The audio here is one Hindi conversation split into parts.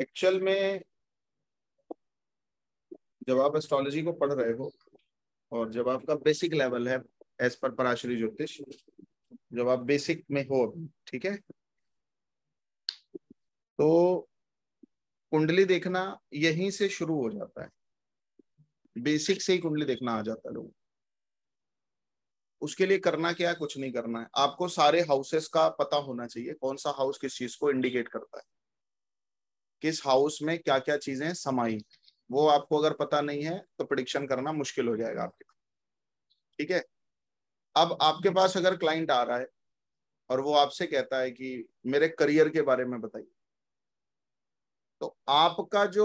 एक्चुअल में जब आप एस्ट्रोलॉजी को पढ़ रहे हो और जब आपका बेसिक लेवल है एज पर पराशरी ज्योतिष जब आप बेसिक में हो ठीक है तो कुंडली देखना यहीं से शुरू हो जाता है बेसिक से ही कुंडली देखना आ जाता है लोगों उसके लिए करना क्या है कुछ नहीं करना है आपको सारे हाउसेस का पता होना चाहिए कौन सा हाउस किस चीज को इंडिकेट करता है किस हाउस में क्या क्या चीजें समाई वो आपको अगर पता नहीं है तो प्रडिक्शन करना मुश्किल हो जाएगा आपके ठीक है अब आपके पास अगर क्लाइंट आ रहा है और वो आपसे कहता है कि मेरे करियर के बारे में बताइए तो आपका जो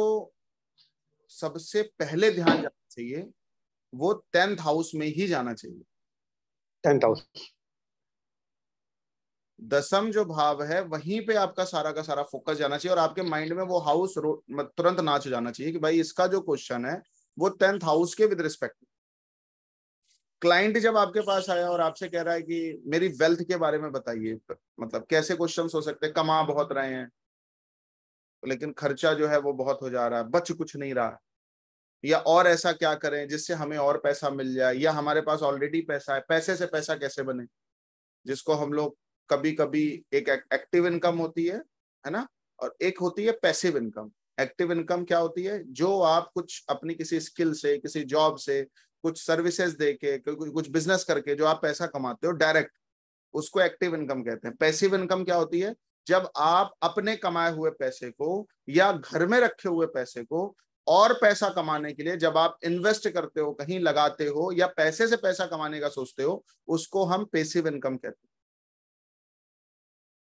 सबसे पहले ध्यान जाना चाहिए वो टेंथ हाउस में ही जाना चाहिए टेंथ हाउस दसम जो भाव है वहीं पे आपका सारा का सारा फोकस जाना चाहिए और आपके माइंड में वो हाउस तुरंत नाच जाना चाहिए कि भाई इसका जो क्वेश्चन है वो टेंथ हाउस के विद रिस्पेक्ट क्लाइंट जब आपके पास आया और आपसे कह रहा है कि मेरी वेल्थ के बारे में बताइए मतलब कैसे क्वेश्चन हो सकते हैं कमा बहुत रहे हैं लेकिन खर्चा जो है वो बहुत हो जा रहा है बच कुछ नहीं रहा या और ऐसा क्या करें जिससे हमें और पैसा मिल जाए या हमारे पास ऑलरेडी पैसा है पैसे से पैसा कैसे बने जिसको हम लोग कभी कभी एक एक्टिव इनकम होती है है ना और एक होती है पैसिव इनकम एक्टिव इनकम क्या होती है जो आप कुछ अपनी किसी स्किल से किसी जॉब से कुछ सर्विसेज दे के कुछ बिजनेस करके जो आप पैसा कमाते हो डायरेक्ट उसको एक्टिव इनकम कहते हैं पैसिव इनकम क्या होती है जब आप अपने कमाए हुए पैसे को या घर में रखे हुए पैसे को और पैसा कमाने के लिए जब आप इन्वेस्ट करते हो कहीं लगाते हो या पैसे से पैसा कमाने का सोचते हो उसको हम पैसिव इनकम कहते हैं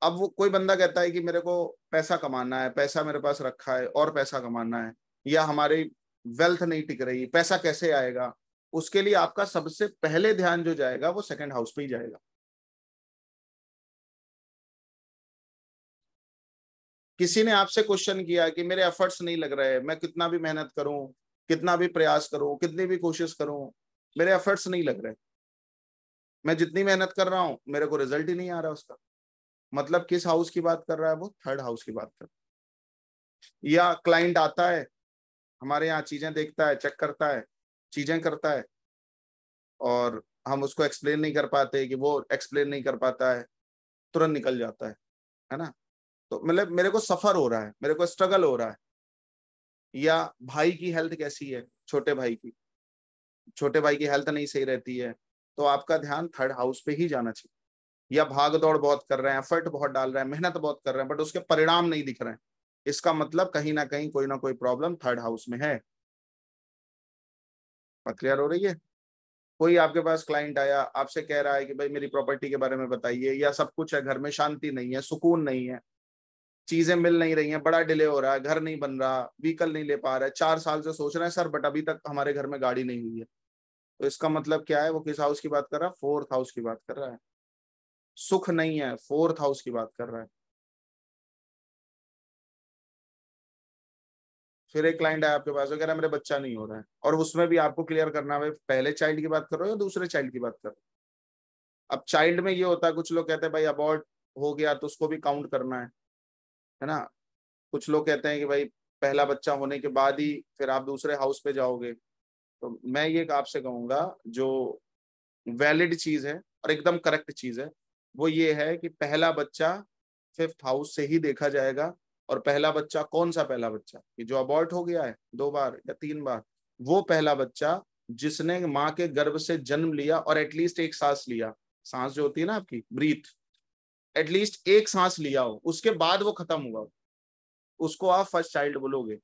अब वो कोई बंदा कहता है कि मेरे को पैसा कमाना है पैसा मेरे पास रखा है और पैसा कमाना है या हमारी वेल्थ नहीं टिक रही पैसा कैसे आएगा उसके लिए आपका सबसे पहले ध्यान जो जाएगा वो सेकंड हाउस पे ही जाएगा किसी ने आपसे क्वेश्चन किया कि मेरे एफर्ट्स नहीं लग रहे मैं कितना भी मेहनत करूं कितना भी प्रयास करूं कितनी भी कोशिश करूं मेरे एफर्ट्स नहीं लग रहे मैं जितनी मेहनत कर रहा हूं मेरे को रिजल्ट ही नहीं आ रहा उसका मतलब किस हाउस की बात कर रहा है वो थर्ड हाउस की बात कर रहा है या क्लाइंट आता है हमारे यहाँ चीजें देखता है चेक करता है चीजें करता है और हम उसको एक्सप्लेन नहीं कर पाते कि वो एक्सप्लेन नहीं कर पाता है तुरंत निकल जाता है है ना तो मतलब मेरे को सफर हो रहा है मेरे को स्ट्रगल हो रहा है या भाई की हेल्थ कैसी है छोटे भाई की छोटे भाई की हेल्थ नहीं सही रहती है तो आपका ध्यान थर्ड हाउस पे ही जाना चाहिए या भाग दौड़ बहुत कर रहे हैं एफर्ट बहुत डाल रहे हैं मेहनत बहुत कर रहे हैं बट उसके परिणाम नहीं दिख रहे हैं इसका मतलब कहीं ना कहीं कोई ना कोई प्रॉब्लम थर्ड हाउस में है क्लियर हो रही है कोई आपके पास क्लाइंट आया आपसे कह रहा है कि भाई मेरी प्रॉपर्टी के बारे में बताइए या सब कुछ है घर में शांति नहीं है सुकून नहीं है चीजें मिल नहीं रही हैं बड़ा डिले हो रहा है घर नहीं बन रहा व्हीकल नहीं ले पा रहा है चार साल से सोच रहे हैं सर बट अभी तक हमारे घर में गाड़ी नहीं हुई है तो इसका मतलब क्या है वो किस हाउस की बात कर रहा है फोर्थ हाउस की बात कर रहा है सुख नहीं है फोर्थ हाउस की बात कर रहा है फिर एक क्लाइंट आया आपके पास वगैरह मेरे बच्चा नहीं हो रहा है और उसमें भी आपको क्लियर करना है पहले चाइल्ड की बात कर रहे हो या दूसरे चाइल्ड की बात कर रहे हो अब चाइल्ड में ये होता है कुछ लोग कहते हैं भाई अबॉर्ट हो गया तो उसको भी काउंट करना है है ना कुछ लोग कहते हैं कि भाई पहला बच्चा होने के बाद ही फिर आप दूसरे हाउस पे जाओगे तो मैं ये आपसे कहूंगा जो वैलिड चीज़ है और एकदम करेक्ट चीज़ है वो ये है कि पहला बच्चा फिफ्थ हाउस से ही देखा जाएगा और पहला बच्चा कौन सा पहला बच्चा कि जो अबॉर्ट हो गया है दो बार या तीन बार वो पहला बच्चा जिसने माँ के गर्भ से जन्म लिया और एटलीस्ट एक सांस लिया सांस जो होती है ना आपकी ब्रीथ एटलीस्ट एक सांस लिया हो उसके बाद वो खत्म हुआ उसको आप फर्स्ट चाइल्ड बोलोगे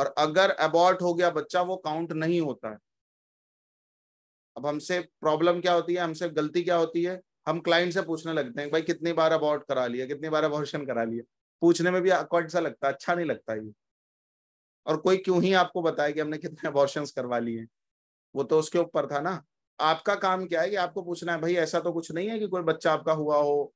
और अगर अबॉर्ट हो गया बच्चा वो काउंट नहीं होता है अब हमसे प्रॉब्लम क्या होती है हमसे गलती क्या होती है हम क्लाइंट से पूछने लगते हैं भाई कितनी बार अबॉर्ट करा लिया कितनी बार अबॉर्शन करा लिया पूछने में भी अकॉर्ड सा लगता है अच्छा नहीं लगता ये और कोई क्यों ही आपको बताए कि हमने कितने अबॉर्शन करवा लिए वो तो उसके ऊपर था ना आपका काम क्या है कि आपको पूछना है भाई ऐसा तो कुछ नहीं है कि कोई बच्चा आपका हुआ हो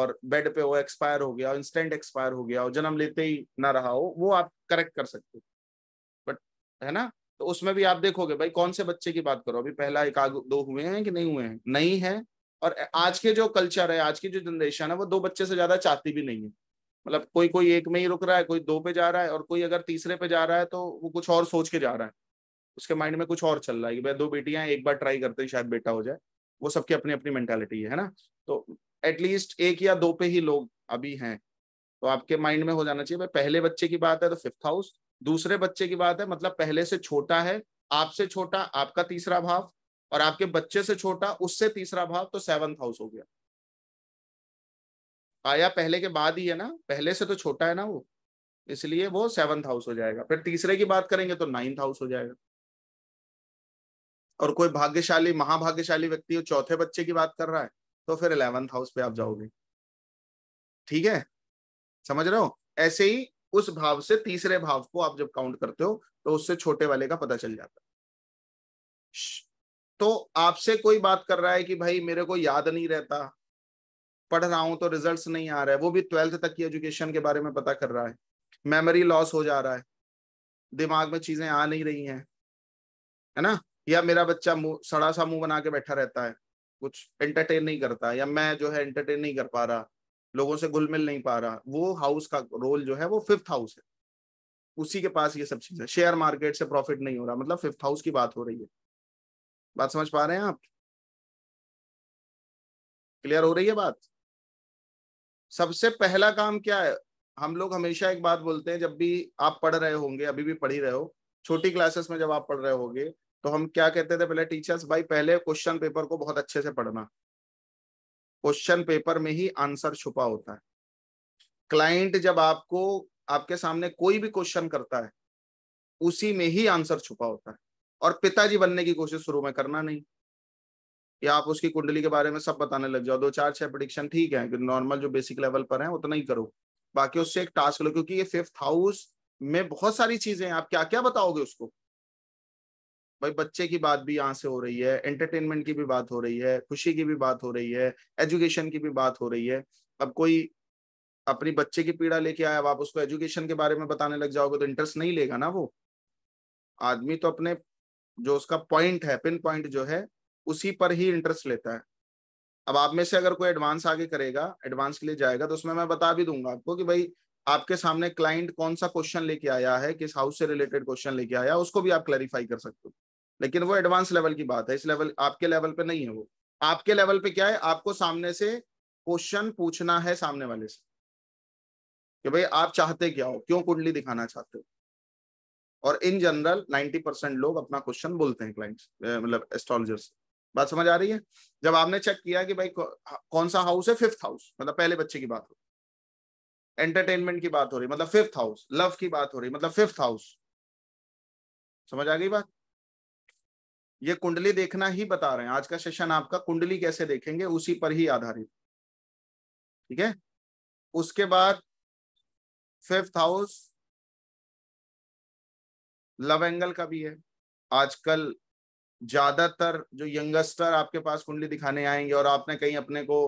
और बेड पे हो एक्सपायर हो गया इंस्टेंट एक्सपायर हो गया हो जन्म लेते ही ना रहा हो वो आप करेक्ट कर सकते हो बट है ना तो उसमें भी आप देखोगे भाई कौन से बच्चे की बात करो अभी पहला एक आग दो हुए हैं कि नहीं हुए हैं नहीं है और आज के जो कल्चर है आज की जो जनरेशन है वो दो बच्चे से ज्यादा चाहती भी नहीं है मतलब कोई कोई एक में ही रुक रहा है कोई दो पे जा रहा है और कोई अगर तीसरे पे जा रहा है तो वो कुछ और सोच के जा रहा है उसके माइंड में कुछ और चल रहा है कि भाई दो बेटियां एक बार ट्राई करते हैं शायद बेटा हो जाए वो सबकी अपनी अपनी मेंटालिटी है ना तो एटलीस्ट एक या दो पे ही लोग अभी हैं तो आपके माइंड में हो जाना चाहिए भाई पहले बच्चे की बात है तो फिफ्थ हाउस दूसरे बच्चे की बात है मतलब पहले से छोटा है आपसे छोटा आपका तीसरा भाव और आपके बच्चे से छोटा उससे तीसरा भाव तो सेवंथ हाउस हो गया आया पहले के बाद ही है ना पहले से तो छोटा है ना वो इसलिए वो सेवंथ हाउस हो जाएगा फिर तीसरे की बात करेंगे तो नाइन्थ हाउस हो जाएगा और कोई भाग्यशाली महाभाग्यशाली व्यक्ति चौथे बच्चे की बात कर रहा है तो फिर इलेवंथ हाउस पे आप जाओगे ठीक है समझ रहे हो ऐसे ही उस भाव से तीसरे भाव को आप जब काउंट करते हो तो उससे छोटे वाले का पता चल जाता है तो आपसे कोई बात कर रहा है कि भाई मेरे को याद नहीं रहता पढ़ रहा हूं तो रिजल्ट्स नहीं आ रहा है वो भी ट्वेल्थ तक की एजुकेशन के बारे में पता कर रहा है मेमोरी लॉस हो जा रहा है दिमाग में चीजें आ नहीं रही हैं है ना या मेरा बच्चा मुंह सड़ा सा मुंह बना के बैठा रहता है कुछ एंटरटेन नहीं करता या मैं जो है एंटरटेन नहीं कर पा रहा लोगों से घुल मिल नहीं पा रहा वो हाउस का रोल जो है वो फिफ्थ हाउस है उसी के पास ये सब चीज है शेयर मार्केट से प्रॉफिट नहीं हो रहा मतलब फिफ्थ हाउस की बात हो रही है बात समझ पा रहे हैं आप क्लियर हो रही है बात सबसे पहला काम क्या है हम लोग हमेशा एक बात बोलते हैं जब भी आप पढ़ रहे होंगे अभी भी पढ़ ही रहे हो छोटी क्लासेस में जब आप पढ़ रहे होंगे तो हम क्या कहते थे पहले टीचर्स भाई पहले क्वेश्चन पेपर को बहुत अच्छे से पढ़ना क्वेश्चन पेपर में ही आंसर छुपा होता है क्लाइंट जब आपको आपके सामने कोई भी क्वेश्चन करता है उसी में ही आंसर छुपा होता है और पिताजी बनने की कोशिश शुरू में करना नहीं या आप उसकी कुंडली के बारे में सब बताने लग जाओ दो चार छह प्रडिक्शन ठीक है नॉर्मल जो बेसिक लेवल पर है उतना ही करो बाकी उससे एक टास्क लो क्योंकि ये फिफ्थ हाउस में बहुत सारी चीजें आप क्या क्या बताओगे उसको भाई बच्चे की बात भी यहाँ से हो रही है एंटरटेनमेंट की भी बात हो रही है खुशी की भी बात हो रही है एजुकेशन की भी बात हो रही है अब कोई अपनी बच्चे की पीड़ा लेके आया अब आप उसको एजुकेशन के बारे में बताने लग जाओगे तो इंटरेस्ट नहीं लेगा ना वो आदमी तो अपने जो उसका पॉइंट है पिन पॉइंट जो है उसी पर ही इंटरेस्ट लेता है अब आप में से अगर कोई एडवांस आगे करेगा एडवांस के लिए जाएगा तो उसमें मैं बता भी दूंगा आपको कि भाई आपके सामने क्लाइंट कौन सा क्वेश्चन लेके आया है किस हाउस से रिलेटेड क्वेश्चन लेके आया उसको भी आप क्लैरिफाई कर सकते हो लेकिन वो एडवांस लेवल की बात है इस लेवल आपके लेवल पे नहीं है वो आपके लेवल पे क्या है आपको सामने से क्वेश्चन पूछना है सामने वाले से कि भाई आप चाहते क्या हो क्यों कुंडली दिखाना चाहते हो और इन जनरल 90 परसेंट लोग अपना क्वेश्चन बोलते हैं क्लाइंट्स मतलब एस्ट्रोलॉजर्स बात समझ आ रही है जब आपने चेक किया कि भाई कौन सा हाउस है फिफ्थ हाउस मतलब पहले बच्चे की बात हो एंटरटेनमेंट की बात हो रही मतलब फिफ्थ हाउस लव की बात हो रही मतलब फिफ्थ हाउस समझ आ गई बात ये कुंडली देखना ही बता रहे हैं आज का सेशन आपका कुंडली कैसे देखेंगे उसी पर ही आधारित ठीक है उसके बाद फिफ्थ हाउस लव एंगल का भी है आजकल ज्यादातर जो यंगस्टर आपके पास कुंडली दिखाने आएंगे और आपने कहीं अपने को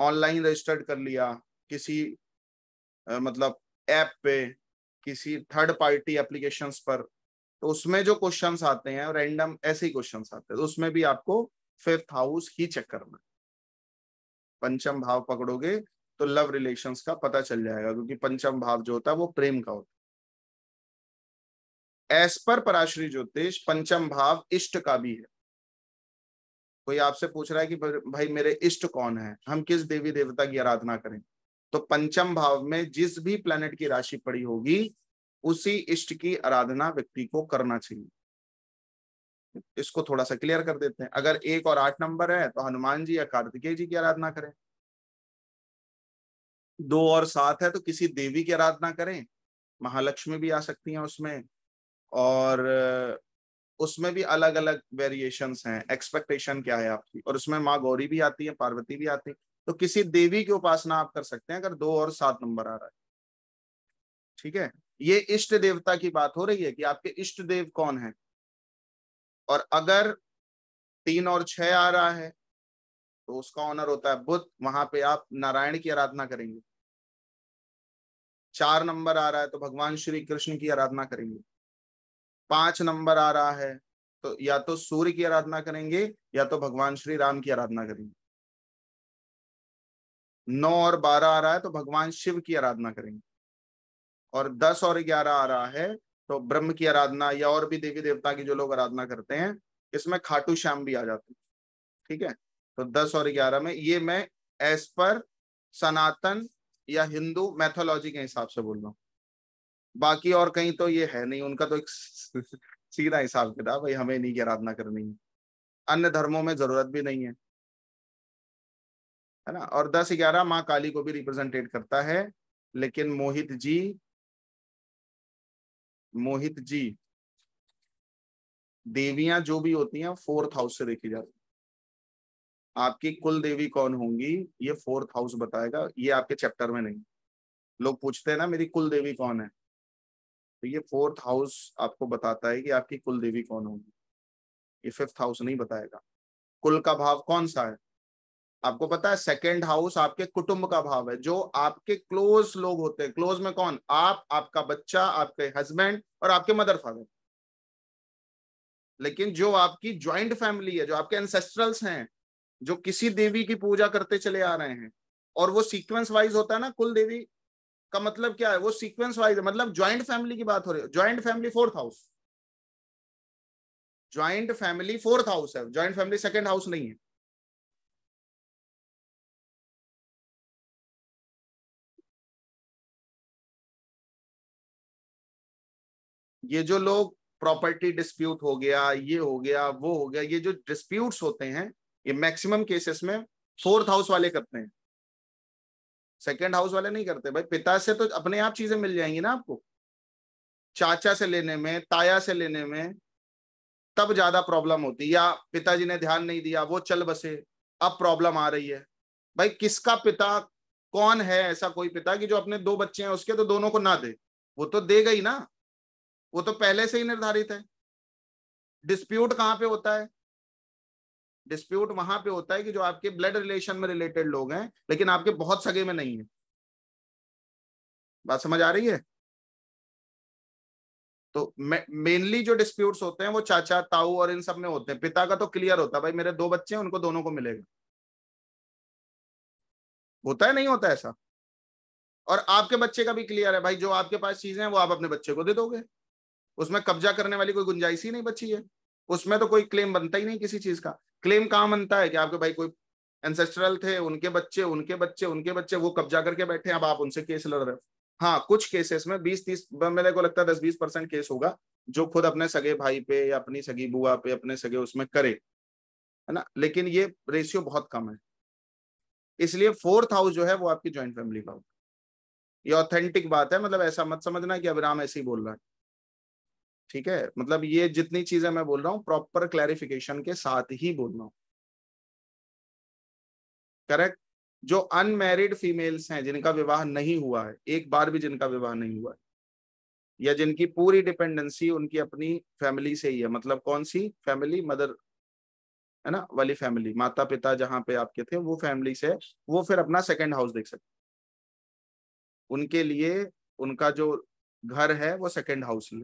ऑनलाइन रजिस्टर्ड कर लिया किसी आ, मतलब ऐप पे किसी थर्ड पार्टी एप्लीकेशन पर तो उसमें जो क्वेश्चन आते हैं रैंडम ऐसे ही क्वेश्चन आते हैं तो उसमें भी आपको फिफ्थ हाउस ही चेक करना है पंचम भाव पकड़ोगे तो लव रिलेशंस का पता चल जाएगा क्योंकि पंचम भाव जो होता है वो प्रेम का होता है एस पर ज्योतिष पंचम भाव इष्ट का भी है कोई आपसे पूछ रहा है कि भाई मेरे इष्ट कौन है हम किस देवी देवता की आराधना करें तो पंचम भाव में जिस भी प्लेनेट की राशि पड़ी होगी उसी इष्ट की आराधना व्यक्ति को करना चाहिए इसको थोड़ा सा क्लियर कर देते हैं अगर एक और आठ नंबर है तो हनुमान जी या कार्तिकेय जी की आराधना करें दो और सात है तो किसी देवी की आराधना करें महालक्ष्मी भी आ सकती है उसमें और उसमें भी अलग अलग वेरिएशंस हैं एक्सपेक्टेशन क्या है आपकी और उसमें माँ गौरी भी आती है पार्वती भी आती है तो किसी देवी की उपासना आप कर सकते हैं अगर दो और सात नंबर आ रहा है ठीक है ये इष्ट देवता की बात हो रही है कि आपके इष्ट देव कौन है और अगर तीन और छह आ रहा है तो उसका ऑनर होता है बुद्ध वहां पे आप नारायण की आराधना करेंगे चार नंबर आ रहा है तो भगवान श्री कृष्ण की आराधना करेंगे पांच नंबर आ रहा है तो या तो सूर्य की आराधना करेंगे या तो भगवान श्री राम की आराधना करेंगे नौ और बारह आ रहा है तो भगवान शिव की आराधना करेंगे और दस और ग्यारह आ रहा है तो ब्रह्म की आराधना या और भी देवी देवता की जो लोग आराधना करते हैं इसमें खाटू श्याम भी आ जाते हैं ठीक है तो दस और ग्यारह में ये मैं एज पर सनातन या हिंदू मैथोलॉजी के हिसाब से बोल रहा हूँ बाकी और कहीं तो ये है नहीं उनका तो एक सीधा हिसाब किताब भाई हमें नहीं की आराधना करनी है अन्य धर्मों में जरूरत भी नहीं है है ना और दस ग्यारह माँ काली को भी रिप्रेजेंटेट करता है लेकिन मोहित जी मोहित जी देवियां जो भी होती हैं फोर्थ हाउस से देखी जाती आपकी कुल देवी कौन होंगी ये फोर्थ हाउस बताएगा ये आपके चैप्टर में नहीं लोग पूछते हैं ना मेरी कुल देवी कौन है तो ये फोर्थ हाउस आपको बताता है कि आपकी कुल देवी कौन होगी ये फिफ्थ हाउस नहीं बताएगा कुल का भाव कौन सा है आपको पता है सेकंड हाउस आपके कुटुंब का भाव है जो आपके क्लोज लोग होते हैं क्लोज में कौन आप आपका बच्चा आपके हस्बैंड और आपके मदर फादर लेकिन जो आपकी ज्वाइंट फैमिली है जो आपके एंसेस्ट्रल्स हैं जो किसी देवी की पूजा करते चले आ रहे हैं और वो सीक्वेंस वाइज होता है ना कुल देवी का मतलब क्या है वो सीक्वेंस वाइज मतलब ज्वाइंट फैमिली की बात हो रही है joint family fourth house joint family fourth house है ज्वाइंट फैमिली सेकेंड हाउस नहीं है ये जो लोग प्रॉपर्टी डिस्प्यूट हो गया ये हो गया वो हो गया ये जो डिस्प्यूट्स होते हैं ये मैक्सिमम केसेस में फोर्थ हाउस वाले करते हैं सेकेंड हाउस वाले नहीं करते भाई पिता से तो अपने आप चीजें मिल जाएंगी ना आपको चाचा से लेने में ताया से लेने में तब ज्यादा प्रॉब्लम होती या पिताजी ने ध्यान नहीं दिया वो चल बसे अब प्रॉब्लम आ रही है भाई किसका पिता कौन है ऐसा कोई पिता कि जो अपने दो बच्चे हैं उसके तो दोनों को ना दे वो तो देगा ही ना वो तो पहले से ही निर्धारित है डिस्प्यूट कहाँ पे होता है डिस्प्यूट वहां पे होता है कि जो आपके ब्लड रिलेशन में रिलेटेड लोग हैं लेकिन आपके बहुत सगे में नहीं है बात समझ आ रही है तो मेनली जो डिस्प्यूट्स होते हैं वो चाचा ताऊ और इन सब में होते हैं पिता का तो क्लियर होता है भाई मेरे दो बच्चे हैं उनको दोनों को मिलेगा होता है नहीं होता ऐसा और आपके बच्चे का भी क्लियर है भाई जो आपके पास चीजें हैं वो आप अपने बच्चे को दे दोगे उसमें कब्जा करने वाली कोई गुंजाइश ही नहीं बची है उसमें तो कोई क्लेम बनता ही नहीं किसी चीज का क्लेम कहाँ बनता है कि आपके भाई कोई एंसेस्ट्रल थे उनके बच्चे उनके बच्चे उनके बच्चे वो कब्जा करके बैठे अब आप उनसे केस लड़ रहे हो हाँ कुछ केसेस में बीस तीस मेरे को लगता है दस बीस परसेंट केस होगा जो खुद अपने सगे भाई पे या अपनी सगी बुआ पे अपने सगे उसमें करे है ना लेकिन ये रेशियो बहुत कम है इसलिए फोर्थ हाउस जो है वो आपकी ज्वाइंट फैमिली का होगा ये ऑथेंटिक बात है मतलब ऐसा मत समझना कि राम ऐसे ही बोल रहा है ठीक है मतलब ये जितनी चीजें मैं बोल रहा हूँ प्रॉपर क्लैरिफिकेशन के साथ ही बोल रहा हूँ करेक्ट जो अनमेरिड फीमेल्स हैं जिनका विवाह नहीं हुआ है एक बार भी जिनका विवाह नहीं हुआ है या जिनकी पूरी डिपेंडेंसी उनकी अपनी फैमिली से ही है मतलब कौन सी फैमिली मदर है ना वाली फैमिली माता पिता जहां पे आपके थे वो फैमिली से वो फिर अपना सेकेंड हाउस देख सकते उनके लिए उनका जो घर है वो सेकेंड हाउस है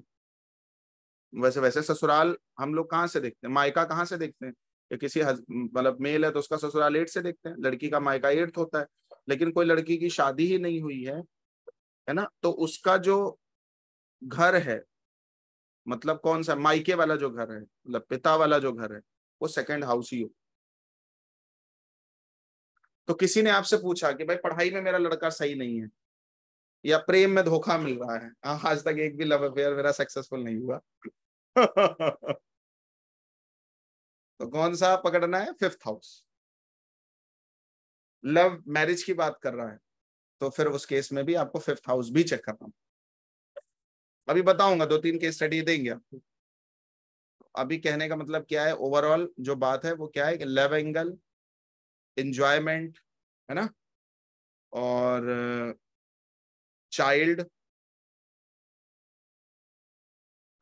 वैसे वैसे ससुराल हम लोग कहाँ से देखते हैं मायका कहाँ से देखते हैं कि किसी मतलब मेल है तो उसका ससुराल एट से देखते हैं लड़की का मायका एट होता है लेकिन कोई लड़की की शादी ही नहीं हुई है है ना तो उसका जो घर है मतलब कौन सा मायके वाला जो घर है मतलब पिता वाला जो घर है वो सेकेंड हाउस ही हो तो किसी ने आपसे पूछा कि भाई पढ़ाई में मेरा लड़का सही नहीं है या प्रेम में धोखा मिल रहा है हाँ, आज तक एक भी लव अफेयर मेरा सक्सेसफुल नहीं हुआ तो कौन सा पकड़ना है फिफ्थ हाउस लव मैरिज की बात कर रहा है तो फिर उस केस में भी आपको फिफ्थ हाउस भी चेक करना अभी बताऊंगा दो तीन केस स्टडी देंगे आपको अभी कहने का मतलब क्या है ओवरऑल जो बात है वो क्या है कि लव एंगल एंजॉयमेंट है ना और child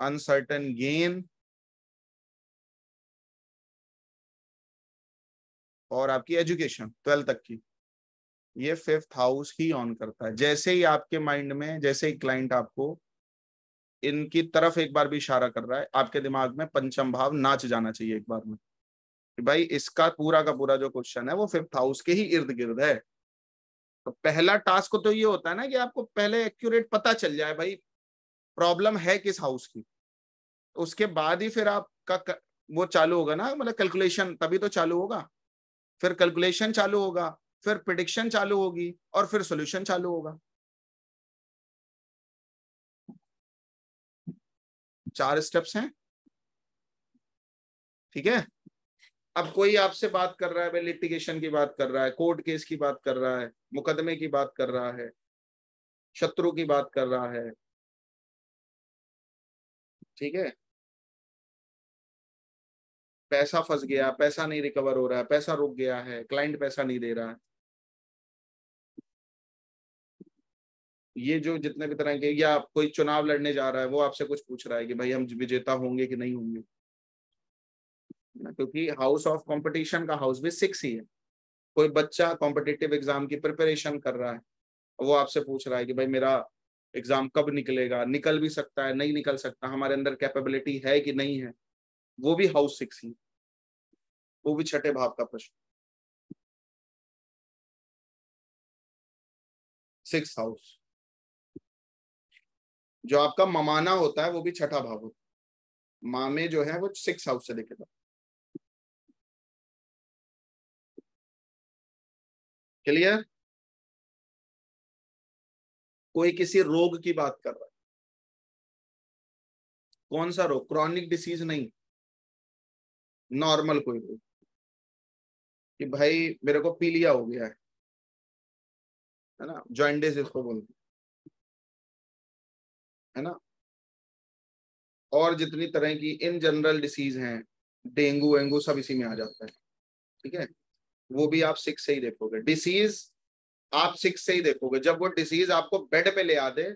uncertain gain और आपकी एजुकेशन ट्वेल्थ तक की ये फिफ्थ हाउस ही ऑन करता है जैसे ही आपके माइंड में जैसे ही क्लाइंट आपको इनकी तरफ एक बार भी इशारा कर रहा है आपके दिमाग में पंचम भाव नाच जाना चाहिए एक बार में भाई इसका पूरा का पूरा जो क्वेश्चन है वो फिफ्थ हाउस के ही इर्द गिर्द है तो पहला टास्क तो ये होता है ना कि आपको पहले एक्यूरेट पता चल जाए भाई प्रॉब्लम है किस हाउस की उसके बाद ही फिर आपका वो चालू होगा ना मतलब कैलकुलेशन तभी तो चालू होगा फिर कैलकुलेशन चालू होगा फिर प्रिडिक्शन चालू होगी और फिर सोल्यूशन चालू होगा चार स्टेप्स हैं ठीक है अब कोई आपसे बात कर रहा है भाई लिटिगेशन की बात कर रहा है कोर्ट केस की बात कर रहा है मुकदमे की बात कर रहा है शत्रु की बात कर रहा है ठीक है पैसा फंस गया पैसा नहीं रिकवर हो रहा है पैसा रुक गया है क्लाइंट पैसा नहीं दे रहा है ये जो जितने भी तरह के या कोई चुनाव लड़ने जा रहा है वो आपसे कुछ पूछ रहा है कि भाई हम विजेता होंगे कि नहीं होंगे क्योंकि हाउस ऑफ कंपटीशन का हाउस भी सिक्स ही है कोई बच्चा कॉम्पिटेटिव एग्जाम की प्रिपरेशन कर रहा है वो आपसे पूछ रहा है कि भाई मेरा एग्जाम कब निकलेगा निकल भी सकता है नहीं निकल सकता हमारे अंदर कैपेबिलिटी है कि नहीं है वो भी हाउस सिक्स ही वो भी छठे भाव का प्रश्न सिक्स हाउस जो आपका ममाना होता है वो भी छठा भाव होता है मामे जो है वो सिक्स हाउस से देखेगा क्लियर कोई किसी रोग की बात कर रहा है कौन सा रोग क्रॉनिक डिसीज नहीं नॉर्मल कोई रोग कि भाई मेरे को पीलिया हो गया है है ना जॉइंडिस इसको बोलते है ना और जितनी तरह की इन जनरल डिसीज हैं डेंगू वेंगू सब इसी में आ जाता है ठीक है वो भी आप सिक्स से ही देखोगे डिसीज आप सिक्स से ही देखोगे जब वो डिसीज आपको बेड पे ले आ दे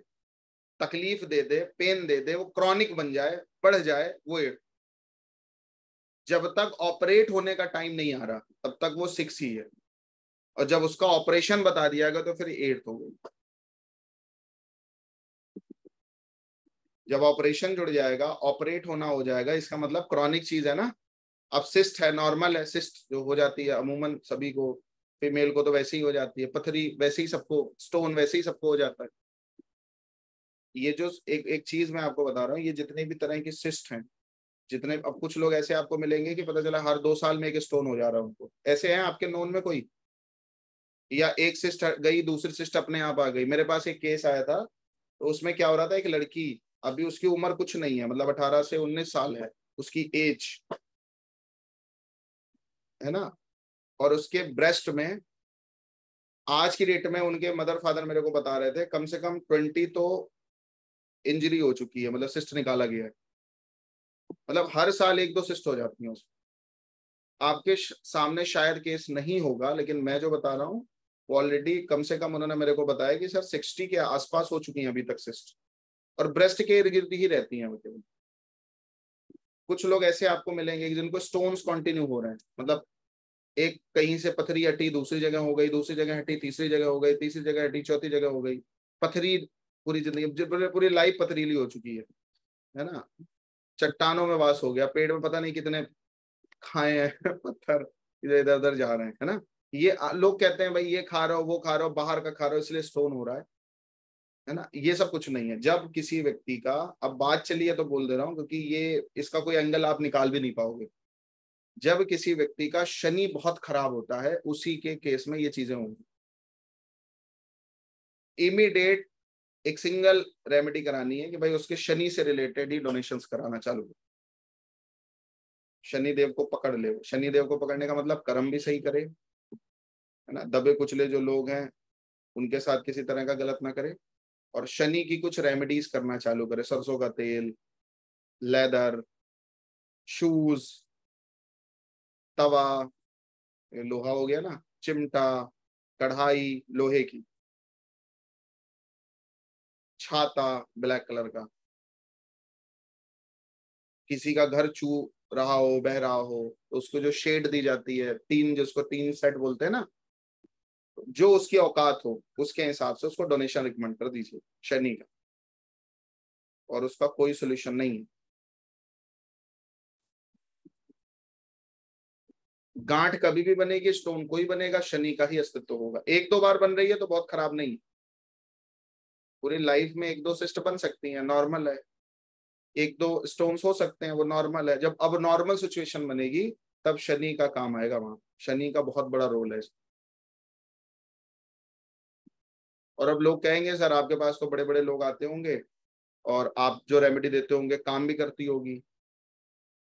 तकलीफ दे दे पेन दे दे वो क्रॉनिक बन जाए बढ़ जाए वो एट जब तक ऑपरेट होने का टाइम नहीं आ रहा तब तक वो सिक्स ही है और जब उसका ऑपरेशन बता दिया गया तो फिर एट हो गई जब ऑपरेशन जुड़ जाएगा ऑपरेट होना हो जाएगा इसका मतलब क्रॉनिक चीज है ना अब सिस्ट है नॉर्मल है सिस्ट जो हो जाती है अमूमन सभी को फीमेल को तो वैसे ही हो जाती है पथरी वैसे ही सबको स्टोन वैसे ही सबको हो जाता है ये जो एक एक चीज मैं आपको बता रहा हूँ ये जितने भी तरह की सिस्ट हैं जितने अब कुछ लोग ऐसे आपको मिलेंगे कि पता चला हर दो साल में एक स्टोन हो जा रहा है उनको ऐसे हैं आपके नोन में कोई या एक सिस्ट गई दूसरी सिस्ट अपने आप आ गई मेरे पास एक केस आया था तो उसमें क्या हो रहा था एक लड़की अभी उसकी उम्र कुछ नहीं है मतलब अठारह से उन्नीस साल है उसकी एज है ना और उसके ब्रेस्ट में आज की डेट में उनके मदर फादर मेरे को बता रहे थे कम से कम ट्वेंटी तो इंजरी हो चुकी है मतलब सिस्ट निकाला गया है मतलब हर साल एक दो सिस्ट हो जाती है उसमें आपके सामने शायद केस नहीं होगा लेकिन मैं जो बता रहा हूँ वो ऑलरेडी कम से कम उन्होंने मेरे को बताया कि सर सिक्सटी के आसपास हो चुकी हैं अभी तक सिस्ट और ब्रेस्ट के इर्द गिर्द ही रहती हैं वो केवल कुछ लोग ऐसे आपको मिलेंगे जिनको स्टोन्स कंटिन्यू हो रहे हैं मतलब एक कहीं से पथरी हटी दूसरी जगह हो गई दूसरी जगह हटी तीसरी जगह हो गई तीसरी जगह हटी चौथी जगह हो गई पथरी पूरी जिंदगी पूरी लाइफ पथरीली हो चुकी है है ना चट्टानों में वास हो गया पेड़ में पता नहीं कितने खाए हैं पत्थर इधर इधर उधर जा रहे हैं है ना ये लोग कहते हैं भाई ये खा रहे हो वो खा रहा हो बाहर का खा रहा हो इसलिए स्टोन हो रहा है है ना ये सब कुछ नहीं है जब किसी व्यक्ति का अब बात चली है तो बोल दे रहा हूँ क्योंकि ये इसका कोई एंगल आप निकाल भी नहीं पाओगे जब किसी व्यक्ति का शनि बहुत खराब होता है उसी के केस में ये चीजें होंगी इमीडिएट एक सिंगल रेमेडी करानी है कि भाई उसके शनि से रिलेटेड ही डोनेशंस कराना चालू करो शनिदेव को पकड़ ले शनिदेव को पकड़ने का मतलब कर्म भी सही करे है ना दबे कुचले जो लोग हैं उनके साथ किसी तरह का गलत ना करे और शनि की कुछ रेमेडीज करना चालू करें सरसों का तेल लेदर शूज तवा लोहा हो गया ना चिमटा कढ़ाई लोहे की छाता ब्लैक कलर का किसी का घर छू रहा हो बह रहा हो तो उसको जो शेड दी जाती है तीन जिसको तीन सेट बोलते हैं ना जो उसकी औकात हो उसके हिसाब से उसको डोनेशन रिकमेंड कर दीजिए शनि का और उसका कोई सोल्यूशन नहीं है गांठ कभी भी बनेगी स्टोन कोई बनेगा शनि का ही अस्तित्व होगा एक दो बार बन रही है तो बहुत खराब नहीं है पूरी लाइफ में एक दो सिस्ट बन सकती है नॉर्मल है एक दो स्टोन हो सकते हैं वो नॉर्मल है जब अब नॉर्मल सिचुएशन बनेगी तब शनि का काम आएगा वहां शनि का बहुत बड़ा रोल है इसमें और अब लोग कहेंगे सर आपके पास तो बड़े बड़े लोग आते होंगे और आप जो रेमेडी देते होंगे काम भी करती होगी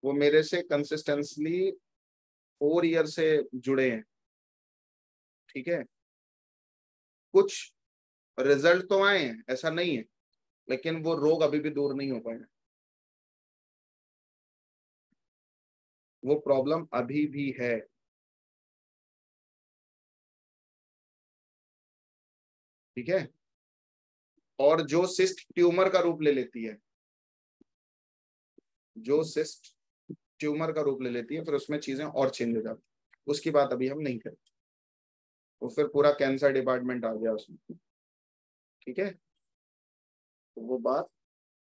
वो मेरे से कंसिस्टेंसली फोर ईयर से जुड़े हैं ठीक है कुछ रिजल्ट तो आए हैं ऐसा नहीं है लेकिन वो रोग अभी भी दूर नहीं हो पाए वो प्रॉब्लम अभी भी है ठीक है और जो सिस्ट ट्यूमर का रूप ले लेती है जो सिस्ट ट्यूमर का रूप ले लेती है फिर उसमें चीजें और चेंज हो जाती उसकी बात अभी हम नहीं करते वो फिर पूरा कैंसर डिपार्टमेंट आ गया उसमें ठीक है तो वो बात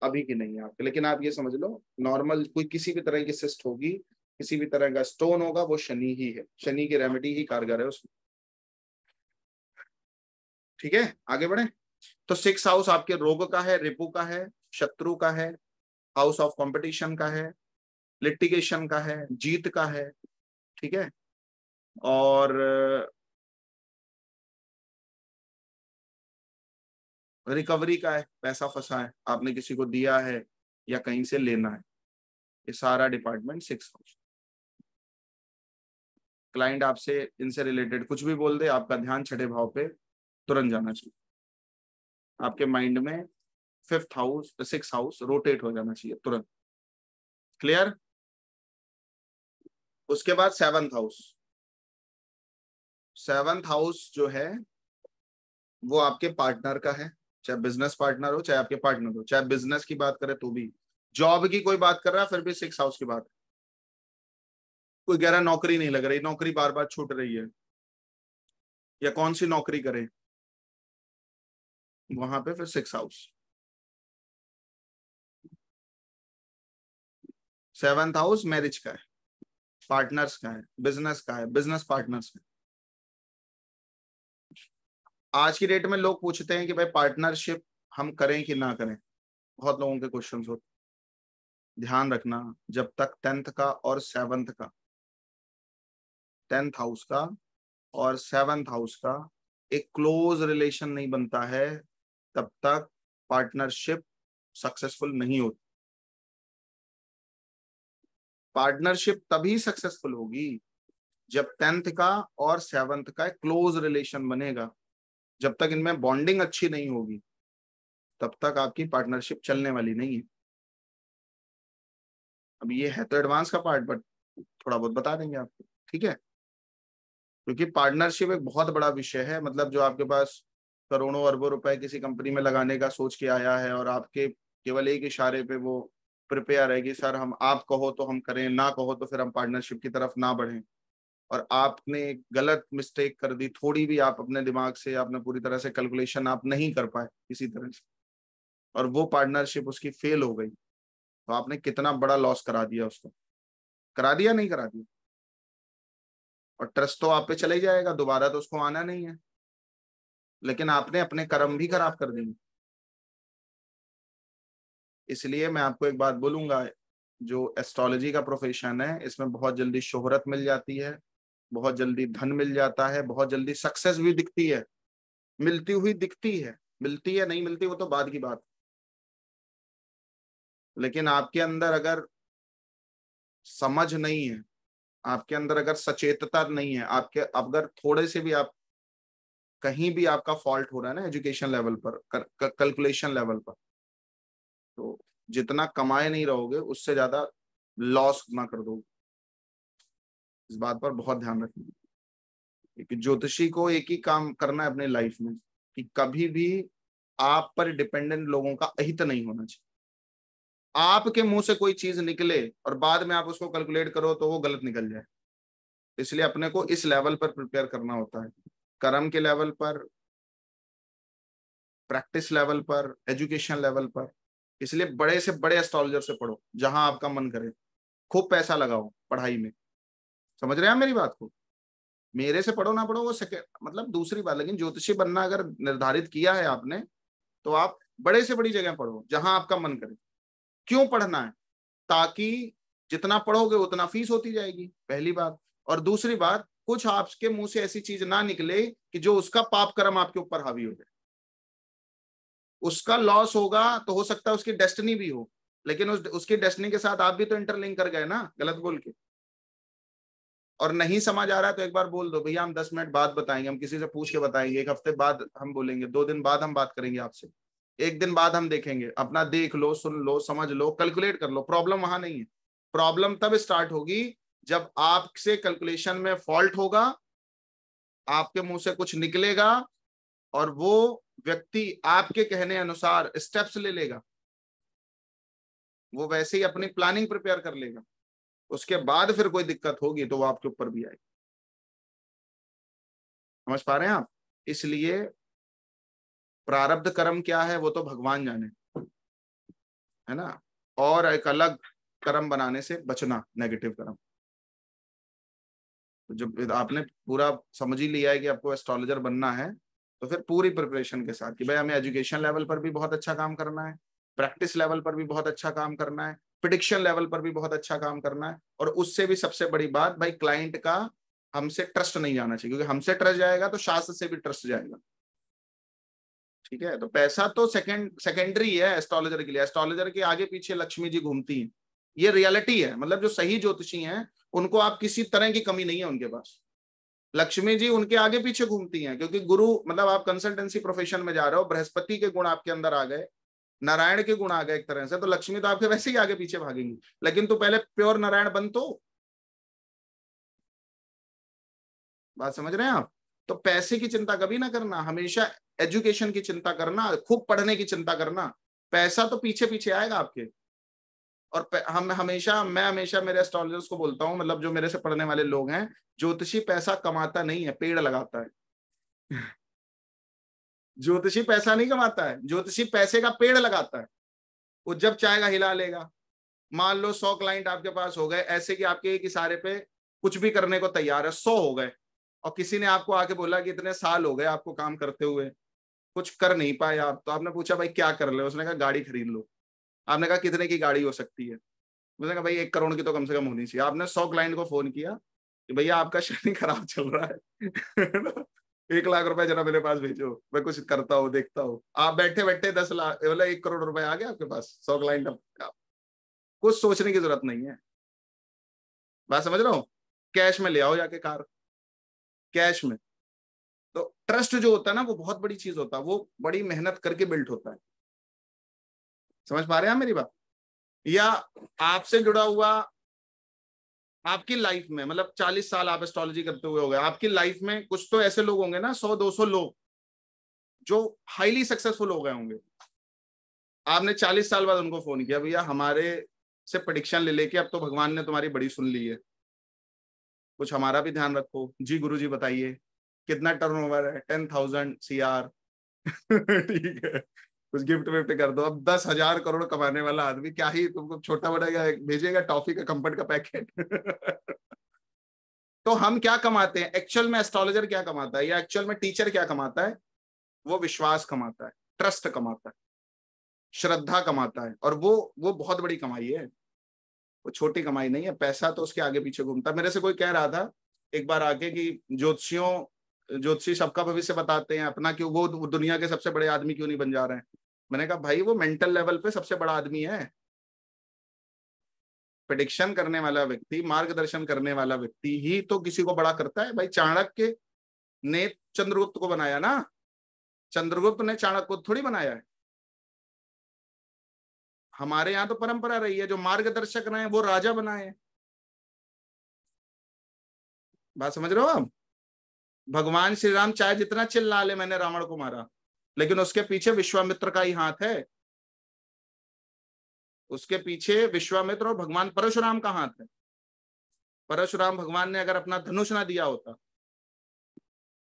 अभी की नहीं है आपके लेकिन आप ये समझ लो नॉर्मल कोई किसी भी तरह की सिस्ट होगी किसी भी तरह का स्टोन होगा वो शनि ही है शनि की रेमेडी ही कारगर है उसमें ठीक है आगे बढ़े तो सिक्स हाउस आपके रोग का है रिपु का है शत्रु का है हाउस ऑफ कंपटीशन का है लिटिगेशन का है जीत का है ठीक है और रिकवरी का है पैसा फंसा है आपने किसी को दिया है या कहीं से लेना है ये सारा डिपार्टमेंट सिक्स हाउस क्लाइंट आपसे इनसे रिलेटेड कुछ भी बोल दे आपका ध्यान छठे भाव पे तुरंत जाना चाहिए आपके माइंड में fifth house six house rotate हो जाना चाहिए तुरंत क्लियर उसके बाद सेवंथ हाउस सेवंथ हाउस जो है वो आपके पार्टनर का है चाहे बिजनेस पार्टनर हो चाहे आपके पार्टनर हो चाहे बिजनेस की बात करें तो भी जॉब की कोई बात कर रहा है फिर भी सिक्स हाउस की बात कोई गहरा नौकरी नहीं लग रही नौकरी बार बार छूट रही है या कौन सी नौकरी करे वहां पे फिर six house seventh house marriage का है पार्टनर्स का है बिजनेस का है बिजनेस पार्टनर्स का आज की डेट में लोग पूछते हैं कि भाई पार्टनरशिप हम करें कि ना करें बहुत लोगों के क्वेश्चन होते ध्यान रखना जब तक टेंथ का और सेवंथ का टेंथ हाउस का और सेवंथ हाउस का एक क्लोज रिलेशन नहीं बनता है तब तक पार्टनरशिप सक्सेसफुल नहीं होती पार्टनरशिप तभी सक्सेसफुल होगी जब टेंथ का और सेवंथ का क्लोज रिलेशन बनेगा जब तक इनमें बॉन्डिंग अच्छी नहीं होगी तब तक आपकी पार्टनरशिप चलने वाली नहीं है अब ये है तो एडवांस का पार्ट बट थोड़ा बहुत बता देंगे आपको ठीक है क्योंकि पार्टनरशिप एक बहुत बड़ा विषय है मतलब जो आपके पास करोड़ों अरबों रुपए किसी कंपनी में लगाने का सोच के आया है और आपके केवल एक इशारे पे वो प्रिपेयर है कि सर हम आप कहो तो हम करें ना कहो तो फिर हम पार्टनरशिप की तरफ ना बढ़ें और आपने एक गलत मिस्टेक कर दी थोड़ी भी आप अपने दिमाग से आपने पूरी तरह से कैलकुलेशन आप नहीं कर पाए किसी तरह से और वो पार्टनरशिप उसकी फेल हो गई तो आपने कितना बड़ा लॉस करा दिया उसको करा दिया नहीं करा दिया और ट्रस्ट तो आप पे चले जाएगा दोबारा तो उसको आना नहीं है लेकिन आपने अपने कर्म भी खराब कर देंगे इसलिए मैं आपको एक बात बोलूंगा जो एस्ट्रोलॉजी का प्रोफेशन है इसमें बहुत जल्दी शोहरत मिल जाती है बहुत जल्दी धन मिल जाता है बहुत जल्दी सक्सेस भी दिखती है मिलती हुई दिखती है मिलती है नहीं मिलती वो तो बाद की बात लेकिन आपके अंदर अगर समझ नहीं है आपके अंदर अगर सचेतता नहीं है आपके अगर थोड़े से भी आप कहीं भी आपका फॉल्ट हो रहा है ना एजुकेशन लेवल पर कैलकुलेशन लेवल पर तो जितना कमाए नहीं रहोगे उससे ज्यादा लॉस ना कर दोगे इस बात पर बहुत ध्यान रखना एक ज्योतिषी को एक ही काम करना है अपने लाइफ में कि कभी भी आप पर डिपेंडेंट लोगों का अहित नहीं होना चाहिए आपके मुंह से कोई चीज निकले और बाद में आप उसको कैलकुलेट करो तो वो गलत निकल जाए इसलिए अपने को इस लेवल पर प्रिपेयर करना होता है कर्म के लेवल पर प्रैक्टिस लेवल पर एजुकेशन लेवल पर इसलिए बड़े से बड़े एस्ट्रोलॉजर से पढ़ो जहां आपका मन करे खूब पैसा लगाओ पढ़ाई में समझ रहे हैं मेरी बात को मेरे से पढ़ो ना पढ़ो वो सेकेंड मतलब दूसरी बात लेकिन ज्योतिषी बनना अगर निर्धारित किया है आपने तो आप बड़े से बड़ी जगह पढ़ो जहां आपका मन करे क्यों पढ़ना है ताकि जितना पढ़ोगे उतना फीस होती जाएगी पहली बात और दूसरी बात कुछ आपके मुंह से ऐसी चीज ना निकले कि जो उसका पाप कर्म आपके ऊपर हावी हो जाए उसका लॉस होगा तो हो सकता है उसकी डेस्टिनी भी हो लेकिन उस उसकी डेस्टिनी के साथ आप भी तो इंटरलिंक कर गए ना गलत बोल के और नहीं समझ आ रहा है तो एक बार बोल दो भैया हम दस मिनट बाद बताएंगे हम किसी से पूछ के बताएंगे एक हफ्ते बाद हम बोलेंगे दो दिन बाद हम बात करेंगे आपसे एक दिन बाद हम देखेंगे अपना देख लो सुन लो समझ लो कैलकुलेट कर लो प्रॉब्लम वहां नहीं है प्रॉब्लम तब स्टार्ट होगी जब आपसे कैलकुलेशन में फॉल्ट होगा आपके मुंह से कुछ निकलेगा और वो व्यक्ति आपके कहने अनुसार स्टेप्स ले लेगा वो वैसे ही अपनी प्लानिंग प्रिपेयर कर लेगा उसके बाद फिर कोई दिक्कत होगी तो वो आपके ऊपर भी आएगी समझ पा रहे हैं आप इसलिए प्रारब्ध कर्म क्या है वो तो भगवान जाने है ना और एक अलग कर्म बनाने से बचना नेगेटिव कर्म जब आपने पूरा समझ ही लिया है कि आपको एस्ट्रोलॉजर बनना है तो फिर पूरी प्रिपरेशन के साथ कि भाई हमें एजुकेशन लेवल पर भी बहुत अच्छा काम करना है प्रैक्टिस लेवल पर भी बहुत अच्छा काम करना है प्रिडिक्शन लेवल पर भी बहुत अच्छा काम करना है और उससे भी सबसे बड़ी बात भाई क्लाइंट का हमसे ट्रस्ट नहीं जाना चाहिए क्योंकि हमसे ट्रस्ट जाएगा तो शास्त्र से भी ट्रस्ट जाएगा ठीक है तो पैसा तो सेकेंड सेकेंडरी है एस्ट्रोलॉजर के लिए एस्ट्रोलॉजर के आगे पीछे लक्ष्मी जी घूमती है ये रियलिटी है मतलब जो सही ज्योतिषी हैं उनको आप किसी तरह की कमी नहीं है उनके पास लक्ष्मी जी उनके आगे पीछे घूमती हैं क्योंकि गुरु मतलब आप कंसल्टेंसी प्रोफेशन में जा रहे हो बृहस्पति के गुण आपके अंदर आ गए नारायण के गुण आ गए एक तरह से तो लक्ष्मी तो आपके वैसे ही आगे पीछे भागेंगी लेकिन तो पहले प्योर नारायण बन तो बात समझ रहे हैं आप तो पैसे की चिंता कभी ना करना हमेशा एजुकेशन की चिंता करना खूब पढ़ने की चिंता करना पैसा तो पीछे पीछे आएगा आपके और हम हमेशा मैं हमेशा मेरे एस्ट्रोलॉजर्स को बोलता हूँ मतलब जो मेरे से पढ़ने वाले लोग हैं ज्योतिषी पैसा कमाता नहीं है पेड़ लगाता है ज्योतिषी पैसा नहीं कमाता है ज्योतिषी पैसे का पेड़ लगाता है वो जब चाहेगा हिला लेगा मान लो सौ क्लाइंट आपके पास हो गए ऐसे कि आपके एक इशारे पे कुछ भी करने को तैयार है सौ हो गए और किसी ने आपको आके बोला कि इतने साल हो गए आपको काम करते हुए कुछ कर नहीं पाए आप तो आपने पूछा भाई क्या कर ले उसने कहा गाड़ी खरीद लो आपने कहा कितने की गाड़ी हो सकती है मैंने कहा भाई एक करोड़ की तो कम से कम होनी चाहिए आपने सौ क्लाइंट को फोन किया कि भैया आपका शनि खराब चल रहा है एक लाख रुपए जरा मेरे पास भेजो मैं कुछ करता हूँ देखता हूँ आप बैठे बैठे दस लाख बोले एक करोड़ रुपए आ गया आपके पास सौ क्लाइंट का कुछ सोचने की जरूरत नहीं है बात समझ रहा हूँ कैश में ले आओ जाके कार कैश में तो ट्रस्ट जो होता है ना वो बहुत बड़ी चीज होता है वो बड़ी मेहनत करके बिल्ट होता है समझ पा रहे हैं मेरी बात या आपसे जुड़ा हुआ आपकी लाइफ में मतलब चालीस साल आप एस्ट्रोलॉजी करते हुए हो गए आपकी लाइफ में कुछ तो ऐसे लोग होंगे ना सौ दो सौ लोग जो हाईली सक्सेसफुल हो गए होंगे आपने चालीस साल बाद उनको फोन किया भैया हमारे से प्रडिक्शन ले लेके अब तो भगवान ने तुम्हारी बड़ी सुन ली है कुछ हमारा भी ध्यान रखो जी गुरु जी बताइए कितना टर्न ओवर है टेन थाउजेंड सी आर ठीक है कुछ गिफ्ट विफ्ट कर दो अब दस हजार करोड़ कमाने वाला आदमी क्या ही तुमको छोटा बड़ा भेजेगा टॉफी का कंपट का पैकेट तो हम क्या कमाते हैं एक्चुअल में एस्ट्रोलॉजर क्या कमाता है या एक्चुअल में टीचर क्या कमाता है वो विश्वास कमाता है ट्रस्ट कमाता है श्रद्धा कमाता है और वो वो बहुत बड़ी कमाई है वो छोटी कमाई नहीं है पैसा तो उसके आगे पीछे घूमता मेरे से कोई कह रहा था एक बार आके कि ज्योतिषियों ज्योतिषी सबका भविष्य बताते हैं अपना क्यों वो दुनिया के सबसे बड़े आदमी क्यों नहीं बन जा रहे हैं मैंने कहा भाई वो मेंटल लेवल पे सबसे बड़ा आदमी है प्रडिक्शन करने वाला व्यक्ति मार्गदर्शन करने वाला व्यक्ति ही तो किसी को बड़ा करता है भाई चाणक्य ने चंद्रगुप्त को बनाया ना चंद्रगुप्त ने चाणक्य को थोड़ी बनाया है हमारे यहाँ तो परंपरा रही है जो मार्गदर्शक रहे वो राजा बनाए बात समझ रहे हो आप भगवान श्री राम चाहे जितना चिल्ला ले मैंने रावण को मारा लेकिन उसके पीछे विश्वामित्र का ही हाथ है उसके पीछे विश्वामित्र और भगवान परशुराम का हाथ है परशुराम भगवान ने अगर अपना धनुष ना दिया होता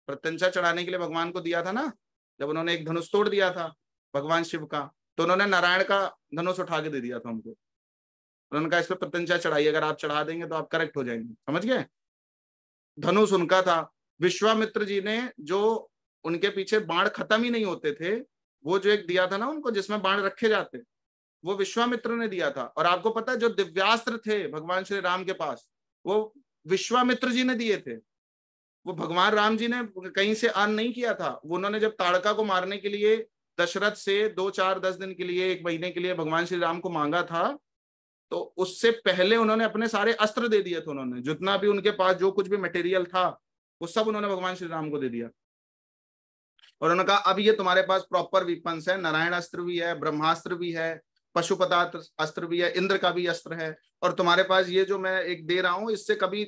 प्रत्यंचा चढ़ाने के लिए भगवान को दिया था ना जब उन्होंने एक धनुष तोड़ दिया था भगवान शिव का तो उन्होंने नारायण का धनुष उठा के दे दिया था हमको उन्होंने कहा इस पर प्रत्यंचा चढ़ाई अगर आप चढ़ा देंगे तो आप करेक्ट हो जाएंगे समझ गए धनुष उनका था विश्वामित्र जी ने जो उनके पीछे बाण खत्म ही नहीं होते थे वो जो एक दिया था ना उनको जिसमें बाण रखे जाते वो विश्वामित्र ने दिया था और आपको पता है जो दिव्यास्त्र थे भगवान श्री राम के पास वो विश्वामित्र जी ने दिए थे वो भगवान राम जी ने कहीं से अन नहीं किया था उन्होंने जब ताड़का को मारने के लिए दशरथ से दो चार दस दिन के लिए एक महीने के लिए भगवान श्री राम को मांगा था तो उससे पहले उन्होंने अपने सारे अस्त्र दे दिए थे उन्होंने जितना भी उनके पास जो कुछ भी मटेरियल था वो सब उन्होंने भगवान श्री राम को दे दिया और उन्होंने कहा अब ये तुम्हारे पास प्रॉपर वीपन्स है नारायण अस्त्र भी है ब्रह्मास्त्र भी है पशुपदार्थ अस्त्र भी है इंद्र का भी अस्त्र है और तुम्हारे पास ये जो मैं एक दे रहा हूं इससे कभी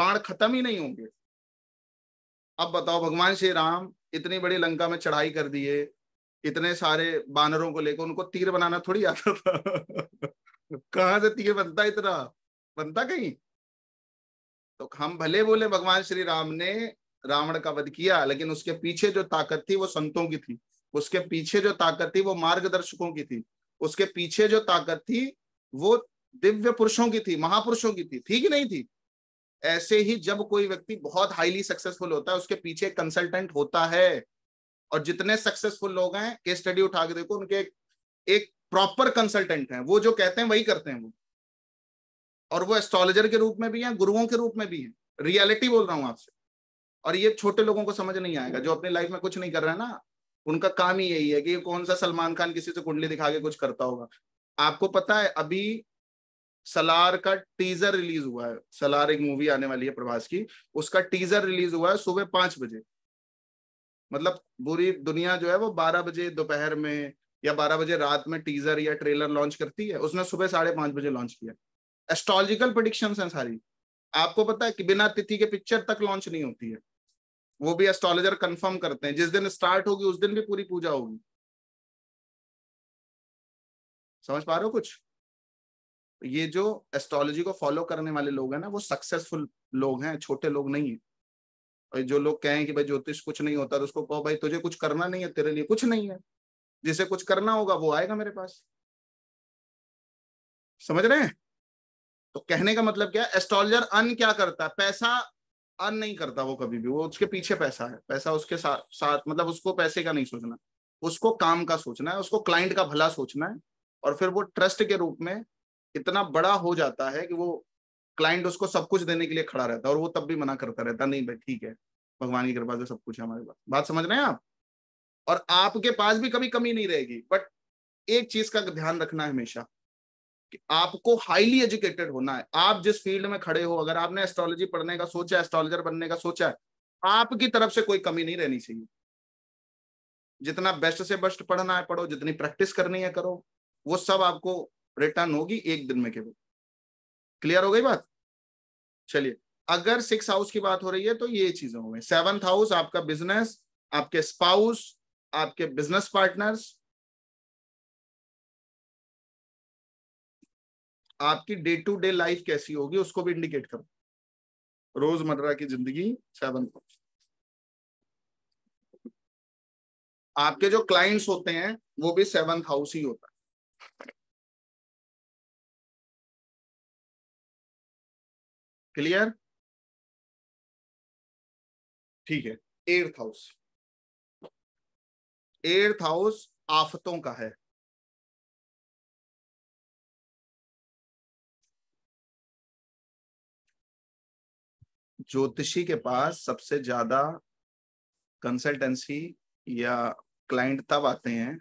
बाण खत्म ही नहीं होंगे अब बताओ भगवान श्री राम इतनी बड़ी लंका में चढ़ाई कर दिए इतने सारे बानरों को लेकर उनको तीर बनाना थोड़ी आता था कहाँ से तीर बनता इतना बनता कहीं तो हम भले बोले भगवान श्री राम ने रावण का वध किया लेकिन उसके पीछे जो ताकत थी वो संतों की थी उसके पीछे जो ताकत थी वो मार्गदर्शकों की थी उसके पीछे जो ताकत थी वो दिव्य पुरुषों की थी महापुरुषों की थी ठीक नहीं थी ऐसे ही जब कोई व्यक्ति बहुत हाईली सक्सेसफुल होता है उसके पीछे कंसल्टेंट होता है और जितने सक्सेसफुल लोग हैं केस स्टडी उठा के देखो उनके एक, प्रॉपर कंसल्टेंट हैं वो जो कहते हैं वही करते हैं वो और वो एस्ट्रोलॉजर के रूप में भी हैं गुरुओं के रूप में भी हैं रियलिटी बोल रहा हूं आपसे और ये छोटे लोगों को समझ नहीं आएगा जो अपनी लाइफ में कुछ नहीं कर रहा है ना उनका काम ही यही है कि कौन सा सलमान खान किसी से कुंडली दिखा के कुछ करता होगा आपको पता है अभी सलार का टीजर रिलीज हुआ है सलार एक मूवी आने वाली है प्रभास की उसका टीजर रिलीज हुआ है सुबह पांच बजे मतलब पूरी दुनिया जो है वो बारह बजे दोपहर में या बारह बजे रात में टीजर या ट्रेलर लॉन्च करती है उसने सुबह साढ़े पांच बजे लॉन्च किया एस्ट्रोलॉजिकल प्रडिक्शन है सारी आपको पता है कि बिना तिथि के पिक्चर तक लॉन्च नहीं होती है वो भी एस्ट्रोलॉजर कंफर्म करते हैं जिस दिन स्टार्ट होगी उस दिन भी पूरी पूजा होगी समझ पा रहे हो कुछ ये जो एस्ट्रोलॉजी को फॉलो करने वाले लोग हैं ना वो सक्सेसफुल लोग हैं छोटे लोग नहीं है और जो लोग कहें कि भाई ज्योतिष कुछ नहीं होता तो उसको कहो भाई तुझे कुछ करना नहीं है तेरे लिए कुछ नहीं है जिसे कुछ करना होगा वो आएगा मेरे पास समझ रहे हैं तो कहने का मतलब क्या एस्ट्रोलॉजर अन क्या करता है पैसा अन नहीं करता वो कभी भी वो उसके पीछे पैसा है पैसा उसके साथ साथ मतलब उसको पैसे का नहीं सोचना उसको काम का सोचना है उसको क्लाइंट का भला सोचना है और फिर वो ट्रस्ट के रूप में इतना बड़ा हो जाता है कि वो क्लाइंट उसको सब कुछ देने के लिए खड़ा रहता है और वो तब भी मना करता रहता नहीं भाई ठीक है भगवान की कृपा से सब कुछ है हमारे पास बात समझ रहे हैं आप और आपके पास भी कभी कमी नहीं रहेगी बट एक चीज का ध्यान रखना है हमेशा आपको हाईली एजुकेटेड होना है आप जिस फील्ड में खड़े हो अगर आपने एस्ट्रोलॉजी पढ़ने का सोचा एस्ट्रोलॉजर बनने का सोचा है आपकी तरफ से कोई कमी नहीं रहनी चाहिए जितना बेस्ट से बेस्ट पढ़ना है पढ़ो जितनी प्रैक्टिस करनी है करो वो सब आपको रिटर्न होगी एक दिन में केवल क्लियर हो गई बात चलिए अगर सिक्स हाउस की बात हो रही है तो ये चीजें हो गई सेवंथ हाउस आपका बिजनेस आपके स्पाउस आपके बिजनेस पार्टनर्स आपकी डे टू डे लाइफ कैसी होगी उसको भी इंडिकेट करो रोजमर्रा की जिंदगी सेवन आपके जो क्लाइंट्स होते हैं वो भी सेवन हाउस ही होता है क्लियर ठीक है एर्थ हाउस एर्थ हाउस आफतों का है ज्योतिषी के पास सबसे ज्यादा कंसल्टेंसी या क्लाइंट तब आते हैं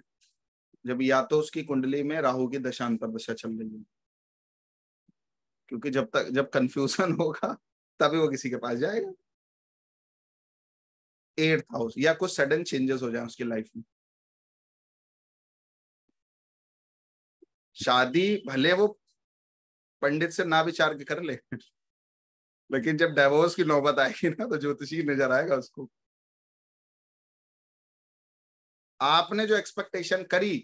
जब या तो उसकी कुंडली में राहु की दशांतर दशा चल रही है क्योंकि जब तक जब कंफ्यूजन होगा तभी वो किसी के पास जाएगा एट हाउस या कुछ सडन चेंजेस हो जाए उसकी लाइफ में शादी भले वो पंडित से ना विचार के कर ले लेकिन जब डेवोर्स की नौबत आएगी ना तो ज्योतिषी नजर आएगा उसको आपने जो एक्सपेक्टेशन करी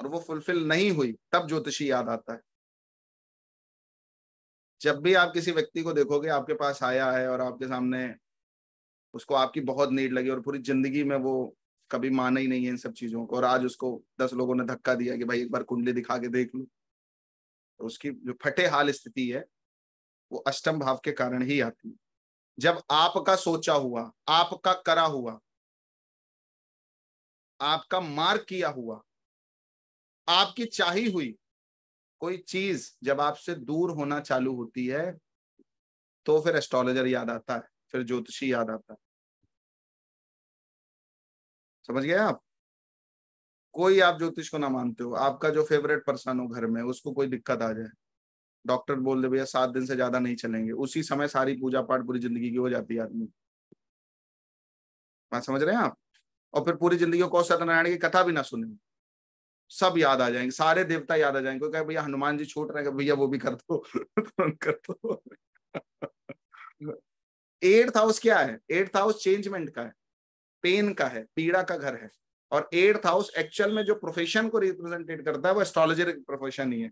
और वो फुलफिल नहीं हुई तब ज्योतिषी याद आता है जब भी आप किसी व्यक्ति को देखोगे आपके पास आया है और आपके सामने उसको आपकी बहुत नीड लगी और पूरी जिंदगी में वो कभी माना ही नहीं है इन सब चीजों को और आज उसको दस लोगों ने धक्का दिया कि भाई एक बार कुंडली दिखा के देख लो तो उसकी जो फटे हाल स्थिति है वो अष्टम भाव के कारण ही आती है जब आपका सोचा हुआ आपका करा हुआ आपका मार किया हुआ आपकी चाही हुई कोई चीज जब आपसे दूर होना चालू होती है तो फिर एस्ट्रोलॉजर याद आता है फिर ज्योतिषी याद आता है समझ गए आप कोई आप ज्योतिष को ना मानते हो आपका जो फेवरेट पर्सन हो घर में उसको कोई दिक्कत आ जाए डॉक्टर बोल दे भैया सात दिन से ज्यादा नहीं चलेंगे उसी समय सारी पूजा पाठ पूरी जिंदगी की हो जाती है आदमी बात समझ रहे हैं आप और फिर पूरी जिंदगी को सत्यनारायण की कथा भी ना सुने सब याद आ जाएंगे सारे देवता याद आ जाएंगे क्योंकि कहे भैया हनुमान जी छूट रहे भैया वो भी कर दो कर दो एट्थ हाउस क्या है एट्थ हाउस चेंजमेंट का है पेन का है पीड़ा का घर है और एट्थ हाउस एक्चुअल में जो प्रोफेशन को रिप्रेजेंटेट करता है वो एस्ट्रोलॉजी प्रोफेशन ही है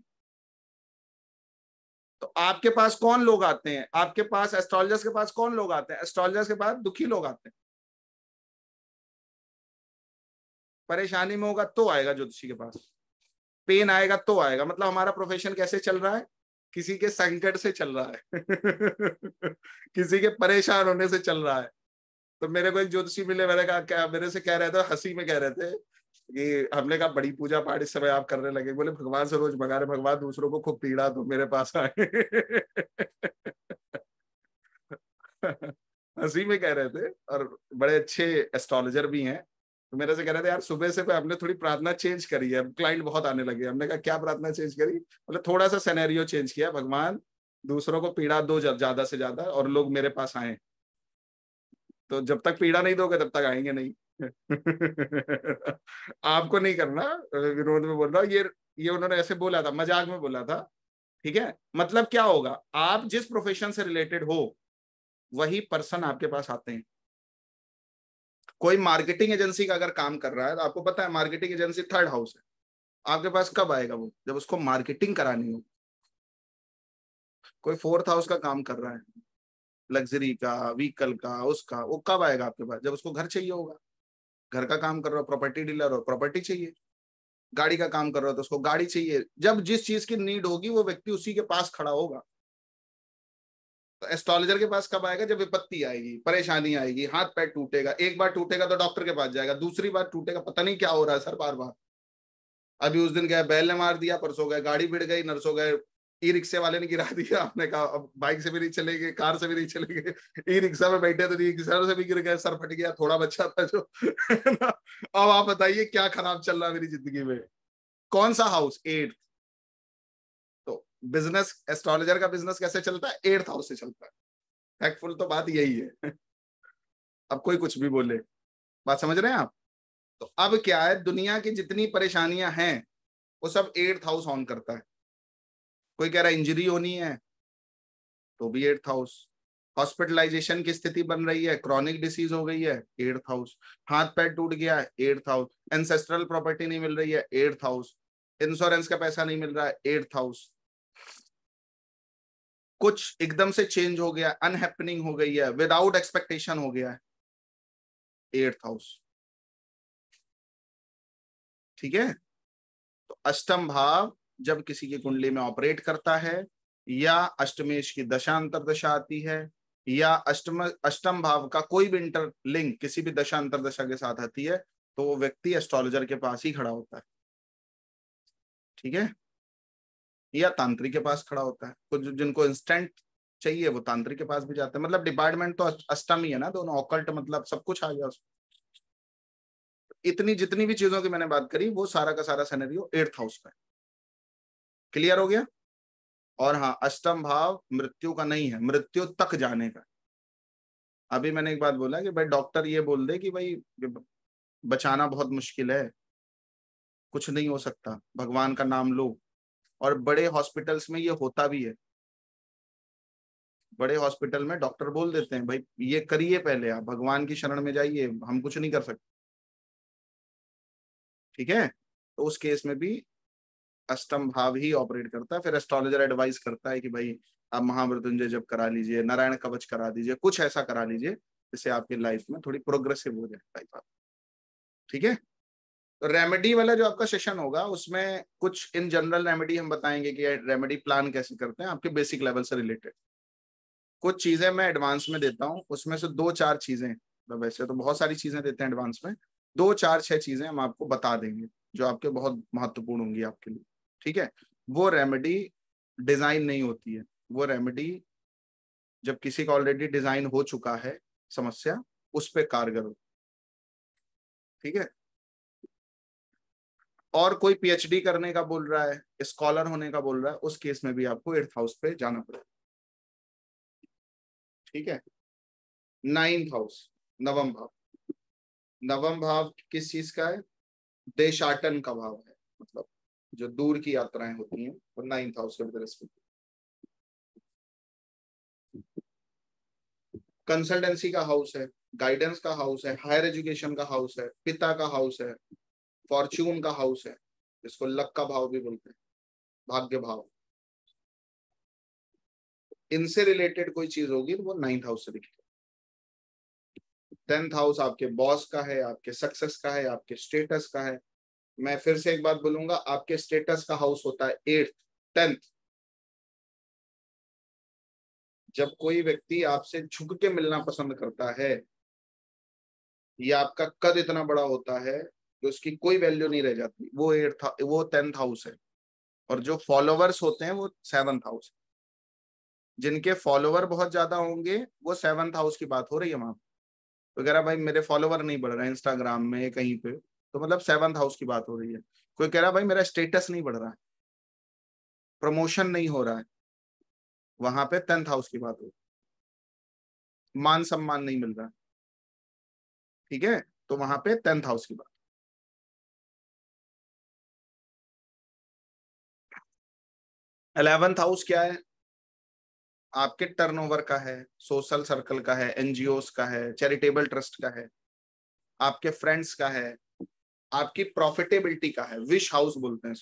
तो आपके पास कौन लोग आते हैं आपके पास एस्ट्रोलॉजर्स के पास कौन लोग आते हैं एस्ट्रोलॉजर्स के पास दुखी लोग आते हैं परेशानी में होगा तो आएगा ज्योतिषी के पास पेन आएगा तो आएगा मतलब हमारा प्रोफेशन कैसे चल रहा है किसी के संकट से चल रहा है किसी के परेशान होने से चल रहा है तो मेरे को एक ज्योतिषी मिले मैंने कहा क्या मेरे से कह रहे थे हंसी में कह रहे थे कि हमने कहा बड़ी पूजा पाठ इस समय आप करने लगे बोले भगवान से रोज भगा रहे भगवान दूसरों को खूब पीड़ा दो मेरे पास आए हंसी में कह रहे थे और बड़े अच्छे एस्ट्रोलॉजर भी हैं तो मेरे से कह रहे थे यार सुबह से हमने थोड़ी प्रार्थना चेंज करी है क्लाइंट बहुत आने लगे हमने कहा क्या प्रार्थना चेंज करी मतलब थोड़ा सा सैनैरियो चेंज किया भगवान दूसरों को पीड़ा दो ज्यादा से ज्यादा और लोग मेरे पास आए तो जब तक पीड़ा नहीं दोगे तब तक आएंगे नहीं आपको नहीं करना विरोध में बोल रहा हूँ ये ये उन्होंने ऐसे बोला था मजाक में बोला था ठीक है मतलब क्या होगा आप जिस प्रोफेशन से रिलेटेड हो वही पर्सन आपके पास आते हैं कोई मार्केटिंग एजेंसी का अगर काम कर रहा है तो आपको पता है मार्केटिंग एजेंसी थर्ड हाउस है आपके पास कब आएगा वो जब उसको मार्केटिंग करानी हो कोई फोर्थ हाउस का काम कर रहा है लग्जरी का व्हीकल का उसका वो कब आएगा आपके पास जब उसको घर चाहिए होगा घर का काम कर रहे हो प्रॉपर्टी डीलर हो प्रॉपर्टी चाहिए गाड़ी का काम कर रहे हो तो उसको गाड़ी चाहिए जब जिस चीज की नीड होगी वो व्यक्ति उसी के पास खड़ा होगा तो एस्ट्रोलॉजर के पास कब आएगा जब विपत्ति आएगी परेशानी आएगी हाथ पैर टूटेगा एक बार टूटेगा तो डॉक्टर के पास जाएगा दूसरी बार टूटेगा पता नहीं क्या हो रहा है सर बार बार अभी उस दिन गए बैल ने मार दिया परसों गए गाड़ी भिड़ गई नर्सों गए ई रिक्शे वाले ने गिरा दिया आपने कहा अब बाइक से भी नहीं चलेंगे कार से भी नहीं चलेंगे ई रिक्शा में बैठे तो ई रिक्शा से भी गिर गए सर फट गया थोड़ा बच्चा था जो अब आप बताइए क्या खराब चल रहा है मेरी जिंदगी में कौन सा हाउस एट तो बिजनेस एस्ट्रोलॉजर का बिजनेस कैसे चलता है एट्थ हाउस से चलता है फैक्टफुल तो बात यही है अब कोई कुछ भी बोले बात समझ रहे हैं आप तो अब क्या है दुनिया की जितनी परेशानियां हैं वो सब एट्थ हाउस ऑन करता है कोई कह रहा है इंजरी होनी है तो भी एट्थ हाउस हॉस्पिटलाइजेशन की स्थिति बन रही है क्रॉनिक डिसीज हो गई है एट्थ हाउस हाथ पैर टूट गया है एट्थ हाउस एंसेस्ट्रल प्रॉपर्टी नहीं मिल रही है एट्थ हाउस इंश्योरेंस का पैसा नहीं मिल रहा है एट्थ हाउस कुछ एकदम से चेंज हो गया अनहैपनिंग हो गई है विदाउट एक्सपेक्टेशन हो गया है एट्थ हाउस ठीक है तो अष्टम भाव जब किसी की कुंडली में ऑपरेट करता है या अष्टमेश की दशांतर दशा आती है या अष्टम अष्टम भाव का कोई भी इंटर लिंक किसी भी दशांतर दशा के साथ आती है तो वो व्यक्ति एस्ट्रोलॉजर के पास ही खड़ा होता है ठीक है या तांत्रिक के पास खड़ा होता है कुछ जिनको इंस्टेंट चाहिए वो तांत्रिक के पास भी जाते हैं मतलब डिपार्टमेंट तो अष्टम ही है ना दोनों ऑकल्ट मतलब सब कुछ आ गया उसमें इतनी जितनी भी चीजों की मैंने बात करी वो सारा का सारा सेनेरियो एट्थ हाउस में क्लियर हो गया और हाँ अष्टम भाव मृत्यु का नहीं है मृत्यु तक जाने का अभी मैंने एक बात बोला कि भाई डॉक्टर ये बोल दे कि भाई बचाना बहुत मुश्किल है कुछ नहीं हो सकता भगवान का नाम लो और बड़े हॉस्पिटल्स में ये होता भी है बड़े हॉस्पिटल में डॉक्टर बोल देते हैं भाई ये करिए पहले आप भगवान की शरण में जाइए हम कुछ नहीं कर सकते ठीक है तो उस केस में भी अष्टम भाव ही ऑपरेट करता है फिर एस्ट्रोलॉजर एडवाइस करता है कि भाई आप महामृत्युंजय जब करा लीजिए नारायण कवच करा दीजिए कुछ ऐसा करा लीजिए जिससे आपकी लाइफ में थोड़ी प्रोग्रेसिव हो जाए लाइफ ठीक है तो रेमेडी वाला जो आपका सेशन होगा उसमें कुछ इन जनरल रेमेडी हम बताएंगे कि रेमेडी प्लान कैसे करते हैं आपके बेसिक लेवल से रिलेटेड कुछ चीजें मैं एडवांस में देता हूँ उसमें से दो चार चीजें तो वैसे तो बहुत सारी चीजें देते हैं एडवांस में दो चार छह चीजें हम आपको बता देंगे जो आपके बहुत महत्वपूर्ण होंगी आपके लिए ठीक है वो रेमेडी डिजाइन नहीं होती है वो रेमेडी जब किसी का ऑलरेडी डिजाइन हो चुका है समस्या उस पर कारगर हो ठीक है और कोई पीएचडी करने का बोल रहा है स्कॉलर होने का बोल रहा है उस केस में भी आपको एट्थ हाउस पे जाना पड़ेगा ठीक है नाइन्थ हाउस नवम भाव नवम भाव किस चीज का है देशाटन का भाव है मतलब जो दूर की यात्राएं होती हैं वो ninth house with respect consultancy का हाउस है गाइडेंस का हाउस है हायर एजुकेशन का हाउस है पिता का हाउस है फॉर्च्यून का हाउस है जिसको लक का भाव भी बोलते हैं भाग्य भाव इनसे रिलेटेड कोई चीज होगी तो वो नाइन्थ हाउस से दिखेगा टेंथ हाउस आपके बॉस का है आपके सक्सेस का है आपके स्टेटस का है मैं फिर से एक बात बोलूंगा आपके स्टेटस का हाउस होता है एट्थ टेंथ जब कोई व्यक्ति आपसे झुक के मिलना पसंद करता है या आपका कद इतना बड़ा होता है कि उसकी कोई वैल्यू नहीं रह जाती वो एट्थ वो टेंथ हाउस है और जो फॉलोवर्स होते हैं वो सेवंथ हाउस जिनके फॉलोवर बहुत ज्यादा होंगे वो सेवंथ हाउस की बात हो रही है वहां वगैरह तो भाई मेरे फॉलोवर नहीं बढ़ रहे इंस्टाग्राम में कहीं पे तो मतलब सेवंथ हाउस की बात हो रही है कोई कह रहा भाई मेरा स्टेटस नहीं बढ़ रहा है प्रमोशन नहीं हो रहा है वहां पे टेंथ हाउस की बात हो रही मान सम्मान नहीं मिल रहा है ठीक है तो वहां पे टेंथ हाउस की बात अलेवेंथ हाउस क्या है आपके टर्नओवर का है सोशल सर्कल का है एनजीओ का है चैरिटेबल ट्रस्ट का है आपके फ्रेंड्स का है आपकी प्रॉफिटेबिलिटी का है विश हाउस बोलते हैं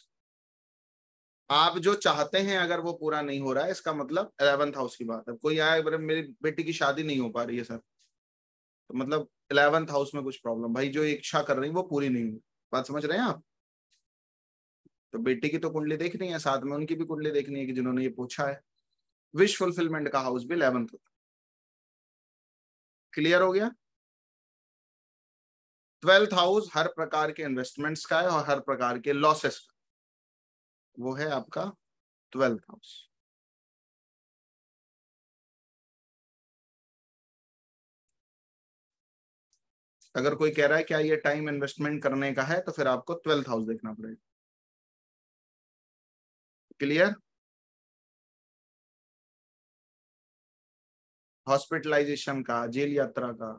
आप जो चाहते हैं अगर वो पूरा नहीं हो रहा है इसका मतलब अलेवंथ हाउस की बात है कोई आया मेरी बेटी की शादी नहीं हो पा रही है सर तो मतलब इलेवंथ हाउस में कुछ प्रॉब्लम भाई जो इच्छा कर रही वो पूरी नहीं हुई बात समझ रहे हैं आप तो बेटी की तो कुंडली देखनी है साथ में उनकी भी कुंडली देखनी है कि जिन्होंने ये पूछा है विश फुलफिलमेंट का हाउस भी इलेवंथ होता क्लियर हो गया ट्वेल्थ हाउस हर प्रकार के इन्वेस्टमेंट्स का है और हर प्रकार के लॉसेस का वो है आपका ट्वेल्थ हाउस अगर कोई कह रहा है क्या ये टाइम इन्वेस्टमेंट करने का है तो फिर आपको ट्वेल्थ हाउस देखना पड़ेगा क्लियर हॉस्पिटलाइजेशन का जेल यात्रा का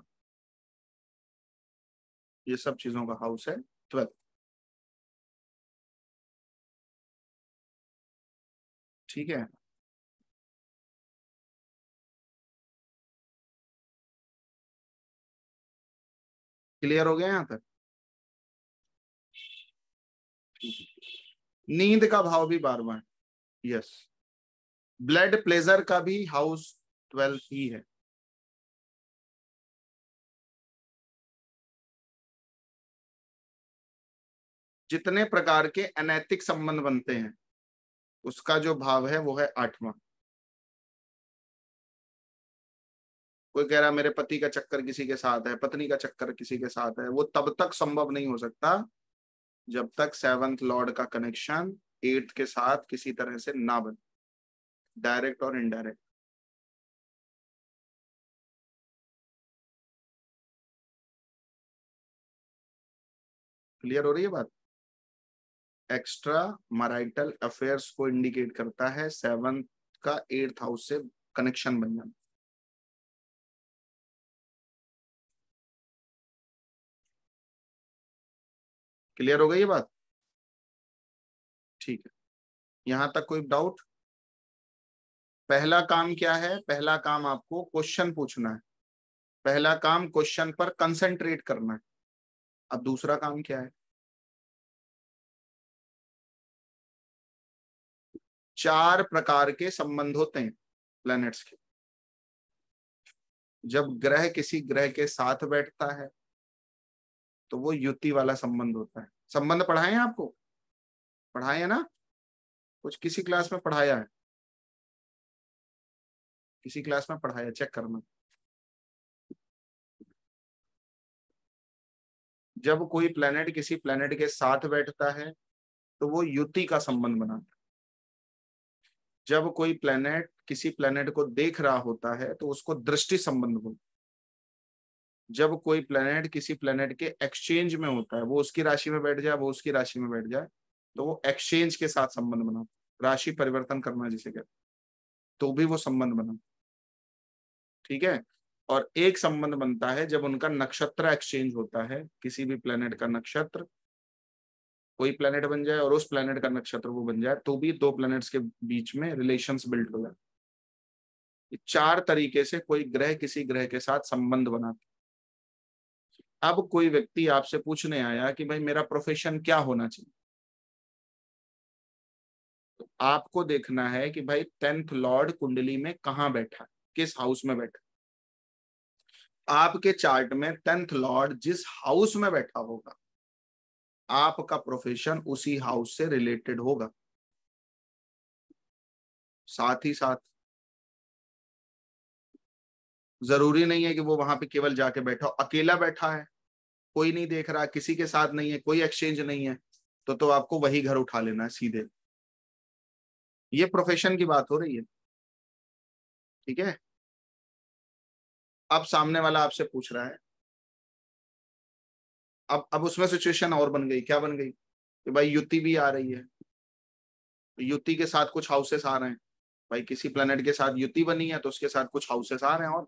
ये सब चीजों का हाउस है ट्वेल्थ ठीक है क्लियर हो गया यहां तक नींद का भाव भी बार बार यस ब्लड प्लेजर का भी हाउस ट्वेल्थ ही है जितने प्रकार के अनैतिक संबंध बनते हैं उसका जो भाव है वो है आठवां कोई कह रहा मेरे पति का चक्कर किसी के साथ है पत्नी का चक्कर किसी के साथ है वो तब तक संभव नहीं हो सकता जब तक सेवंथ लॉर्ड का कनेक्शन एट्थ के साथ किसी तरह से ना बने डायरेक्ट और इनडायरेक्ट क्लियर हो रही है बात एक्स्ट्रा मराइटल अफेयर्स को इंडिकेट करता है सेवन का एट्थ हाउस से कनेक्शन बन जाना क्लियर हो गई ये बात ठीक है यहां तक कोई डाउट पहला काम क्या है पहला काम आपको क्वेश्चन पूछना है पहला काम क्वेश्चन पर कंसंट्रेट करना है अब दूसरा काम क्या है चार प्रकार के संबंध होते हैं प्लैनेट्स के जब ग्रह किसी ग्रह के साथ बैठता है तो वो युति वाला संबंध होता है संबंध पढ़ाए आपको पढ़ाए ना कुछ किसी क्लास में पढ़ाया है किसी क्लास में पढ़ाया चेक करना जब कोई प्लेनेट किसी प्लेनेट के साथ बैठता है तो वो युति का संबंध बनाता है जब कोई प्लेनेट किसी प्लेनेट को देख रहा होता है तो उसको दृष्टि संबंध बोलते जब कोई प्लेनेट किसी प्लेनेट के एक्सचेंज में होता है वो उसकी राशि में बैठ जाए वो उसकी राशि में बैठ जाए तो वो एक्सचेंज के साथ संबंध बना राशि परिवर्तन करना जिसे कहते तो भी वो संबंध बना ठीक है और एक संबंध बनता है जब उनका नक्षत्र एक्सचेंज होता है किसी भी प्लेनेट का नक्षत्र कोई प्लेनेट बन जाए और उस प्लेनेट का नक्षत्र वो बन जाए तो भी दो प्लेनेट्स के बीच में रिलेशन बिल्ड हो जाए चार तरीके से कोई ग्रह किसी ग्रह के साथ संबंध बनाता अब कोई व्यक्ति आपसे पूछने आया कि भाई मेरा प्रोफेशन क्या होना चाहिए तो आपको देखना है कि भाई टेंथ लॉर्ड कुंडली में कहा बैठा किस हाउस में बैठा आपके चार्ट में टेंथ लॉर्ड जिस हाउस में बैठा होगा आपका प्रोफेशन उसी हाउस से रिलेटेड होगा साथ ही साथ जरूरी नहीं है कि वो वहां पे केवल जाके बैठा हो अकेला बैठा है कोई नहीं देख रहा किसी के साथ नहीं है कोई एक्सचेंज नहीं है तो तो आपको वही घर उठा लेना है सीधे ये प्रोफेशन की बात हो रही है ठीक है अब सामने वाला आपसे पूछ रहा है अब अब उसमें सिचुएशन और बन गई क्या बन गई कि भाई युति भी आ रही है युति के साथ कुछ हाउसेस आ रहे हैं भाई किसी प्लेनेट के साथ युति बनी है तो उसके साथ कुछ हाउसेस आ रहे हैं और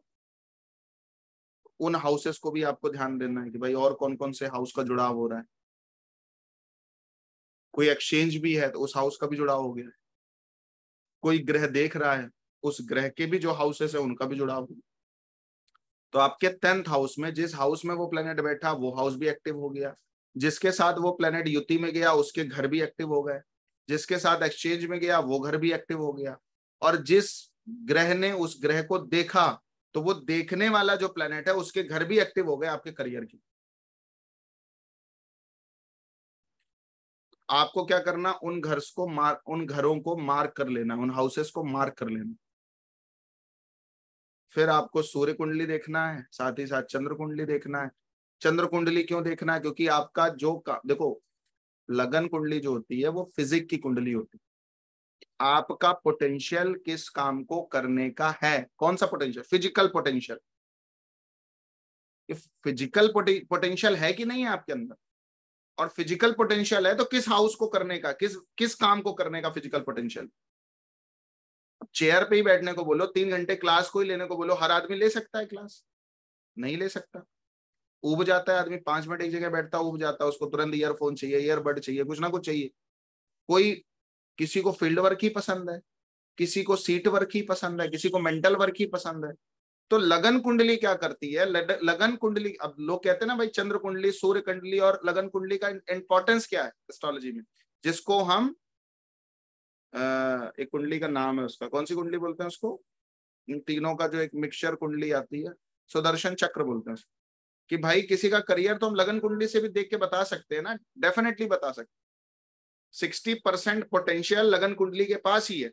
उन हाउसेस को भी आपको ध्यान देना है कि भाई और कौन कौन से हाउस का जुड़ाव हो रहा है कोई एक्सचेंज भी है तो उस हाउस का भी जुड़ाव हो गया कोई ग्रह देख रहा है उस ग्रह के भी जो हाउसेस है उनका भी जुड़ाव हो गया तो आपके टेंथ हाउस में जिस हाउस में वो प्लेनेट बैठा वो हाउस भी एक्टिव हो गया जिसके साथ वो प्लेनेट युति में गया उसके घर भी एक्टिव हो गए जिसके साथ एक्सचेंज में गया वो घर भी एक्टिव हो गया और जिस ग्रह ने उस ग्रह को देखा तो वो देखने वाला जो प्लेनेट है उसके घर भी एक्टिव हो गए आपके करियर की आपको क्या करना उन घर को मार्क उन घरों को मार्क कर लेना उन हाउसेस को मार्क कर लेना फिर आपको सूर्य कुंडली देखना है साथ ही साथ चंद्र कुंडली देखना है चंद्र कुंडली क्यों देखना है क्योंकि आपका जो का, देखो लगन कुंडली जो होती है वो फिजिक की कुंडली होती है आपका पोटेंशियल किस काम को करने का है कौन सा potential physical potential physical potential है कि नहीं है आपके अंदर और फिजिकल पोटेंशियल है तो किस हाउस को करने का किस किस काम को करने का फिजिकल पोटेंशियल चेयर पे ही बैठने को बोलो तीन घंटे क्लास को ही लेने को बोलो हर आदमी ले सकता है क्लास नहीं ले सकता उब जाता है आदमी पांच मिनट एक जगह बैठता उब जाता है उसको तुरंत ईयरफोन चाहिए ईयरबड चाहिए कुछ ना कुछ चाहिए कोई किसी को फील्ड वर्क ही पसंद है किसी को सीट वर्क ही पसंद है किसी को मेंटल वर्क ही पसंद है तो लगन कुंडली क्या करती है लगन कुंडली अब लोग कहते हैं ना भाई चंद्र कुंडली सूर्य कुंडली और लगन कुंडली का इंपॉर्टेंस क्या है एस्ट्रोलॉजी में जिसको हम एक कुंडली का नाम है उसका कौन सी कुंडली बोलते हैं उसको इन तीनों का जो एक मिक्सचर कुंडली आती है सुदर्शन चक्र बोलते हैं कि भाई किसी का करियर तो हम लगन कुंडली से भी देख के बता सकते हैं ना डेफिनेटली बता सकते सिक्सटी परसेंट पोटेंशियल लगन कुंडली के पास ही है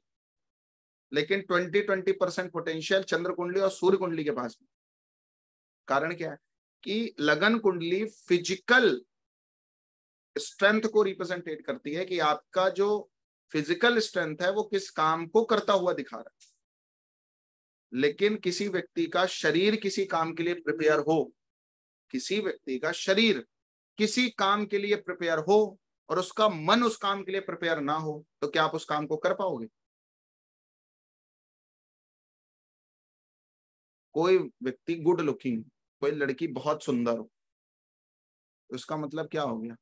लेकिन ट्वेंटी ट्वेंटी परसेंट पोटेंशियल चंद्र कुंडली और सूर्य कुंडली के पास में कारण क्या है कि लगन कुंडली फिजिकल स्ट्रेंथ को रिप्रेजेंटेट करती है कि आपका जो फिजिकल स्ट्रेंथ है वो किस काम को करता हुआ दिखा रहा है लेकिन किसी व्यक्ति का शरीर किसी काम के लिए प्रिपेयर हो किसी व्यक्ति का शरीर किसी काम के लिए प्रिपेयर हो और उसका मन उस काम के लिए प्रिपेयर ना हो तो क्या आप उस काम को कर पाओगे कोई व्यक्ति गुड लुकिंग कोई लड़की बहुत सुंदर हो उसका मतलब क्या हो गया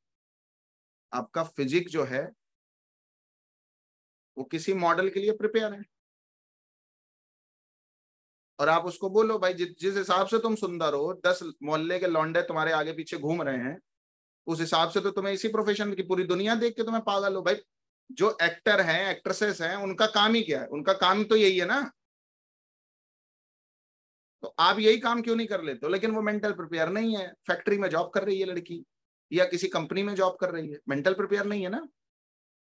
आपका फिजिक जो है वो किसी मॉडल के लिए प्रिपेयर है और आप उसको बोलो भाई जि, जिस हिसाब से तुम सुंदर हो दस मोहल्ले के लौंडे तुम्हारे आगे पीछे घूम रहे हैं उस हिसाब से तो तुम्हें इसी प्रोफेशन की पूरी दुनिया देख के तुम्हें पागल हो भाई जो एक्टर हैं एक्ट्रेसेस हैं उनका काम ही क्या है उनका काम तो यही है ना तो आप यही काम क्यों नहीं कर लेते हो लेकिन वो मेंटल प्रिपेयर नहीं है फैक्ट्री में जॉब कर रही है लड़की या किसी कंपनी में जॉब कर रही है मेंटल प्रिपेयर नहीं है ना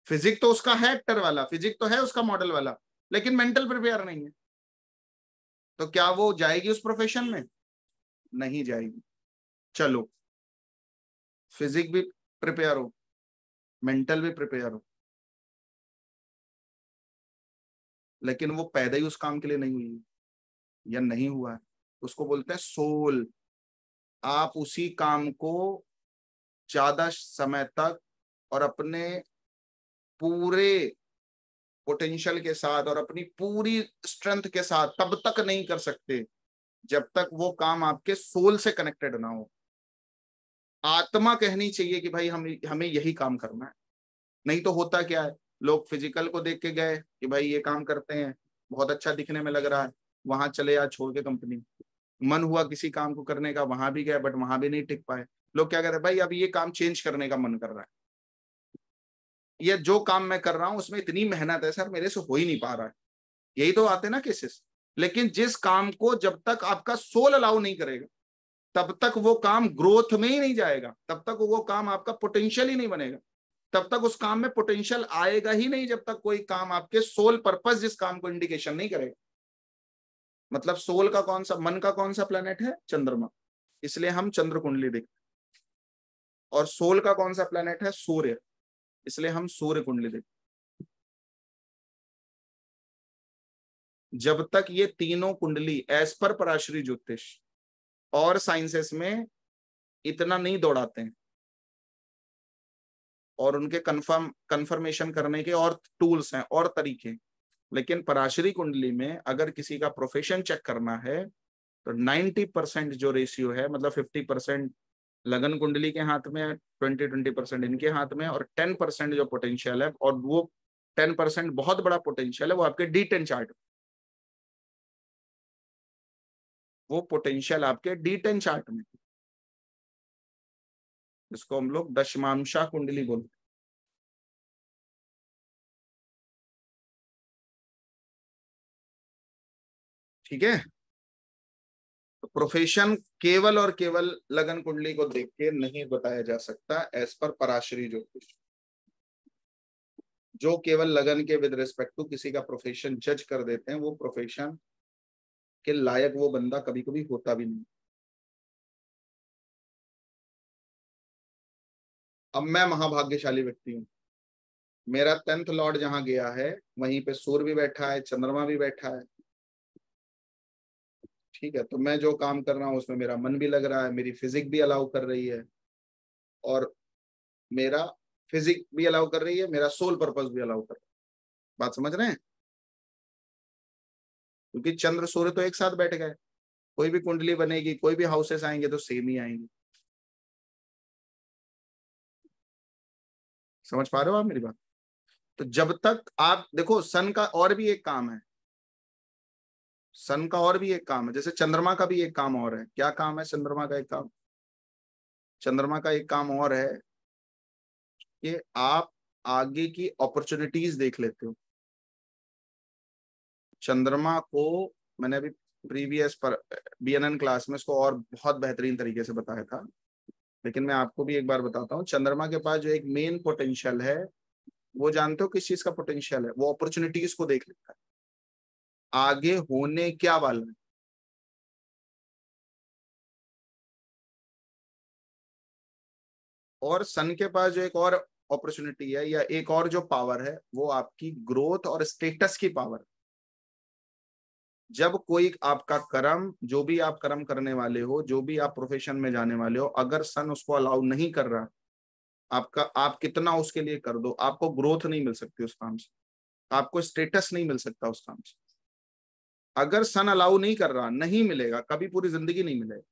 फिजिक तो उसका है एक्टर वाला फिजिक तो है उसका मॉडल वाला लेकिन मेंटल प्रिपेयर नहीं है तो क्या वो जाएगी उस प्रोफेशन में नहीं जाएगी चलो फिजिक भी प्रिपेयर हो मेंटल भी प्रिपेयर हो लेकिन वो पैदा ही उस काम के लिए नहीं हुई या नहीं हुआ है उसको बोलते हैं सोल आप उसी काम को ज्यादा समय तक और अपने पूरे पोटेंशियल के साथ और अपनी पूरी स्ट्रेंथ के साथ तब तक नहीं कर सकते जब तक वो काम आपके सोल से कनेक्टेड ना हो आत्मा कहनी चाहिए कि भाई हम हमें यही काम करना है नहीं तो होता क्या है लोग फिजिकल को देख के गए कि भाई ये काम करते हैं बहुत अच्छा दिखने में लग रहा है वहां चले या छोड़ के कंपनी मन हुआ किसी काम को करने का वहां भी गए बट वहां भी नहीं टिक पाए लोग क्या कर रहे हैं भाई अब ये काम चेंज करने का मन कर रहा है या जो काम मैं कर रहा हूँ उसमें इतनी मेहनत है सर मेरे से हो ही नहीं पा रहा है यही तो आते ना केसेस लेकिन जिस काम को जब तक आपका सोल अलाउ नहीं करेगा तब तक वो काम ग्रोथ में ही नहीं जाएगा तब तक वो काम आपका पोटेंशियल ही नहीं बनेगा तब तक उस काम में पोटेंशियल आएगा ही नहीं जब तक कोई काम आपके सोल पर्पज जिस काम को इंडिकेशन नहीं करेगा मतलब सोल का कौन सा मन का कौन सा प्लेनेट है चंद्रमा इसलिए हम चंद्र कुंडली देखते और सोल का कौन सा प्लेनेट है सूर्य इसलिए हम सूर्य कुंडली देखते जब तक ये तीनों कुंडली एज पर पराश्री ज्योतिष और साइंसेस में इतना नहीं दौड़ाते हैं और उनके कंफर्म कंफर्मेशन करने के और टूल्स हैं और तरीके लेकिन पराशरी कुंडली में अगर किसी का प्रोफेशन चेक करना है तो 90 परसेंट जो रेशियो है मतलब 50 परसेंट लगन कुंडली के हाथ में ट्वेंटी ट्वेंटी परसेंट इनके हाथ में और टेन परसेंट जो पोटेंशियल है और वो टेन परसेंट बहुत बड़ा पोटेंशियल है वो आपके डी टेन चार्ट वो पोटेंशियल आपके डी टेन चार्ट में इसको हम लोग दशमांशा कुंडली बोलते हैं ठीक है प्रोफेशन केवल और केवल लगन कुंडली को देख के नहीं बताया जा सकता एज पर पराशरी ज्योतिष जो केवल लगन के विद रिस्पेक्ट टू किसी का प्रोफेशन जज कर देते हैं वो प्रोफेशन के लायक वो बंदा कभी कभी होता भी नहीं अब मैं महाभाग्यशाली व्यक्ति हूं मेरा टेंथ लॉर्ड जहां गया है वहीं पे सूर्य भी बैठा है चंद्रमा भी बैठा है ठीक है तो मैं जो काम कर रहा हूँ उसमें मेरा मन भी लग रहा है मेरी फिजिक भी अलाउ कर रही है और मेरा फिजिक भी अलाउ कर रही है मेरा सोल पर्पज भी अलाउ कर रहा है बात समझ रहे हैं क्योंकि चंद्र सूर्य तो एक साथ बैठ गए कोई भी कुंडली बनेगी कोई भी हाउसेस आएंगे तो सेम ही आएंगे समझ पा रहे हो आप मेरी बात तो जब तक आप देखो सन का और भी एक काम है सन का और भी एक काम है जैसे चंद्रमा का भी एक काम और है क्या काम है चंद्रमा का एक काम चंद्रमा का एक काम और है कि आप आगे की अपॉर्चुनिटीज देख लेते हो चंद्रमा को मैंने अभी प्रीवियस पर बीएनएन क्लास में इसको और बहुत बेहतरीन तरीके से बताया था लेकिन मैं आपको भी एक बार बताता हूँ चंद्रमा के पास जो एक मेन पोटेंशियल है वो जानते हो किस चीज का पोटेंशियल है वो अपॉर्चुनिटीज को देख लेता है आगे होने क्या वाला है और सन के पास जो एक और अपॉर्चुनिटी है या एक और जो पावर है वो आपकी ग्रोथ और स्टेटस की पावर जब कोई आपका कर्म जो भी आप कर्म करने वाले हो जो भी आप प्रोफेशन में जाने वाले हो अगर सन उसको अलाउ नहीं कर रहा आपका आप कितना उसके लिए कर दो आपको ग्रोथ नहीं मिल सकती उस काम से आपको स्टेटस नहीं मिल सकता उस काम से अगर सन अलाउ नहीं कर रहा नहीं मिलेगा कभी पूरी जिंदगी नहीं मिलेगा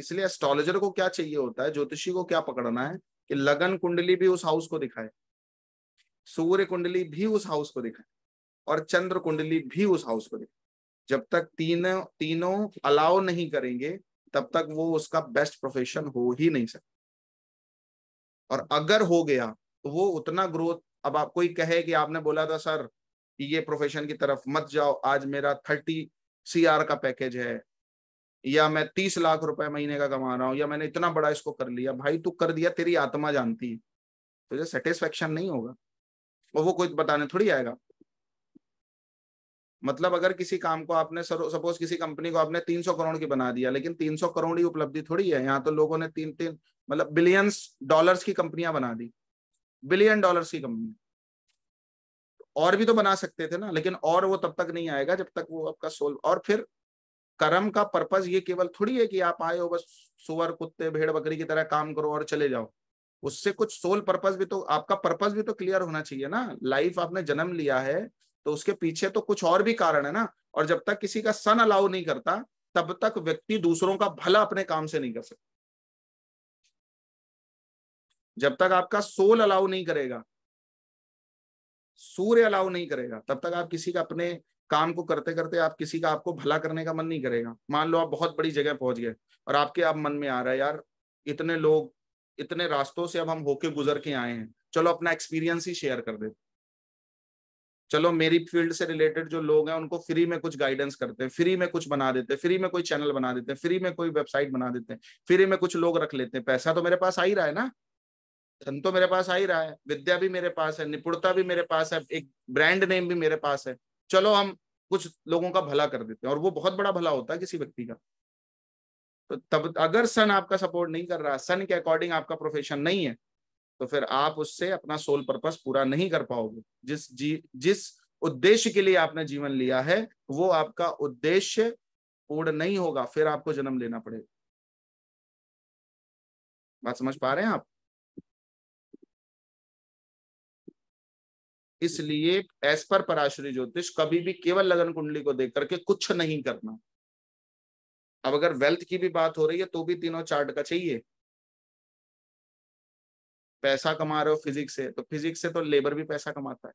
इसलिए एस्ट्रोलॉजर को क्या चाहिए होता है ज्योतिषी को क्या पकड़ना है कि लगन कुंडली भी उस हाउस को दिखाए सूर्य कुंडली भी उस हाउस को दिखाए और चंद्र कुंडली भी उस हाउस को दिखाए जब तक तीनों तीनों अलाउ नहीं करेंगे तब तक वो उसका बेस्ट प्रोफेशन हो ही नहीं सकता और अगर हो गया तो वो उतना ग्रोथ अब आप कोई कहे कि आपने बोला था सर ये प्रोफेशन की तरफ मत जाओ आज मेरा थर्टी सी आर का पैकेज है या मैं तीस लाख रुपए महीने का कमा रहा हूँ या मैंने इतना बड़ा इसको कर लिया भाई तू कर दिया तेरी आत्मा जानती है तुझे तो सेटिस्फेक्शन नहीं होगा और वो कोई बताने थोड़ी आएगा मतलब अगर किसी काम को आपने सपोज किसी कंपनी को आपने 300 करोड़ की बना दिया लेकिन 300 करोड़ ही उपलब्धि थोड़ी है यहाँ तो लोगों ने तीन तीन मतलब बिलियंस डॉलर्स की कंपनियां बना दी बिलियन डॉलर्स की कंपनी और भी तो बना सकते थे ना लेकिन और वो तब तक नहीं आएगा जब तक वो आपका सोल्व और फिर कर्म का पर्पज ये केवल थोड़ी है कि आप आए हो बस सुअर कुत्ते भेड़ बकरी की तरह काम करो और चले जाओ उससे कुछ सोल पर्पज भी तो आपका पर्पज भी तो क्लियर होना चाहिए ना लाइफ आपने जन्म लिया है तो उसके पीछे तो कुछ और भी कारण है ना और जब तक किसी का सन अलाउ नहीं करता तब तक व्यक्ति दूसरों का भला अपने काम से नहीं कर सकता जब तक आपका सोल अलाउ नहीं करेगा सूर्य अलाउ नहीं करेगा तब तक आप किसी का अपने काम को करते करते आप किसी का आपको भला करने का मन नहीं करेगा मान लो आप बहुत बड़ी जगह पहुंच गए और आपके अब मन में आ रहा है यार इतने लोग इतने रास्तों से अब हम होके गुजर के आए हैं चलो अपना एक्सपीरियंस ही शेयर कर देते चलो मेरी फील्ड से रिलेटेड जो लोग हैं उनको फ्री में कुछ गाइडेंस करते हैं फ्री में कुछ बना देते हैं फ्री में कोई चैनल बना देते हैं फ्री में कोई वेबसाइट बना देते हैं फ्री में कुछ लोग रख लेते हैं पैसा तो मेरे पास आ ही रहा है ना धन तो मेरे पास आ ही रहा है विद्या भी मेरे पास है निपुणता भी मेरे पास है एक ब्रांड नेम भी मेरे पास है चलो हम कुछ लोगों का भला कर देते हैं और वो बहुत बड़ा भला होता है किसी व्यक्ति का तो तब अगर सन आपका सपोर्ट नहीं कर रहा सन के अकॉर्डिंग आपका प्रोफेशन नहीं है तो फिर आप उससे अपना सोल पर्पस पूरा नहीं कर पाओगे जिस जी जिस उद्देश्य के लिए आपने जीवन लिया है वो आपका उद्देश्य पूर्ण नहीं होगा फिर आपको जन्म लेना पड़ेगा बात समझ पा रहे हैं आप इसलिए एस पर पराशरी ज्योतिष कभी भी केवल लगन कुंडली को देख करके कुछ नहीं करना अब अगर वेल्थ की भी बात हो रही है तो भी तीनों चार्ट का चाहिए पैसा कमा रहे हो फिजिक्स से तो फिजिक्स से तो लेबर भी पैसा कमाता है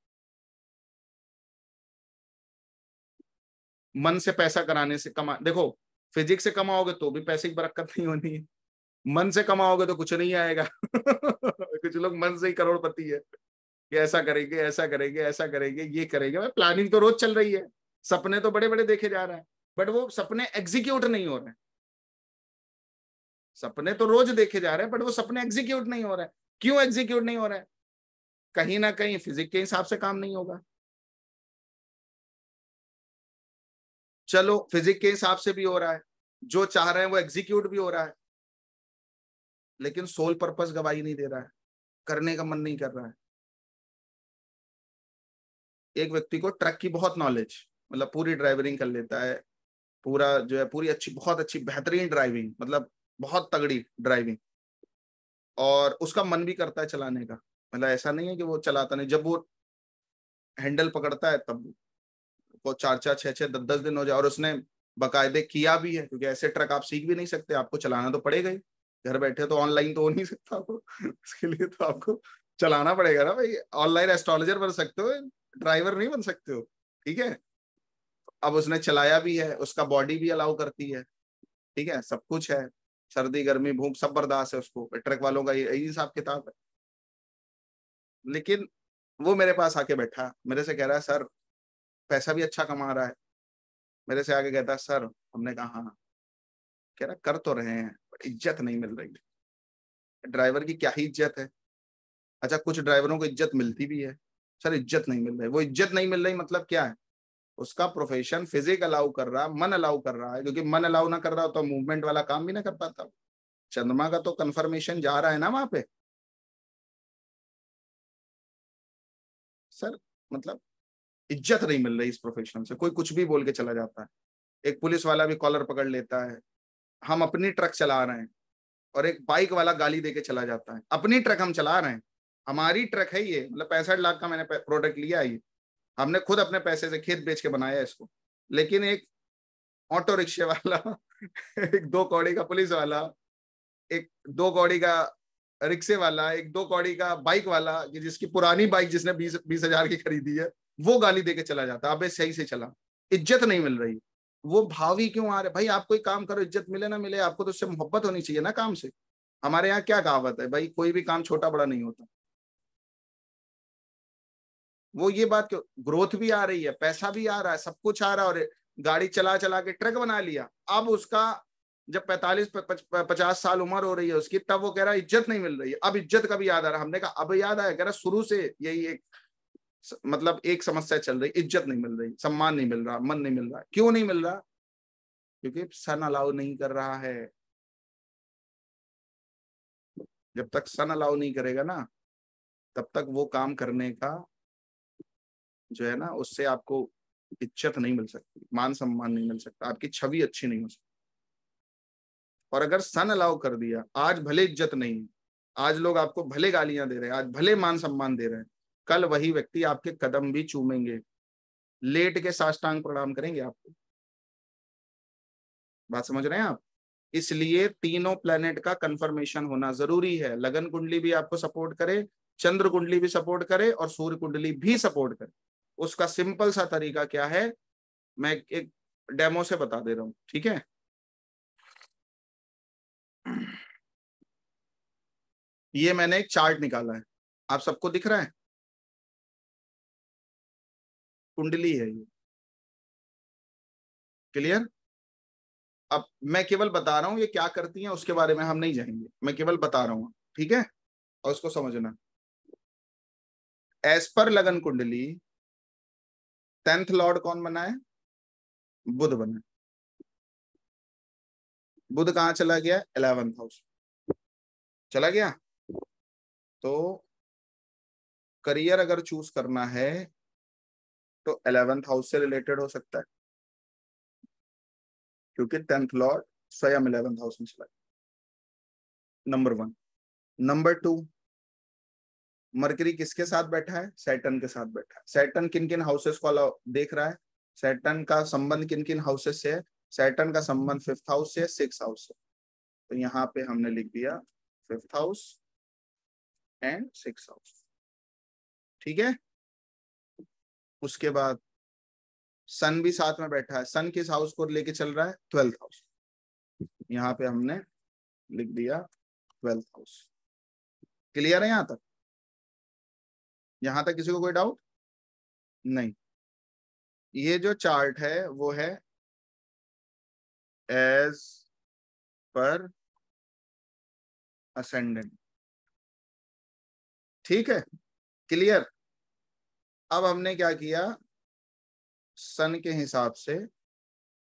मन से पैसा कराने से कमा देखो फिजिक्स से कमाओगे तो भी पैसे की बरक्कत नहीं होनी है मन से कमाओगे तो कुछ नहीं आएगा कुछ लोग मन से ही करोड़पति है ये ऐसा करेंगे ऐसा करेंगे ऐसा करेंगे ये करेंगे भाई प्लानिंग तो रोज चल रही है सपने तो बड़े बड़े देखे जा रहे हैं बट वो सपने एग्जीक्यूट नहीं हो रहे सपने तो रोज देखे जा रहे हैं बट वो सपने एग्जीक्यूट नहीं हो रहे क्यों एग्जीक्यूट नहीं हो रहे कहीं ना कहीं फिजिक के हिसाब से काम नहीं होगा चलो फिजिक के हिसाब से भी हो रहा है जो चाह रहे हैं वो एग्जीक्यूट भी हो रहा है लेकिन सोल पर्पस गवाही नहीं दे रहा है करने का मन नहीं कर रहा है एक व्यक्ति को ट्रक की बहुत नॉलेज मतलब पूरी ड्राइवरिंग कर लेता है पूरा जो है पूरी अच्छी बहुत अच्छी बेहतरीन ड्राइविंग मतलब बहुत तगड़ी ड्राइविंग और उसका मन भी करता है चलाने का मतलब ऐसा नहीं है कि वो चलाता नहीं जब वो हैंडल पकड़ता है तब वो चार चार छः छः दस दस दिन हो जाए और उसने बाकायदे किया भी है क्योंकि ऐसे ट्रक आप सीख भी नहीं सकते आपको चलाना तो पड़ेगा ही घर बैठे तो ऑनलाइन तो हो नहीं सकता आपको उसके लिए तो आपको चलाना पड़ेगा ना भाई ऑनलाइन एस्ट्रोलॉजर बन सकते हो ड्राइवर नहीं बन सकते हो ठीक है अब उसने चलाया भी है उसका बॉडी भी अलाउ करती है ठीक है सब कुछ है सर्दी गर्मी भूख सब बर्दाश्त है उसको ट्रक वालों का यही हिसाब किताब है लेकिन वो मेरे पास आके बैठा मेरे से कह रहा है सर पैसा भी अच्छा कमा रहा है मेरे से आके कहता है सर हमने कहा हाँ कह रहा कर तो रहे हैं पर इज्जत नहीं मिल रही ड्राइवर की क्या ही इज्जत है अच्छा कुछ ड्राइवरों को इज्जत मिलती भी है सर इज्जत नहीं मिल रही वो इज्जत नहीं मिल रही मतलब क्या है उसका प्रोफेशन फिजिक अलाउ कर रहा मन अलाउ कर रहा है क्योंकि मन अलाउ ना कर रहा हो तो मूवमेंट वाला काम भी ना कर पाता चंद्रमा का तो कंफर्मेशन जा रहा है ना वहां पे सर मतलब इज्जत नहीं मिल रही इस प्रोफेशन से कोई कुछ भी बोल के चला जाता है एक पुलिस वाला भी कॉलर पकड़ लेता है हम अपनी ट्रक चला रहे हैं और एक बाइक वाला गाली दे के चला जाता है अपनी ट्रक हम चला रहे हैं हमारी ट्रक है ये मतलब पैंसठ लाख का मैंने प्रोडक्ट लिया ये हमने खुद अपने पैसे से खेत बेच के बनाया इसको लेकिन एक ऑटो रिक्शे वाला एक दो कौड़ी का पुलिस वाला एक दो कौड़ी का रिक्शे वाला एक दो कौड़ी का बाइक वाला जिसकी पुरानी बाइक जिसने बीस बीस हजार की खरीदी है वो गाली देके चला जाता अबे सही से चला इज्जत नहीं मिल रही वो भावी क्यों आ रहे भाई आप कोई काम करो इज्जत मिले ना मिले आपको तो उससे मोहब्बत होनी चाहिए ना काम से हमारे यहाँ क्या कहावत है भाई कोई भी काम छोटा बड़ा नहीं होता वो ये बात क्यों ग्रोथ भी आ रही है पैसा भी आ रहा है सब कुछ आ रहा है और गाड़ी चला चला के ट्रक बना लिया अब उसका जब पैतालीस पचास साल उम्र हो रही है उसकी तब वो कह रहा है इज्जत नहीं मिल रही है अब इज्जत का भी याद आ रहा हमने कहा अब याद आया कह रहा शुरू से यही एक मतलब एक समस्या चल रही इज्जत नहीं मिल रही सम्मान नहीं मिल रहा मन नहीं मिल रहा क्यों नहीं मिल रहा क्योंकि सन अलाउ नहीं कर रहा है जब तक सन अलाउ नहीं करेगा ना तब तक वो काम करने का जो है ना उससे आपको इज्जत तो नहीं मिल सकती मान सम्मान नहीं मिल सकता आपकी छवि अच्छी नहीं हो सकती और अगर सन अलाउ कर दिया आज भले इज्जत नहीं है आज लोग आपको भले गालियां दे रहे हैं आज भले मान सम्मान दे रहे हैं कल वही व्यक्ति आपके कदम भी चूमेंगे लेट के साष्टांग प्रणाम करेंगे आपको बात समझ रहे हैं आप इसलिए तीनों प्लेनेट का कंफर्मेशन होना जरूरी है लगन कुंडली भी आपको सपोर्ट करे चंद्र कुंडली भी सपोर्ट करे और सूर्य कुंडली भी सपोर्ट करे उसका सिंपल सा तरीका क्या है मैं एक डेमो से बता दे रहा हूं ठीक है ये मैंने एक चार्ट निकाला है आप सबको दिख रहा है कुंडली है ये क्लियर अब मैं केवल बता रहा हूं ये क्या करती है उसके बारे में हम नहीं जाएंगे मैं केवल बता रहा हूं ठीक है और उसको समझना एज पर लगन कुंडली टेंथ लॉर्ड कौन बना है बुध बना बुध कहा चला गया इलेवेंथ हाउस चला गया तो करियर अगर चूज करना है तो एलेवेंथ हाउस से रिलेटेड हो सकता है क्योंकि टेंथ लॉर्ड स्वयं इलेवेंथ हाउस में चला गया number one number two Mercury किसके साथ बैठा है सैटन के साथ बैठा है सैटन किन किन हाउसेस को देख रहा है सैटन का संबंध किन किन हाउसेस से है सैटन का संबंध फिफ्थ हाउस से सिक्स हाउस से तो यहाँ पे हमने लिख दिया fifth house and six house ठीक है उसके बाद सन भी साथ में बैठा है सन किस हाउस को लेके चल रहा है ट्वेल्थ हाउस यहाँ पे हमने लिख दिया ट्वेल्थ हाउस क्लियर है यहाँ तक यहां तक किसी को कोई डाउट नहीं ये जो चार्ट है वो है एज पर असेंडेंट ठीक है क्लियर अब हमने क्या किया सन के हिसाब से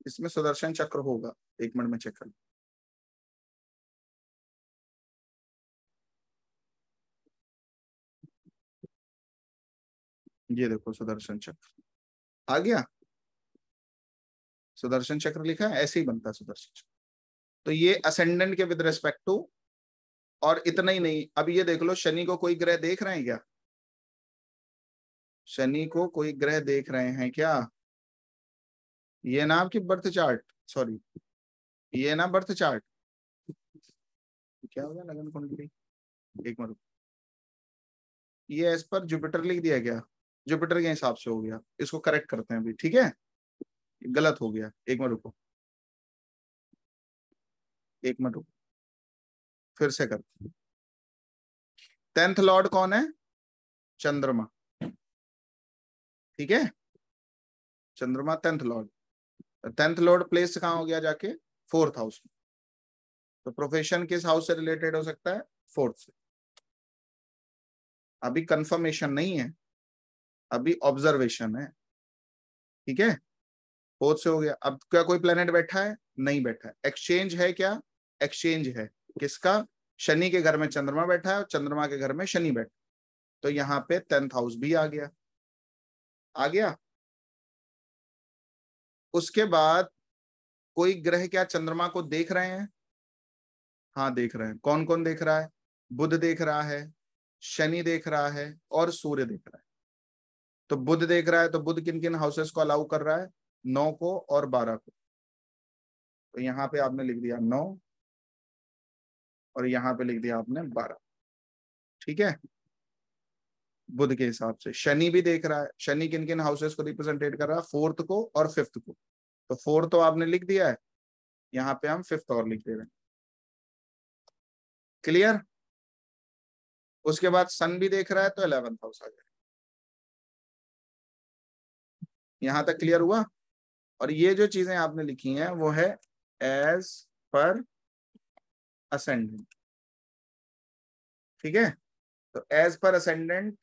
इसमें सुदर्शन चक्र होगा एक मिनट में चेक कर ये देखो सुदर्शन चक्र आ गया सुदर्शन चक्र लिखा है ऐसे ही बनता है सुदर्शन चक्र तो ये असेंडेंट के विद रेस्पेक्ट टू और इतना ही नहीं अब ये देख लो शनि को कोई ग्रह देख रहे हैं क्या शनि को कोई ग्रह देख रहे हैं क्या ये ना आपकी बर्थ चार्ट सॉरी ये ना बर्थ चार्ट क्या हो गया लगन कुंडली एक मिनट ये एस पर जुपिटर लिख दिया गया जुपिटर के हिसाब से हो गया इसको करेक्ट करते हैं अभी ठीक है गलत हो गया एक मिनट रुको एक मिनट रुको फिर से करते टेंथ लॉर्ड कौन है चंद्रमा ठीक है चंद्रमा tenth lord tenth lord place कहाँ हो गया जाके फोर्थ हाउस में तो प्रोफेशन किस हाउस से रिलेटेड हो सकता है फोर्थ से अभी कंफर्मेशन नहीं है अभी ऑब्जर्वेशन है ठीक है बहुत से हो गया अब क्या कोई प्लेनेट बैठा है नहीं बैठा है एक्सचेंज है क्या एक्सचेंज है किसका शनि के घर में चंद्रमा बैठा है और चंद्रमा के घर में शनि बैठा तो यहाँ पे टेंथ हाउस भी आ गया आ गया उसके बाद कोई ग्रह क्या चंद्रमा को देख रहे हैं हाँ देख रहे हैं कौन कौन देख रहा है बुध देख रहा है शनि देख रहा है और सूर्य देख रहा है तो बुद्ध देख रहा है तो बुद्ध किन किन हाउसेस को अलाउ कर रहा है नौ को और बारह को तो यहाँ पे आपने लिख दिया नौ और यहाँ पे लिख दिया आपने बारह ठीक है बुद्ध के हिसाब से शनि भी देख रहा है शनि किन किन हाउसेस को रिप्रेजेंटेट कर रहा है फोर्थ को और फिफ्थ को तो फोर्थ तो आपने लिख दिया है यहाँ पे हम फिफ्थ और लिख दे रहे हैं क्लियर उसके बाद सन भी देख रहा है तो इलेवेंथ हाउस आ जाए यहां तक क्लियर हुआ और ये जो चीजें आपने लिखी हैं वो है एज पर असेंडेंट ठीक है तो as per ascendant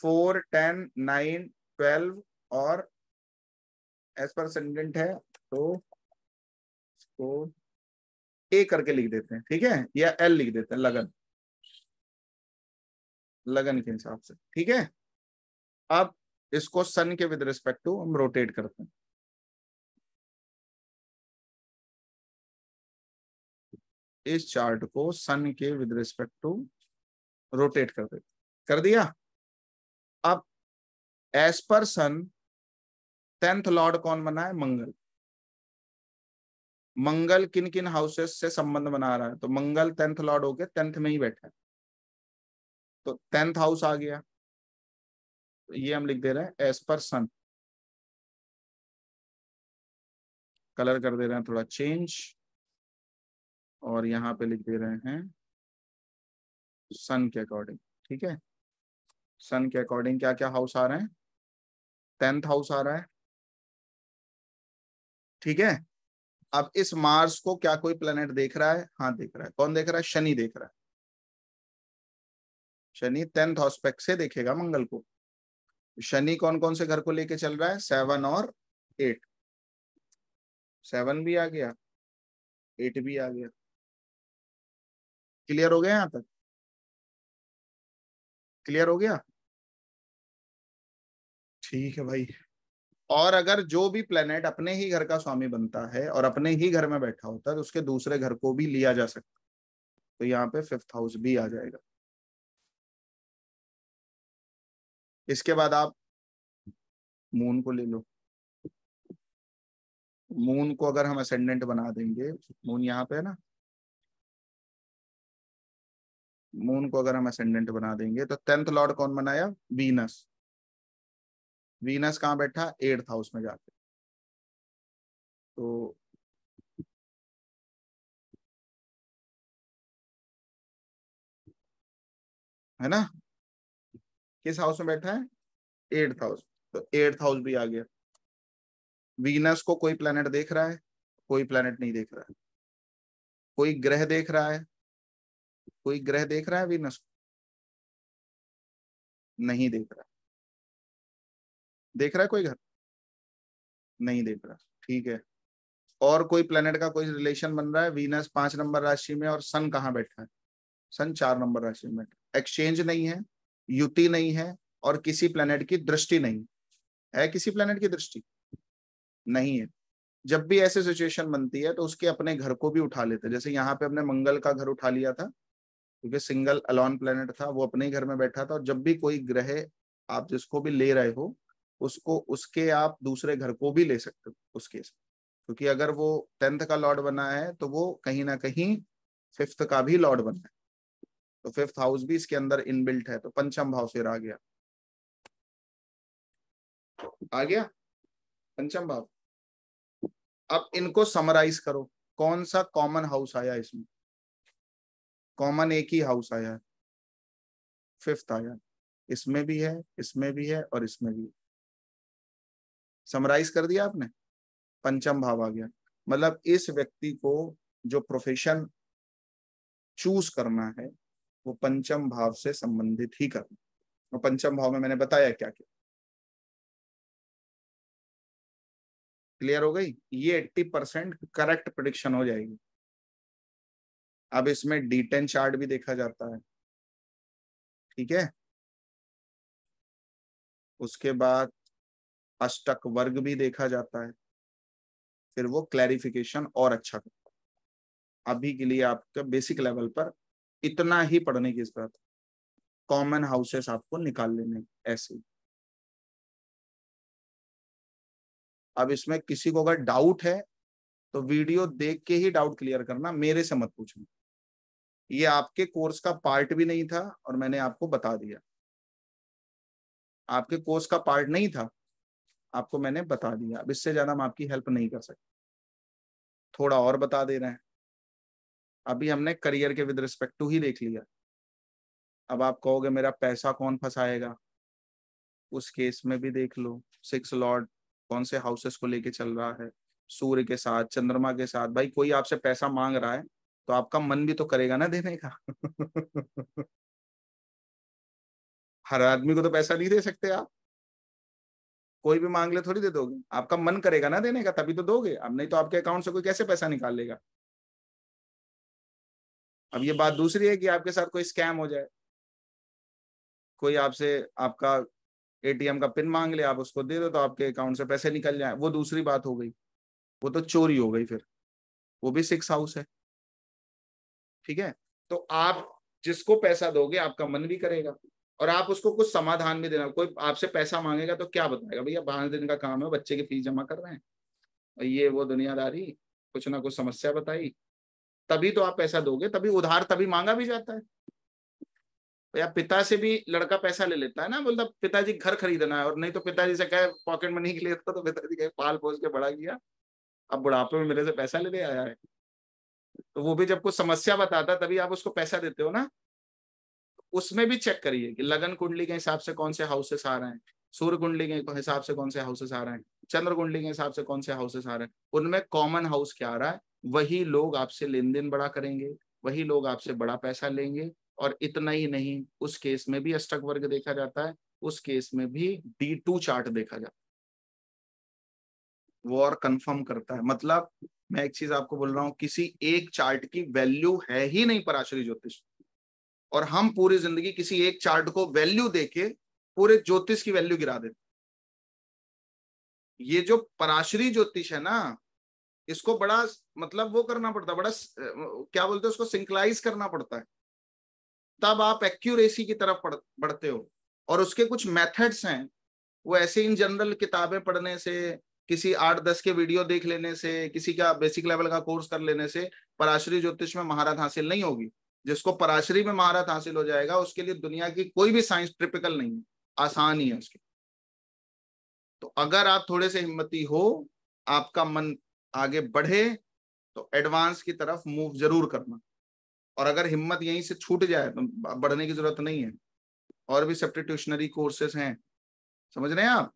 four ten nine twelve और एज पर असेंडेंट है तो इसको ए करके लिख देते हैं ठीक है या एल लिख देते हैं लगन लगन के हिसाब से ठीक है अब इसको सन के विद रिस्पेक्ट टू हम रोटेट करते हैं इस चार्ट को सन के विद रिस्पेक्ट टू रोटेट कर देते कर दिया अब एज पर सन टेंथ लॉर्ड कौन बना है मंगल मंगल किन किन हाउसेस से संबंध बना रहा है तो मंगल टेंथ लॉर्ड हो गया टेंथ में ही बैठा है तो टेंथ हाउस आ गया ये हम लिख दे रहे हैं एज पर सन कलर कर दे रहे हैं थोड़ा चेंज और यहां पे लिख दे रहे हैं सन के अकॉर्डिंग ठीक है सन के अकॉर्डिंग क्या क्या हाउस आ रहे हैं टेंथ हाउस आ रहा है ठीक है अब इस मार्स को क्या कोई प्लेनेट देख रहा है हाँ देख रहा है कौन देख रहा है शनि देख रहा है शनि टेंथ हाउस हॉस्पेक्ट से देखेगा मंगल को शनि कौन कौन से घर को लेके चल रहा है सेवन और एट सेवन भी आ गया एट भी आ गया क्लियर हो गया यहां तक क्लियर हो गया ठीक है भाई और अगर जो भी प्लेनेट अपने ही घर का स्वामी बनता है और अपने ही घर में बैठा होता है तो उसके दूसरे घर को भी लिया जा सकता है तो यहाँ पे फिफ्थ हाउस भी आ जाएगा इसके बाद आप मून को ले लो मून को अगर हम असेंडेंट बना देंगे मून यहाँ पे है ना मून को अगर हम असेंडेंट बना देंगे तो टेंथ लॉर्ड कौन बनाया वीनस वीनस कहाँ बैठा एट्थ हाउस में जाके तो है ना किस हाउस में बैठा है एट्थ हाउस तो एट्थ हाउस भी आ गया वीनस को कोई प्लैनेट देख रहा है कोई प्लैनेट नहीं देख रहा है कोई ग्रह देख रहा है कोई ग्रह देख रहा है वीनस को नहीं देख रहा देख रहा है कोई घर नहीं देख रहा ठीक है और कोई प्लेनेट का कोई रिलेशन बन रहा है वीनस पांच नंबर राशि में और सन कहाँ बैठा है सन चार नंबर राशि में बैठा एक्सचेंज नहीं है युति नहीं है और किसी प्लेनेट की दृष्टि नहीं है किसी प्लेनेट की दृष्टि नहीं है जब भी ऐसी सिचुएशन बनती है तो उसके अपने घर को भी उठा लेते हैं जैसे यहाँ पे अपने मंगल का घर उठा लिया था क्योंकि सिंगल अलॉन प्लेनेट था वो अपने घर में बैठा था और जब भी कोई ग्रह आप जिसको भी ले रहे हो उसको उसके आप दूसरे घर को भी ले सकते हो उस केस क्योंकि अगर वो टेंथ का लॉर्ड बना है तो वो कहीं ना कहीं फिफ्थ का भी लॉर्ड बना है तो फिफ्थ हाउस भी इसके अंदर इनबिल्ट है तो पंचम भाव फिर आ गया आ गया पंचम भाव अब इनको समराइज करो कौन सा कॉमन हाउस आया इसमें कॉमन एक ही हाउस आया फिफ्थ आया इसमें भी है इसमें भी है और इसमें भी है समराइज कर दिया आपने पंचम भाव आ गया मतलब इस व्यक्ति को जो प्रोफेशन चूज करना है वो पंचम भाव से संबंधित ही करना और पंचम भाव में मैंने बताया क्या क्या क्लियर हो गई ये एट्टी परसेंट करेक्ट प्रडिक्शन हो जाएगी अब इसमें डी टेन चार्ट भी देखा जाता है ठीक है उसके बाद अष्टक वर्ग भी देखा जाता है फिर वो क्लैरिफिकेशन और अच्छा करता है अभी के लिए आपका बेसिक लेवल पर इतना ही पढ़ने की जरूरत कॉमन हाउसेस आपको निकाल लेने ऐसे अब इसमें किसी को अगर डाउट है तो वीडियो देख के ही डाउट क्लियर करना मेरे से मत पूछना ये आपके कोर्स का पार्ट भी नहीं था और मैंने आपको बता दिया आपके कोर्स का पार्ट नहीं था आपको मैंने बता दिया अब इससे ज्यादा हम आपकी हेल्प नहीं कर सकते थोड़ा और बता दे रहे हैं अभी हमने करियर के विद रिस्पेक्ट टू ही देख लिया अब आप कहोगे मेरा पैसा कौन फंसाएगा उस केस में भी देख लो सिक्स लॉर्ड कौन से हाउसेस को लेके चल रहा है सूर्य के साथ चंद्रमा के साथ भाई कोई आपसे पैसा मांग रहा है तो आपका मन भी तो करेगा ना देने का हर आदमी को तो पैसा नहीं दे सकते आप कोई भी मांग ले थोड़ी दे दोगे आपका मन करेगा ना देने का तभी तो दोगे अब नहीं तो आपके अकाउंट से कोई कैसे पैसा निकाल लेगा अब ये बात दूसरी है कि आपके साथ कोई स्कैम हो जाए कोई आपसे आपका एटीएम का पिन मांग ले आप उसको दे दो तो आपके अकाउंट से पैसे निकल जाए वो दूसरी बात हो गई वो तो चोरी हो गई फिर वो भी सिक्स हाउस है ठीक है तो आप जिसको पैसा दोगे आपका मन भी करेगा और आप उसको कुछ समाधान भी देना कोई आपसे पैसा मांगेगा तो क्या बताएगा भैया पांच दिन का काम है बच्चे की फीस जमा कर रहे हैं और ये वो दुनियादारी कुछ ना कुछ समस्या बताई तभी तो आप पैसा दोगे तभी उधार तभी मांगा भी जाता है या पिता से भी लड़का पैसा ले लेता है ना बोलता पिताजी घर खरीदना है और नहीं तो पिताजी से कहे पॉकेट मनी के लिए तो, तो पिताजी कहे पाल पोस के बड़ा किया अब बुढ़ापे में मेरे से पैसा ले आया है तो वो भी जब कुछ समस्या बताता तभी आप उसको पैसा देते हो ना उसमें भी चेक करिए कि लगन कुंडली के हिसाब से कौन से हाउसेस आ रहे हैं सूर्य कुंडली के हिसाब से कौन से हाउसेस आ रहे हैं चंद्र कुंडली के हिसाब से कौन से हाउसेस आ रहे हैं उनमें कॉमन हाउस क्या आ रहा है वही लोग आपसे लेन देन बड़ा करेंगे वही लोग आपसे बड़ा पैसा लेंगे और इतना ही नहीं उस केस में भी अष्टक वर्ग देखा जाता है उस केस में भी डी टू चार्ट देखा जाता है वो और कंफर्म करता है मतलब मैं एक चीज आपको बोल रहा हूँ किसी एक चार्ट की वैल्यू है ही नहीं पराशरी ज्योतिष और हम पूरी जिंदगी किसी एक चार्ट को वैल्यू देके पूरे ज्योतिष की वैल्यू गिरा देते ये जो पराशरी ज्योतिष है ना इसको बड़ा मतलब वो करना पड़ता है बड़ा क्या बोलते हैं उसको सिंक्लाइज करना पड़ता है तब आप एक्यूरेसी की तरफ बढ़ते हो और उसके कुछ मेथड्स हैं वो ऐसे इन जनरल किताबें पढ़ने से किसी आठ दस के वीडियो देख लेने से किसी का बेसिक लेवल का कोर्स कर लेने से पराशरी ज्योतिष में महारत हासिल नहीं होगी जिसको पराशरी में महारत हासिल हो जाएगा उसके लिए दुनिया की कोई भी साइंस ट्रिपिकल नहीं है आसान ही है उसके तो अगर आप थोड़े से हिम्मती हो आपका मन आगे बढ़े तो एडवांस की तरफ मूव जरूर करना और अगर हिम्मत यहीं से छूट जाए तो बढ़ने की जरूरत नहीं है और भी ट्यूशनरी कोर्सेस हैं समझ रहे हैं आप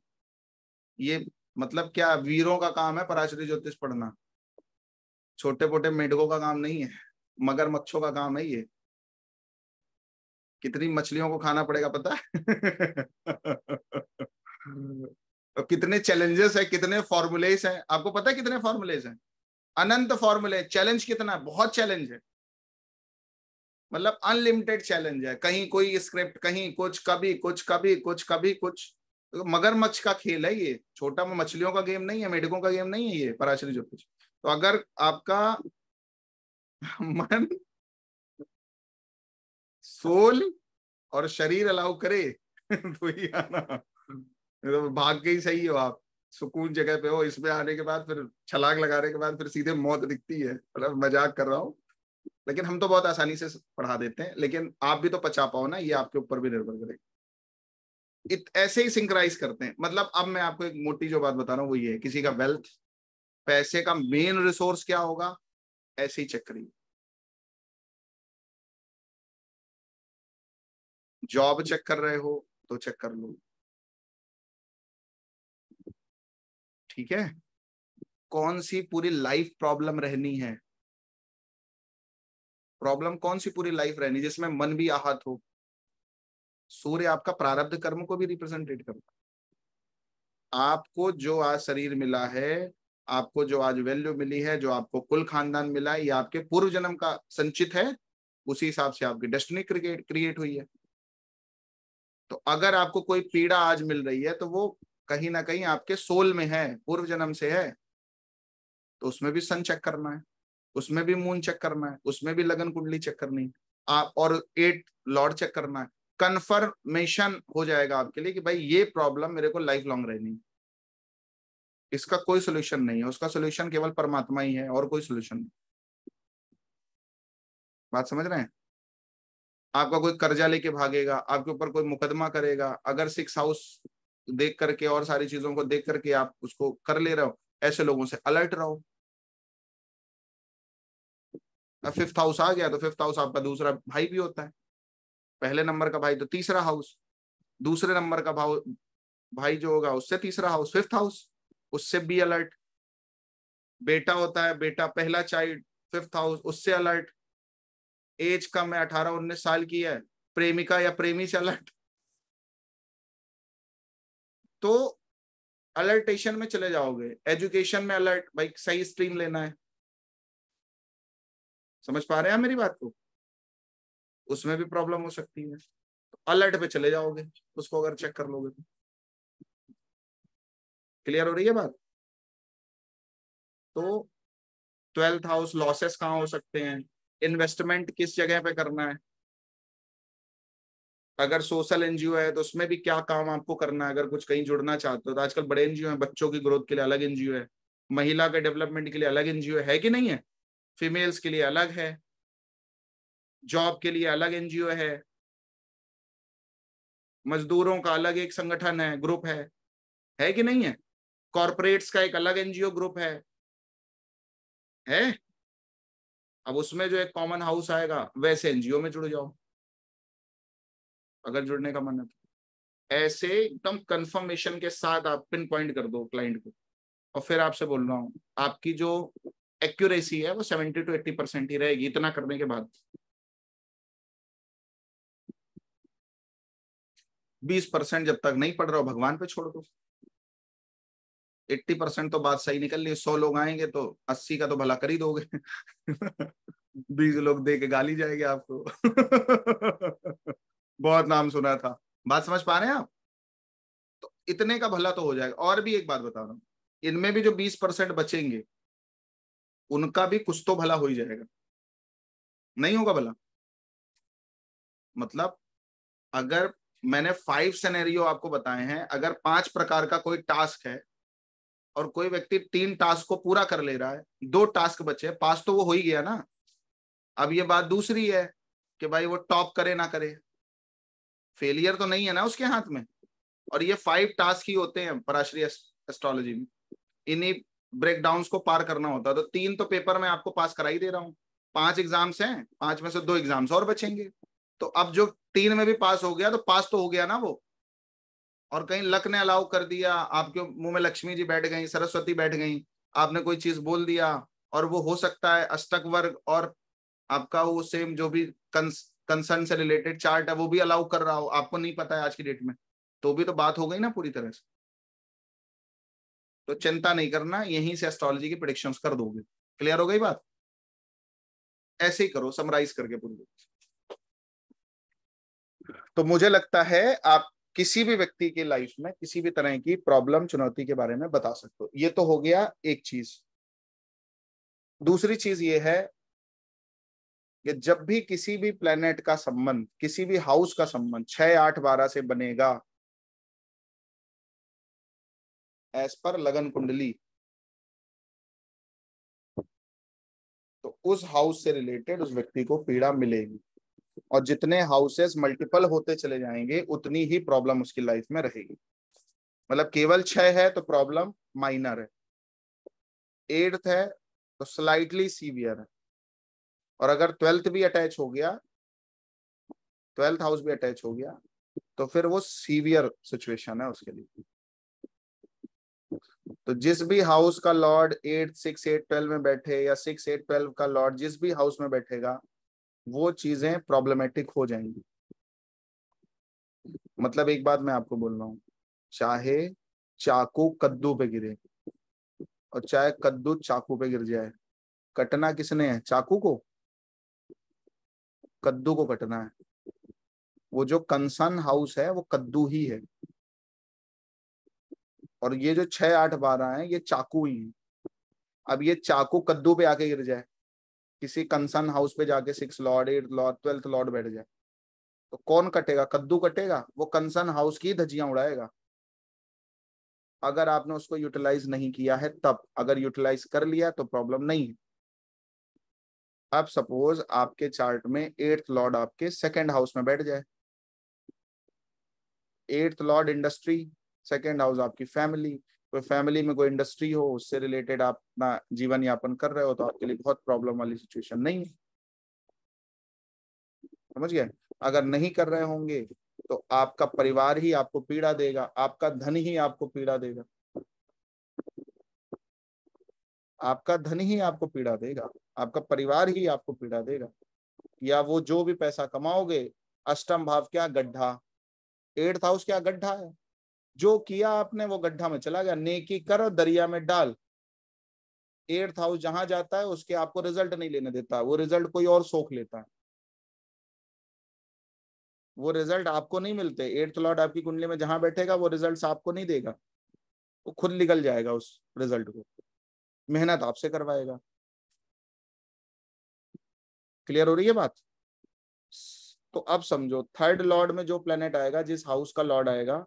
ये मतलब क्या वीरों का काम है पराशरी ज्योतिष पढ़ना छोटे मोटे मेढकों का काम नहीं है मगर मच्छों का काम है ये कितनी मछलियों को खाना पड़ेगा पता है तो कितने चैलेंजेस है कितने फॉर्मूलेस हैं आपको पता है कितने फॉर्मुलेस हैं अनंत फॉर्मूले चैलेंज कितना बहुत चैलेंज है मतलब अनलिमिटेड चैलेंज है कहीं कोई स्क्रिप्ट कहीं कुछ कभी कुछ कभी कुछ कभी कुछ तो मगरमच्छ का खेल है ये छोटा मछलियों का गेम नहीं है मेढकों का गेम नहीं है ये पराशरी जो कुछ तो अगर आपका मन सोल और शरीर अलाउ करे तो ही आना तो भाग के ही सही हो आप सुकून जगह पे हो इसमें आने के बाद फिर छलांग लगाने के बाद फिर सीधे मौत दिखती है मतलब मजाक कर रहा हूँ लेकिन हम तो बहुत आसानी से पढ़ा देते हैं लेकिन आप भी तो पचा पाओ ना ये आपके ऊपर भी निर्भर करेगा इत ऐसे ही सिंक्राइज करते हैं मतलब अब मैं आपको एक मोटी जो बात बता रहा हूँ वो ये है किसी का वेल्थ पैसे का मेन रिसोर्स क्या होगा ऐसे ही चेक करिए जॉब चेक कर रहे हो तो चेक कर लो ठीक है कौन सी पूरी लाइफ प्रॉब्लम रहनी है प्रॉब्लम कौन सी पूरी लाइफ रहनी जिसमें मन भी आहत हो सूर्य आपका प्रारब्ध कर्म को भी रिप्रेजेंटेट करता आपको जो आज शरीर मिला है आपको जो आज वैल्यू मिली है जो आपको कुल खानदान मिला है या आपके पूर्व जन्म का संचित है उसी हिसाब से आपकी डेस्टिनी क्रिएट क्रिएट हुई है तो अगर आपको कोई पीड़ा आज मिल रही है तो वो कहीं ना कहीं आपके सोल में है पूर्व जन्म से है तो उसमें भी सन चेक करना है उसमें भी मून चेक करना है उसमें भी लगन कुंडली चेक करनी आप और एट लॉर्ड चेक करना है कन्फर्मेशन हो जाएगा आपके लिए कि भाई ये प्रॉब्लम मेरे को लाइफ लॉन्ग रहनी इसका कोई सोल्यूशन नहीं है उसका सोल्यूशन केवल परमात्मा ही है और कोई सोल्यूशन नहीं बात समझ रहे हैं आपका कोई कर्जा लेके भागेगा आपके ऊपर कोई मुकदमा करेगा अगर सिक्स हाउस देख करके और सारी चीजों को देख करके आप उसको कर ले रहे हो ऐसे लोगों से अलर्ट रहो फिफ्थ हाउस आ गया तो फिफ्थ हाउस आपका दूसरा भाई भी होता है पहले नंबर का भाई तो तीसरा हाउस दूसरे नंबर का भाव भाई जो होगा उससे तीसरा हाउस फिफ्थ हाउस उससे भी अलर्ट बेटा होता है बेटा पहला चाइल्ड फिफ्थ हाउस उससे अलर्ट एज कम है अठारह उन्नीस साल की है प्रेमिका या प्रेमी से अलर्ट तो अलर्टेशन में चले जाओगे एजुकेशन में अलर्ट भाई सही स्ट्रीम लेना है समझ पा रहे हैं मेरी बात को उसमें भी प्रॉब्लम हो सकती है तो अलर्ट पे चले जाओगे उसको अगर चेक कर लोगे तो क्लियर हो रही है बात तो ट्वेल्थ हाउस लॉसेस कहाँ हो सकते हैं इन्वेस्टमेंट किस जगह पे करना है अगर सोशल एनजीओ है तो उसमें भी क्या काम आपको करना है अगर कुछ कहीं जुड़ना चाहते हो तो आजकल बड़े एनजीओ है बच्चों की ग्रोथ के लिए अलग एनजीओ है महिला के डेवलपमेंट के लिए अलग एनजीओ है कि नहीं है फीमेल्स के लिए अलग है जॉब के लिए अलग एनजीओ है मजदूरों का अलग एक संगठन है ग्रुप है है कि नहीं है कॉरपोरेट्स का एक अलग एनजीओ ग्रुप है है अब उसमें जो एक कॉमन हाउस आएगा वैसे एनजीओ में जुड़ जाओ अगर जुड़ने का मन है तो ऐसे एकदम कंफर्मेशन के साथ आप पिन पॉइंट कर दो क्लाइंट को और फिर आपसे बोल रहा हूँ आपकी जो एक्यूरेसी है वो सेवेंटी टू एट्टी परसेंट ही रहेगी इतना करने के बाद बीस परसेंट जब तक नहीं पढ़ रहा हो भगवान पे छोड़ दो एट्टी परसेंट तो बात सही निकल रही सौ लोग आएंगे तो अस्सी का तो भला कर ही दोगे बीस लोग दे के गाली जाएगी आपको बहुत नाम सुना था बात समझ पा रहे हैं आप तो इतने का भला तो हो जाएगा और भी एक बात बता रहा हूं इनमें भी जो बीस परसेंट बचेंगे उनका भी कुछ तो भला हो ही जाएगा नहीं होगा भला मतलब अगर मैंने फाइव सिनेरियो आपको बताए हैं अगर पांच प्रकार का कोई टास्क है और कोई व्यक्ति तीन टास्क को पूरा कर ले रहा है दो टास्क बचे पास तो वो हो ही गया ना अब ये बात दूसरी है कि भाई वो टॉप करे ना करे फेलियर तो नहीं है ना उसके हाथ में और ये फाइव टास्क ही होते हैं पराश्री एस्ट्रोलॉजी में इन्हीं ब्रेकडाउन को पार करना होता है तो तीन तो पेपर में आपको पास करा ही दे रहा हूँ पांच एग्जाम्स हैं पांच में से दो एग्जाम्स और बचेंगे तो अब जो तीन में भी पास हो गया तो पास तो हो गया ना वो और कहीं लक ने अलाउ कर दिया आपके मुंह में लक्ष्मी जी बैठ गई सरस्वती बैठ गई आपने कोई चीज बोल दिया और वो हो सकता है अष्टक वर्ग और आपका वो सेम जो भी कंस कंसर्न से रिलेटेड चार्ट है वो भी अलाउ कर रहा हो आपको नहीं पता है आज की डेट में तो भी तो बात हो गई ना पूरी तरह से तो चिंता नहीं करना यहीं से एस्ट्रोलॉजी की प्रिडिक्शन कर दोगे क्लियर हो गई बात ऐसे ही करो समराइज करके पूरी तो मुझे लगता है आप किसी भी व्यक्ति के लाइफ में किसी भी तरह की प्रॉब्लम चुनौती के बारे में बता सकते हो ये तो हो गया एक चीज दूसरी चीज ये है कि जब भी किसी भी प्लेनेट का संबंध किसी भी हाउस का संबंध छह आठ बारह से बनेगा एज पर लगन कुंडली तो उस हाउस से रिलेटेड उस व्यक्ति को पीड़ा मिलेगी और जितने हाउसेस मल्टीपल होते चले जाएंगे उतनी ही प्रॉब्लम उसकी लाइफ में रहेगी मतलब केवल छह है तो प्रॉब्लम माइनर है एट्थ है तो स्लाइटली सीवियर है और अगर ट्वेल्थ भी अटैच हो गया ट्वेल्थ हाउस भी अटैच हो गया तो फिर वो सीवियर सिचुएशन है उसके लिए तो जिस भी हाउस का lord eight six eight twelve में बैठे या सिक्स एट ट्वेल्व का लॉर्ड जिस भी हाउस में बैठेगा वो चीजें प्रॉब्लमेटिक हो जाएंगी मतलब एक बात मैं आपको बोल रहा हूं चाहे चाकू कद्दू पे गिरे और चाहे कद्दू चाकू पे गिर जाए कटना किसने है चाकू को कद्दू को कटना है वो जो कंसर्न हाउस है वो कद्दू ही है और ये जो छह आठ बारह है ये चाकू ही है अब ये चाकू कद्दू पे आके गिर जाए किसी कंसर्न हाउस पे जाके six lord eight lord twelfth lord बैठ जाए तो कौन कटेगा कद्दू कटेगा वो कंसर्न हाउस की धजियां उड़ाएगा अगर आपने उसको यूटिलाइज नहीं किया है तब अगर यूटिलाइज कर लिया तो प्रॉब्लम नहीं है अब सपोज आपके चार्ट में एट्थ लॉर्ड आपके सेकेंड हाउस में बैठ जाए eighth lord industry second house आपकी फैमिली कोई फैमिली में कोई इंडस्ट्री हो उससे रिलेटेड आप अपना जीवन यापन कर रहे हो तो आपके लिए बहुत प्रॉब्लम वाली सिचुएशन नहीं है समझ गए अगर नहीं कर रहे होंगे तो आपका परिवार ही आपको पीड़ा देगा आपका धन ही आपको पीड़ा देगा आपका धन ही आपको पीड़ा देगा आपका परिवार ही आपको पीड़ा देगा या वो जो भी पैसा कमाओगे अष्टम भाव क्या गड्ढा एट हाउस क्या गड्ढा है जो किया आपने वो गड्ढा में चला गया नेकी कर दरिया में डाल एट हाउस जहां जाता है उसके आपको रिजल्ट नहीं लेने देता वो रिजल्ट कोई और सोख लेता है वो रिजल्ट आपको नहीं मिलते एट्थ लॉर्ड आपकी कुंडली में जहां बैठेगा वो रिजल्ट आपको नहीं देगा वो खुद निकल जाएगा उस रिजल्ट को मेहनत आपसे करवाएगा क्लियर हो रही है बात तो अब समझो थर्ड लॉर्ड में जो प्लेनेट आएगा जिस हाउस का लॉर्ड आएगा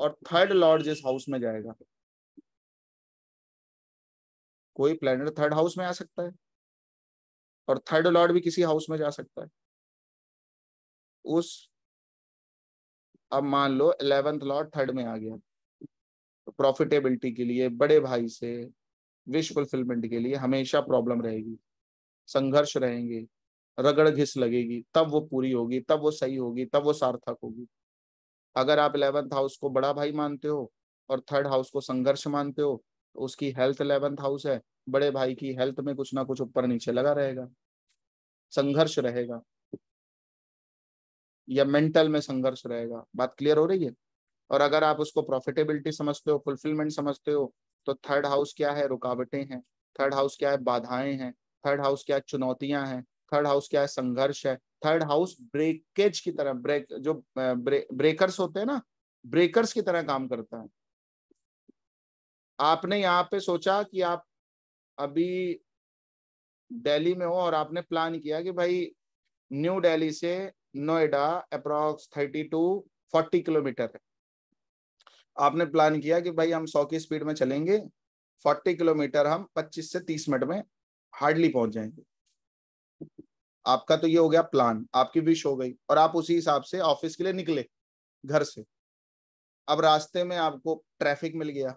और थर्ड लॉर्ड जिस हाउस में जाएगा कोई प्लेनेट थर्ड हाउस में आ सकता है और थर्ड लॉर्ड भी किसी हाउस में जा सकता है उस अब मान लो इलेवेंथ लॉर्ड थर्ड में आ गया तो प्रॉफिटेबिलिटी के लिए बड़े भाई से विश फुलफिलमेंट के लिए हमेशा प्रॉब्लम रहेगी संघर्ष रहेंगे रगड़ घिस लगेगी तब वो पूरी होगी तब वो सही होगी तब वो सार्थक होगी अगर आप इलेवंथ हाउस को बड़ा भाई मानते हो और थर्ड हाउस को संघर्ष मानते हो तो उसकी हेल्थ इलेवंथ हाउस है बड़े भाई की हेल्थ में कुछ ना कुछ ऊपर नीचे लगा रहेगा संघर्ष रहेगा या मेंटल में संघर्ष रहेगा बात क्लियर हो रही है और अगर आप उसको प्रॉफिटेबिलिटी समझते हो फुलफिलमेंट समझते हो तो थर्ड हाउस क्या है रुकावटें हैं थर्ड हाउस क्या है बाधाएं हैं थर्ड हाउस क्या चुनौतियां हैं थर्ड हाउस क्या है संघर्ष है थर्ड हाउस ब्रेकेज की तरह ब्रेक जो ब्रे, ब्रेकर्स होते हैं ना ब्रेकर्स की तरह काम करता है आपने यहाँ पे सोचा कि आप अभी दिल्ली में हो और आपने प्लान किया कि भाई न्यू दिल्ली से Noida approx thirty to forty kilometre है आपने प्लान किया कि भाई हम सौ की स्पीड में चलेंगे फोर्टी किलोमीटर हम पच्चीस से तीस मिनट में हार्डली पहुंच जाएंगे आपका तो ये हो गया प्लान आपकी विश हो गई और आप उसी हिसाब से ऑफिस के लिए निकले घर से अब रास्ते में आपको ट्रैफिक मिल गया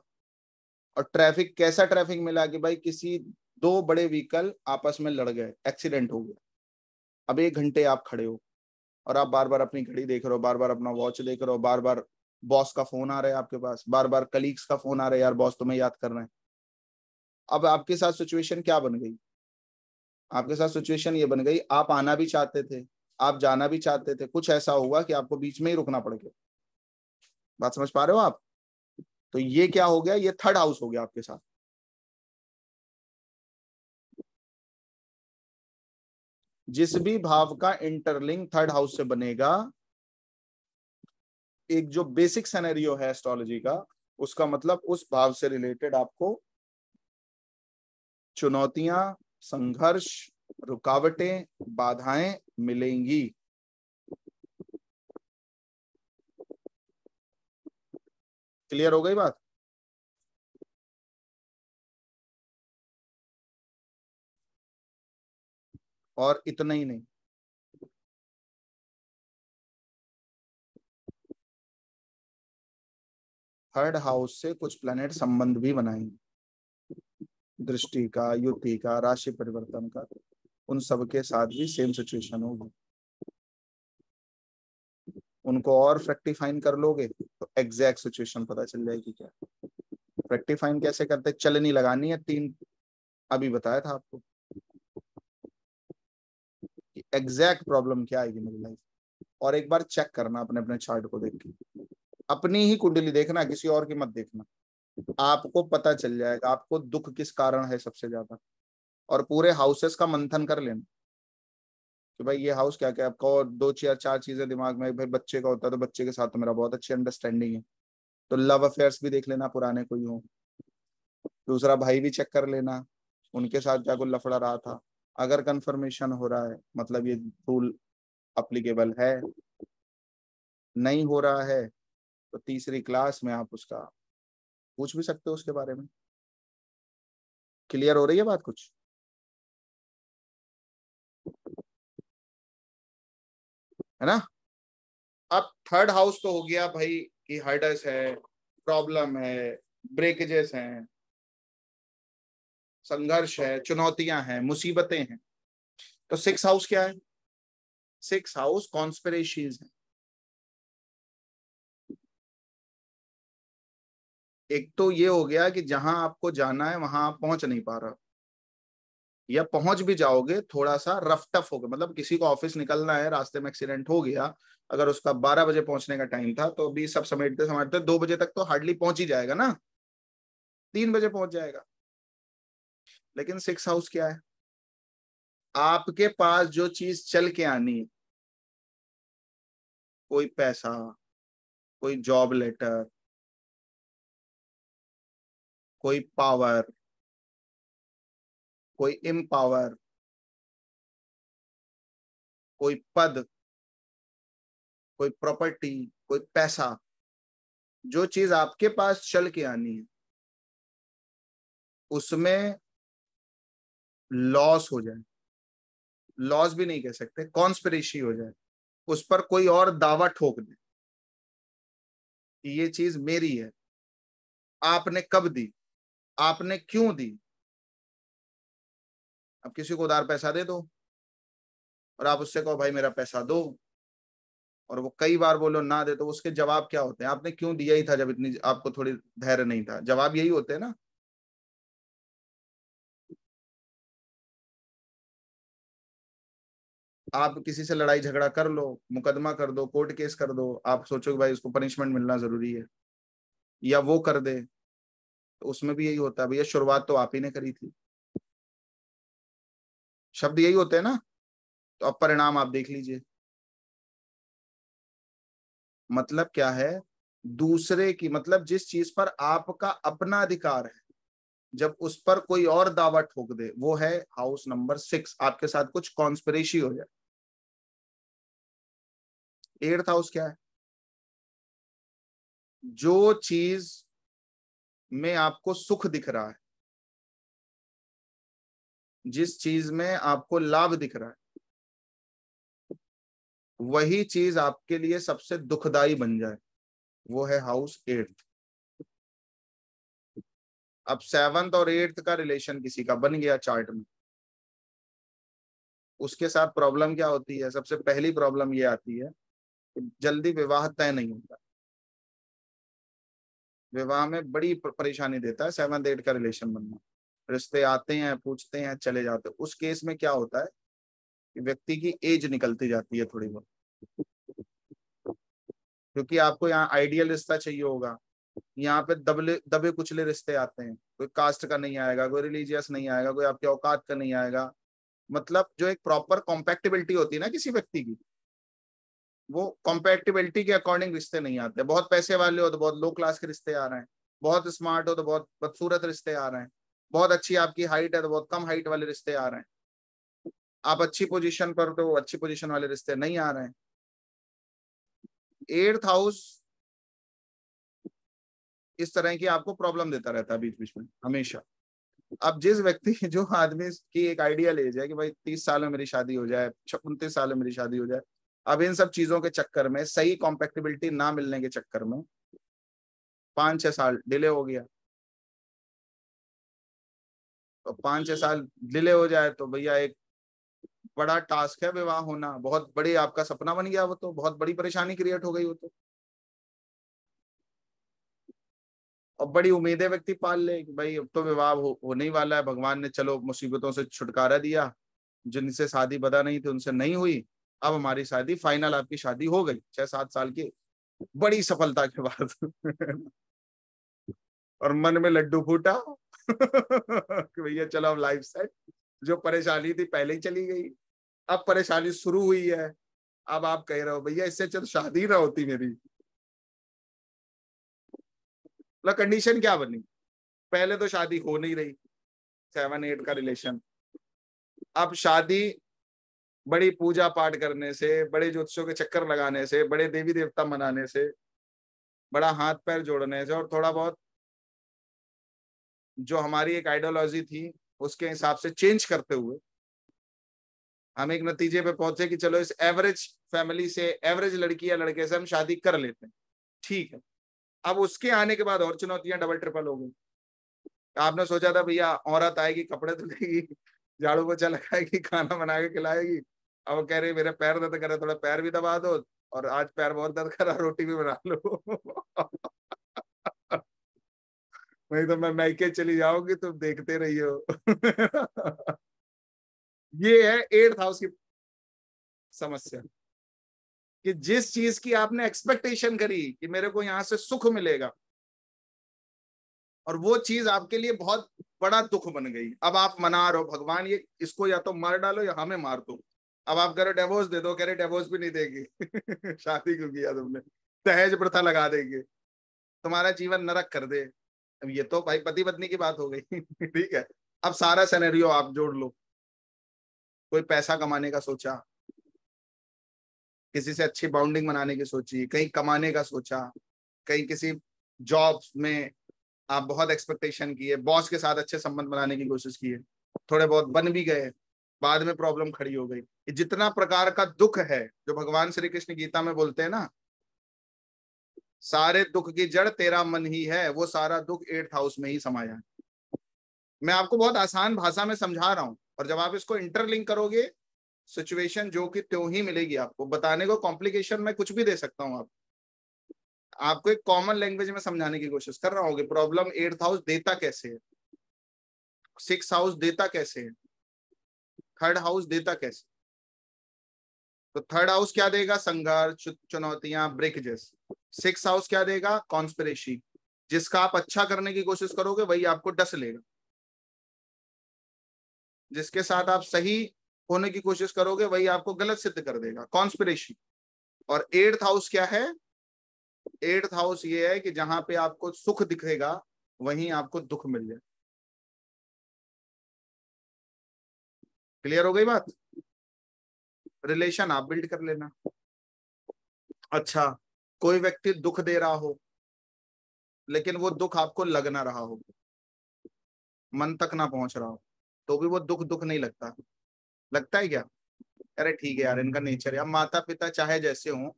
और ट्रैफिक कैसा ट्रैफिक मिला कि भाई किसी दो बड़े व्हीकल आपस में लड़ गए एक्सीडेंट हो गया अब एक घंटे आप खड़े हो और आप बार बार अपनी घड़ी देख रहे हो बार बार अपना वॉच देख रहे हो बार बार बॉस का फोन आ रहा है आपके पास बार बार कलीग्स का फोन आ रहा है यार बॉस तुम्हें याद कर रहे हैं अब आपके साथ सिचुएशन क्या बन गई आपके साथ सिचुएशन ये बन गई आप आना भी चाहते थे आप जाना भी चाहते थे कुछ ऐसा हुआ कि आपको बीच में ही रुकना पड़ गया बात समझ पा रहे हो आप तो ये क्या हो गया ये थर्ड हाउस हो गया आपके साथ जिस भी भाव का इंटरलिंग थर्ड हाउस से बनेगा एक जो बेसिक सेनेरियो है एस्ट्रोलॉजी का उसका मतलब उस भाव से रिलेटेड आपको चुनौतियां संघर्ष रुकावटें बाधाएं मिलेंगी क्लियर हो गई बात और इतना ही नहीं थर्ड हाउस से कुछ प्लैनेट संबंध भी बनाएंगे दृष्टि का युति का राशि परिवर्तन का उन सबके साथ भी सेम सिचुएशन होगी उनको और फ्रेक्टिफाइन कर लोगे तो एग्जैक्ट सिचुएशन पता चल जाएगी क्या फ्रेक्टिफाइन कैसे करते चलनी लगानी है तीन अभी बताया था आपको एग्जैक्ट प्रॉब्लम क्या आएगी मेरी लाइफ और एक बार चेक करना अपने अपने चार्ट को देख के अपनी ही कुंडली देखना किसी और की मत देखना आपको पता चल जाएगा आपको दुख किस कारण है सबसे ज्यादा और पूरे हाउसेस का मंथन कर लेना कि भाई ये हाउस क्या क्या आपका और दो चार चार चीजें दिमाग में भाई बच्चे का होता है तो बच्चे के साथ तो मेरा बहुत अच्छी अंडरस्टैंडिंग है तो लव अफेयर्स भी देख लेना पुराने कोई हो दूसरा भाई भी चेक कर लेना उनके साथ क्या कोई लफड़ा रहा था अगर कंफर्मेशन हो रहा है मतलब ये रूल अप्लीकेबल है नहीं हो रहा है तो तीसरी क्लास में आप उसका पूछ भी सकते हो उसके बारे में क्लियर हो रही है बात कुछ है ना अब थर्ड हाउस तो हो गया भाई कि हर्डस है प्रॉब्लम है ब्रेकेजेस हैं संघर्ष है चुनौतियां हैं मुसीबतें हैं तो सिक्स हाउस क्या है सिक्स हाउस कॉन्स्परेशीज है एक तो ये हो गया कि जहां आपको जाना है वहां आप पहुंच नहीं पा रहा या पहुंच भी जाओगे थोड़ा सा रफ टफ हो गया मतलब किसी को ऑफिस निकलना है रास्ते में एक्सीडेंट हो गया अगर उसका बारह बजे पहुंचने का टाइम था तो अभी सब समेटते समेटते दो बजे तक तो हार्डली पहुंच ही जाएगा ना तीन बजे पहुंच जाएगा लेकिन सिक्स हाउस क्या है आपके पास जो चीज चल के आनी कोई पैसा कोई जॉब लेटर कोई पावर कोई इम्पावर कोई पद कोई प्रॉपर्टी कोई पैसा जो चीज आपके पास चल के आनी है उसमें लॉस हो जाए लॉस भी नहीं कह सकते कॉन्स्परेशी हो जाए उस पर कोई और दावा ठोक दे ये चीज मेरी है आपने कब दी आपने क्यों दी अब किसी को उधार पैसा दे दो और आप उससे कहो भाई मेरा पैसा दो और वो कई बार बोलो ना दे तो उसके जवाब क्या होते हैं आपने क्यों दिया ही था जब इतनी आपको थोड़ी धैर्य नहीं था जवाब यही होते हैं ना आप किसी से लड़ाई झगड़ा कर लो मुकदमा कर दो कोर्ट केस कर दो आप सोचो भाई उसको पनिशमेंट मिलना जरूरी है या वो कर दे उसमें भी यही होता है भैया शुरुआत तो आप ही ने करी थी शब्द यही होते हैं ना तो अब परिणाम आप देख लीजिए मतलब क्या है दूसरे की मतलब जिस चीज पर आपका अपना अधिकार है जब उस पर कोई और दावा ठोक दे वो है हाउस नंबर सिक्स आपके साथ कुछ कॉन्स्परेशी हो जाए एट्थ हाउस क्या है जो चीज में आपको सुख दिख रहा है जिस चीज में आपको लाभ दिख रहा है वही चीज आपके लिए सबसे दुखदाई बन जाए वो है हाउस एट्थ अब सेवंथ और एट्थ का रिलेशन किसी का बन गया चार्ट में उसके साथ प्रॉब्लम क्या होती है सबसे पहली प्रॉब्लम ये आती है कि जल्दी विवाह तय नहीं होता विवाह में बड़ी परेशानी देता है सेवन एट का रिलेशन बनना रिश्ते आते हैं पूछते हैं चले जाते हैं उस केस में क्या होता है कि व्यक्ति की एज निकलती जाती है थोड़ी बहुत क्योंकि आपको यहाँ आइडियल रिश्ता चाहिए होगा यहाँ पे दबले दबे कुचले रिश्ते आते हैं कोई कास्ट का नहीं आएगा कोई रिलीजियस नहीं आएगा कोई आपके औकात का नहीं आएगा मतलब जो एक प्रॉपर कॉम्पैक्टिबिलिटी होती है ना किसी व्यक्ति की वो कॉम्पेटिबिलिटी के अकॉर्डिंग रिश्ते नहीं आते बहुत पैसे वाले हो तो बहुत लो क्लास के रिश्ते आ रहे हैं बहुत स्मार्ट हो तो बहुत बदसूरत रिश्ते आ रहे हैं बहुत अच्छी आपकी हाइट है तो बहुत कम हाइट वाले रिश्ते आ रहे हैं आप अच्छी पोजीशन पर तो अच्छी पोजीशन वाले रिश्ते नहीं आ रहे हैं एट्थ हाउस इस तरह की आपको प्रॉब्लम देता रहता है बीच बीच में हमेशा अब जिस व्यक्ति जो आदमी की एक आइडिया ले जाए कि भाई तीस साल में मेरी शादी हो जाए उनतीस साल में मेरी शादी हो जाए अब इन सब चीजों के चक्कर में सही कॉम्पेक्टिबिलिटी ना मिलने के चक्कर में पांच छह साल डिले हो गया तो पांच छह साल डिले हो जाए तो भैया एक बड़ा टास्क है विवाह होना बहुत बड़ी आपका सपना बन गया वो तो बहुत बड़ी परेशानी क्रिएट हो गई वो तो और बड़ी उम्मीदें व्यक्ति पाल ले कि भाई अब तो विवाह हो, होने ही वाला है भगवान ने चलो मुसीबतों से छुटकारा दिया जिनसे शादी बदा नहीं थी उनसे नहीं हुई अब हमारी शादी फाइनल आपकी शादी हो गई छह सात साल की बड़ी सफलता के बाद और मन में लड्डू फूटा कि भैया चलो अब लाइफ सेट जो परेशानी थी पहले ही चली गई अब परेशानी शुरू हुई है अब आप कह रहे हो भैया इससे चल शादी ना होती मेरी कंडीशन मतलब क्या बनी पहले तो शादी हो नहीं रही सेवन एट का रिलेशन अब शादी बड़ी पूजा पाठ करने से बड़े ज्योतिषों के चक्कर लगाने से बड़े देवी देवता मनाने से बड़ा हाथ पैर जोड़ने से और थोड़ा बहुत जो हमारी एक आइडियोलॉजी थी उसके हिसाब से चेंज करते हुए हम एक नतीजे पे पहुंचे कि चलो इस एवरेज फैमिली से एवरेज लड़की या लड़के से हम शादी कर लेते हैं ठीक है अब उसके आने के बाद और चुनौतियां डबल ट्रिपल हो गई आपने सोचा था भैया औरत आएगी कपड़े धुलेगी झाड़ू पोछा लगाएगी खाना बना के खिलाएगी अब कह रही मेरा पैर दर्द कर रहे थोड़ा पैर भी दबा दो और आज पैर बहुत दर्द कर रहा रोटी भी बना लो नहीं तो मैं मैके चली जाऊंगी तुम देखते रहियो ये है एट हाउस की समस्या कि जिस चीज की आपने एक्सपेक्टेशन करी कि मेरे को यहां से सुख मिलेगा और वो चीज आपके लिए बहुत बड़ा दुख बन गई अब आप मना रहे हो भगवान ये इसको या तो मार डालो या हमें मार दो अब आप कह रहे डेवोर्स दे दो कह रहे डेवोर्स भी नहीं देगी शादी क्यों किया तुमने दहेज प्रथा लगा देंगे तुम्हारा जीवन नरक कर दे अब ये तो भाई पति पत्नी की बात हो गई ठीक है अब सारा सेनेरियो आप जोड़ लो कोई पैसा कमाने का सोचा किसी से अच्छी बाउंडिंग बनाने की सोची कहीं कमाने का सोचा कहीं किसी जॉब में आप बहुत एक्सपेक्टेशन किए बॉस के साथ अच्छे संबंध बनाने की कोशिश किए थोड़े बहुत बन भी गए बाद में प्रॉब्लम खड़ी हो गई जितना प्रकार का दुख है जो भगवान श्री कृष्ण गीता में बोलते हैं ना सारे दुख की जड़ तेरा मन ही है वो सारा दुख एट हाउस में ही समाया है मैं आपको बहुत आसान भाषा में समझा रहा हूं और जब आप इसको इंटरलिंक करोगे सिचुएशन जो कि त्यों ही मिलेगी आपको बताने को कॉम्प्लिकेशन में कुछ भी दे सकता हूं आप आपको एक कॉमन लैंग्वेज में समझाने की कोशिश कर रहा हूँ प्रॉब्लम एट्थ हाउस देता कैसे है सिक्स हाउस देता कैसे है थर्ड हाउस देता कैसे तो थर्ड हाउस क्या देगा संघर्ष चुनौतियां ब्रेकेजेस सिक्स हाउस क्या देगा कॉन्स्पिरेसी जिसका आप अच्छा करने की कोशिश करोगे वही आपको डस लेगा जिसके साथ आप सही होने की कोशिश करोगे वही आपको गलत सिद्ध कर देगा कॉन्स्पिरेसी और एट्थ हाउस क्या है एट्थ हाउस ये है कि जहां पे आपको सुख दिखेगा वहीं आपको दुख मिल जाए क्लियर हो गई बात रिलेशन आप बिल्ड कर लेना अच्छा कोई व्यक्ति दुख दे रहा हो लेकिन वो दुख आपको लग ना रहा हो मन तक ना पहुंच रहा हो तो भी वो दुख दुख नहीं लगता लगता है क्या अरे ठीक है यार इनका नेचर है माता पिता चाहे जैसे हो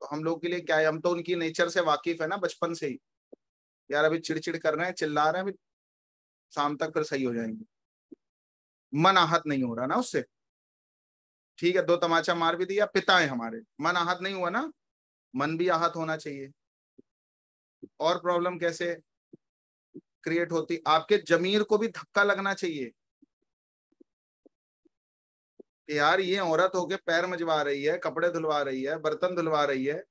तो हम लोग के लिए क्या है हम तो उनकी नेचर से वाकिफ है ना बचपन से ही यार अभी चिड़चिड़ कर रहे हैं चिल्ला रहे हैं अभी शाम तक फिर सही हो जाएंगे मन आहत नहीं हो रहा ना उससे ठीक है दो तमाचा मार भी दिया पिता है हमारे मन आहत नहीं हुआ ना मन भी आहत होना चाहिए और प्रॉब्लम कैसे क्रिएट होती आपके जमीर को भी धक्का लगना चाहिए कि यार ये औरत होके पैर मजवा रही है कपड़े धुलवा रही है बर्तन धुलवा रही है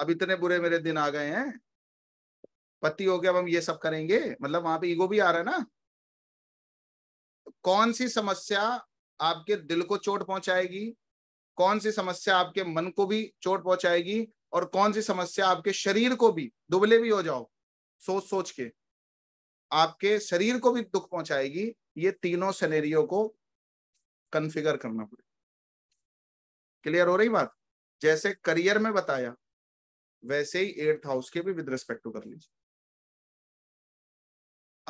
अब इतने बुरे मेरे दिन आ गए हैं पति हो गए अब हम ये सब करेंगे मतलब वहां पे ईगो भी आ रहा है ना कौन सी समस्या आपके दिल को चोट पहुंचाएगी कौन सी समस्या आपके मन को भी चोट पहुंचाएगी और कौन सी समस्या आपके शरीर को भी दुबले भी हो जाओ सोच सोच के आपके शरीर को भी दुख पहुंचाएगी ये तीनों सिनेरियो को कन्फिगर करना पड़ेगा क्लियर हो रही बात जैसे करियर में बताया वैसे ही एट्थ हाउस के भी विद रिस्पेक्ट टू कर लीजिए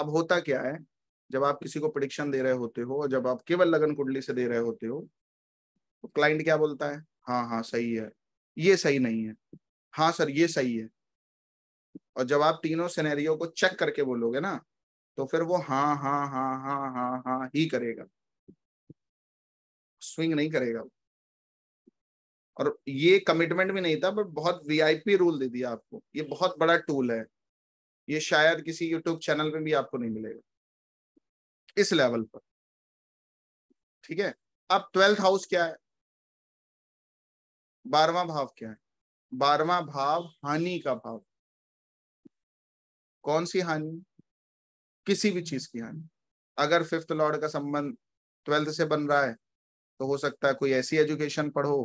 अब होता क्या है जब आप किसी को प्रडिक्शन दे रहे होते हो और जब आप केवल लगन कुंडली से दे रहे होते हो तो क्लाइंट क्या बोलता है हाँ हाँ सही है ये सही नहीं है हाँ सर ये सही है और जब आप तीनों सिनेरियो को चेक करके बोलोगे ना तो फिर वो हाँ हाँ हाँ हाँ हाँ हाँ ही करेगा स्विंग नहीं करेगा और ये कमिटमेंट भी नहीं था बट बहुत वीआईपी रूल दे दिया आपको ये बहुत बड़ा टूल है ये शायद किसी यूट्यूब चैनल में भी आपको नहीं मिलेगा इस लेवल पर ठीक है अब ट्वेल्थ हाउस क्या है बारवा भाव क्या है बारवा भाव हानि का भाव कौन सी हानि किसी भी चीज की हानि अगर फिफ्थ लॉर्ड का संबंध ट्वेल्थ से बन रहा है तो हो सकता है कोई ऐसी एजुकेशन पढ़ो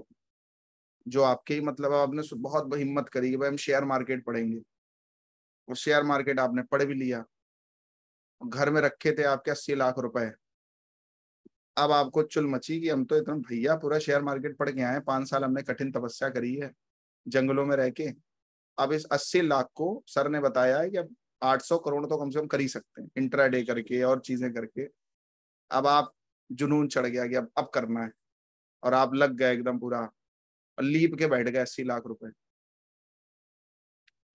जो आपके ही मतलब आपने बहुत हिम्मत करी कि भाई हम शेयर मार्केट पढ़ेंगे और शेयर मार्केट आपने पढ़ भी लिया घर में रखे थे आपके अस्सी लाख रुपए अब आपको चुल मची कि हम तो इतना भैया पूरा शेयर मार्केट पड़ गया है पांच साल हमने कठिन तपस्या करी है जंगलों में रह के अब इस अस्सी लाख को सर ने बताया है कि अब आठ सौ करोड़ तो कम से कम कर ही सकते हैं इंट्राडे करके और चीजें करके अब आप जुनून चढ़ गया कि अब अब करना है और आप लग गए एकदम पूरा और लीप के बैठ गए अस्सी लाख रुपए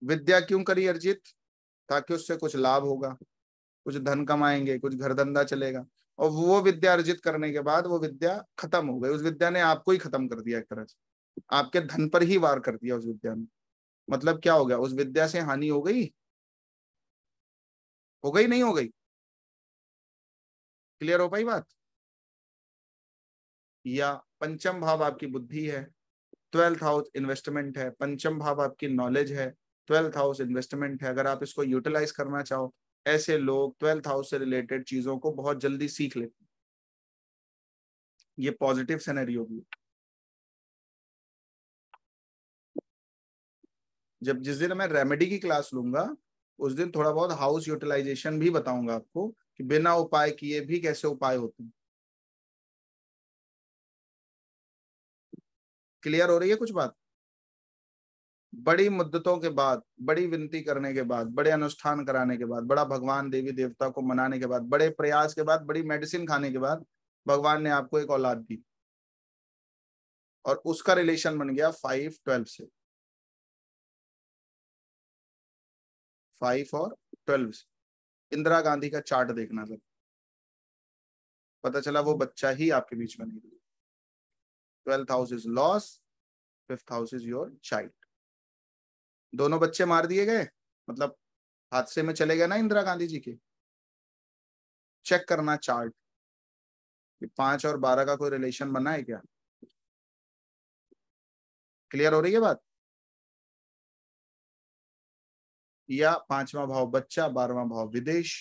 विद्या क्यों करी अर्जित ताकि उससे कुछ लाभ होगा कुछ धन कमाएंगे कुछ घर धंधा चलेगा और वो विद्या अर्जित करने के बाद वो विद्या खत्म हो गई उस विद्या ने आपको ही खत्म कर दिया एक तरह से आपके धन पर ही वार कर दिया उस विद्या ने मतलब क्या हो गया उस विद्या से हानि हो गई हो गई नहीं हो गई क्लियर हो पाई बात या पंचम भाव आपकी बुद्धि है ट्वेल्थ हाउस इन्वेस्टमेंट है पंचम भाव आपकी नॉलेज है ट्वेल्थ हाउस इन्वेस्टमेंट है अगर आप इसको यूटिलाइज करना चाहो ऐसे लोग ट्वेल्थ हाउस से रिलेटेड चीजों को बहुत जल्दी सीख लेते हैं ये पॉजिटिव सेनेरियो भी जब जिस दिन मैं रेमेडी की क्लास लूंगा उस दिन थोड़ा बहुत हाउस यूटिलाइजेशन भी बताऊंगा आपको कि बिना उपाय किए भी कैसे उपाय होते हैं क्लियर हो रही है कुछ बात बड़ी मुद्दतों के बाद बड़ी विनती करने के बाद बड़े अनुष्ठान कराने के बाद बड़ा भगवान देवी देवता को मनाने के बाद बड़े प्रयास के बाद बड़ी मेडिसिन खाने के बाद भगवान ने आपको एक औलाद दी और उसका रिलेशन बन गया फाइव ट्वेल्व से फाइव और ट्वेल्व इंदिरा गांधी का चार्ट देखना सर पता चला वो बच्चा ही आपके बीच में नहीं twelfth house is loss fifth house is your child दोनों बच्चे मार दिए गए मतलब हादसे में चले गए ना इंदिरा गांधी जी के चेक करना चार्ट कि पांच और बारह का कोई रिलेशन बना है क्या क्लियर हो रही है बात या पांचवा भाव बच्चा बारहवा भाव विदेश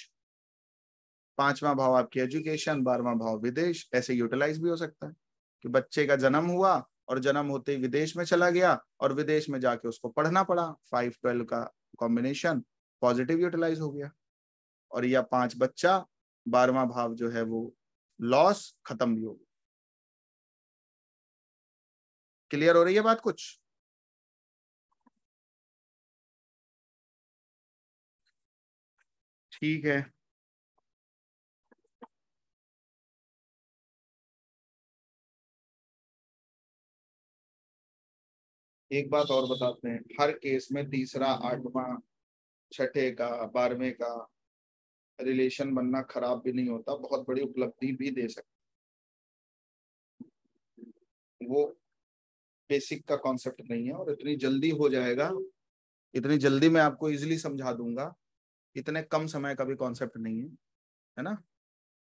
पांचवा भाव आपकी एजुकेशन बारहवा भाव विदेश ऐसे यूटिलाइज भी हो सकता है कि बच्चे का जन्म हुआ और जन्म होते ही विदेश में चला गया और विदेश में जाके उसको पढ़ना पड़ा फाइव ट्वेल्व का कॉम्बिनेशन पॉजिटिव यूटिलाइज हो गया और यह पांच बच्चा बारवा भाव जो है वो लॉस खत्म भी हो गया क्लियर हो रही है बात कुछ ठीक है एक बात और बताते हैं हर केस में तीसरा आठवां छठे का बारहवें का रिलेशन बनना खराब भी नहीं होता बहुत बड़ी उपलब्धि भी दे सकते वो बेसिक का कॉन्सेप्ट नहीं है और इतनी जल्दी हो जाएगा इतनी जल्दी मैं आपको इजिली समझा दूंगा इतने कम समय का भी कॉन्सेप्ट नहीं है है ना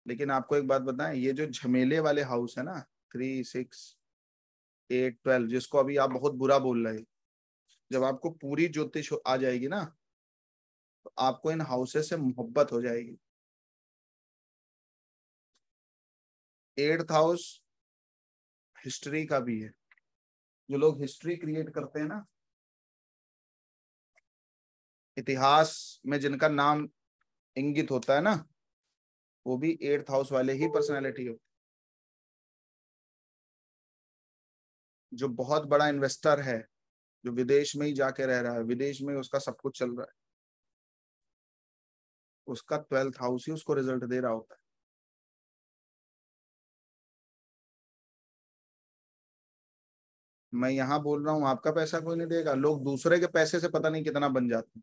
लेकिन आपको एक बात बताएं ये जो झमेले वाले हाउस है ना थ्री सिक्स एट ट्वेल्व जिसको अभी आप बहुत बुरा बोल रहे जब आपको पूरी ज्योतिष आ जाएगी ना तो आपको इन हाउसेस से मोहब्बत हो जाएगी एट्थ हाउस हिस्ट्री का भी है जो लोग हिस्ट्री क्रिएट करते हैं ना इतिहास में जिनका नाम इंगित होता है ना वो भी एट्थ हाउस वाले ही पर्सनैलिटी होते जो बहुत बड़ा इन्वेस्टर है जो विदेश में ही जाके रह रहा है विदेश में उसका सब कुछ चल रहा है उसका ट्वेल्थ हाउस ही उसको रिजल्ट दे रहा होता है मैं यहां बोल रहा हूं आपका पैसा कोई नहीं देगा लोग दूसरे के पैसे से पता नहीं कितना बन जाते हैं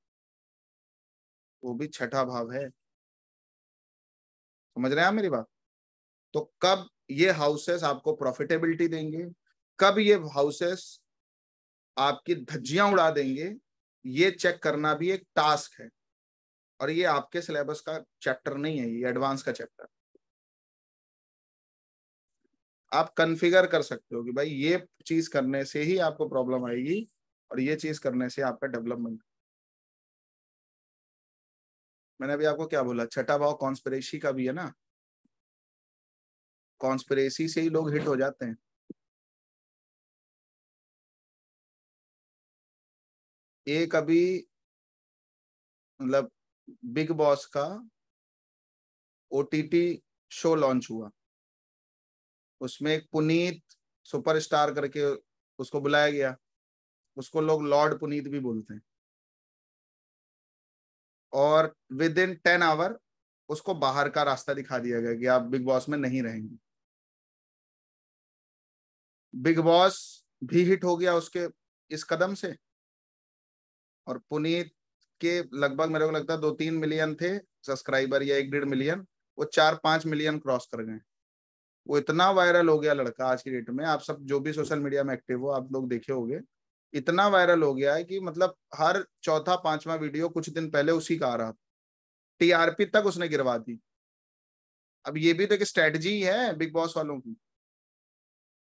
वो भी छठा भाव है समझ रहे हैं आप मेरी बात तो कब ये हाउसेस आपको प्रॉफिटेबिलिटी देंगे कब ये हाउसेस आपकी धज्जियां उड़ा देंगे ये चेक करना भी एक टास्क है और ये आपके सिलेबस का चैप्टर नहीं है ये एडवांस का चैप्टर आप कन्फिगर कर सकते हो कि भाई ये चीज करने से ही आपको प्रॉब्लम आएगी और ये चीज करने से आपका डेवलपमेंट मैंने अभी आपको क्या बोला छठा भाव कॉन्स्परेसी का भी है ना कॉन्स्परेसी से ही लोग हिट हो जाते हैं एक अभी मतलब बिग बॉस का ओ शो लॉन्च हुआ उसमें एक पुनीत सुपरस्टार करके उसको बुलाया गया उसको लोग लॉर्ड पुनीत भी बोलते हैं और विद इन टेन आवर उसको बाहर का रास्ता दिखा दिया गया कि आप बिग बॉस में नहीं रहेंगे बिग बॉस भी हिट हो गया उसके इस कदम से और पुनीत के लगभग मेरे को लगता है दो तीन मिलियन थे सब्सक्राइबर या एक डेढ़ मिलियन वो चार पांच मिलियन क्रॉस कर गए वो इतना वायरल हो गया लड़का आज की डेट में आप सब जो भी सोशल मीडिया में एक्टिव हो आप लोग देखे होंगे इतना वायरल हो गया है कि मतलब हर चौथा पांचवा वीडियो कुछ दिन पहले उसी का आ रहा था टीआरपी तक उसने गिरवा दी अब ये भी तो एक स्ट्रेटजी है बिग बॉस वालों की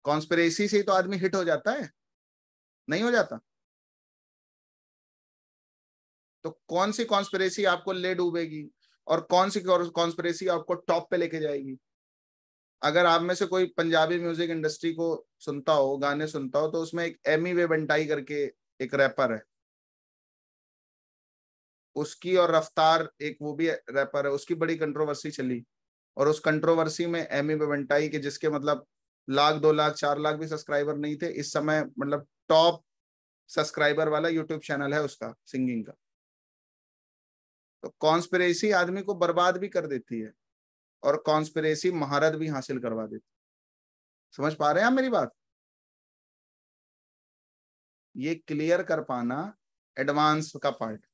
कॉन्स्पेरेसी से ही तो आदमी हिट हो जाता है नहीं हो जाता तो कौन सी कॉन्स्पेरेसी आपको ले डूबेगी और कौन सी कॉन्स्परेसी आपको टॉप पे लेके जाएगी अगर आप में से कोई पंजाबी म्यूजिक इंडस्ट्री को सुनता हो गाने सुनता हो तो उसमें एक एमी वे बंटाई करके एक रैपर है उसकी और रफ्तार एक वो भी रैपर है उसकी बड़ी कंट्रोवर्सी चली और उस कंट्रोवर्सी में एमी वे बंटाई के जिसके मतलब लाख दो लाख चार लाख भी सब्सक्राइबर नहीं थे इस समय मतलब टॉप सब्सक्राइबर वाला यूट्यूब चैनल है उसका सिंगिंग का तो कॉन्स्परेसी आदमी को बर्बाद भी कर देती है और कॉन्स्पेरेसी महारत भी हासिल करवा देती है समझ पा रहे हैं आप मेरी बात ये क्लियर कर पाना एडवांस का पार्ट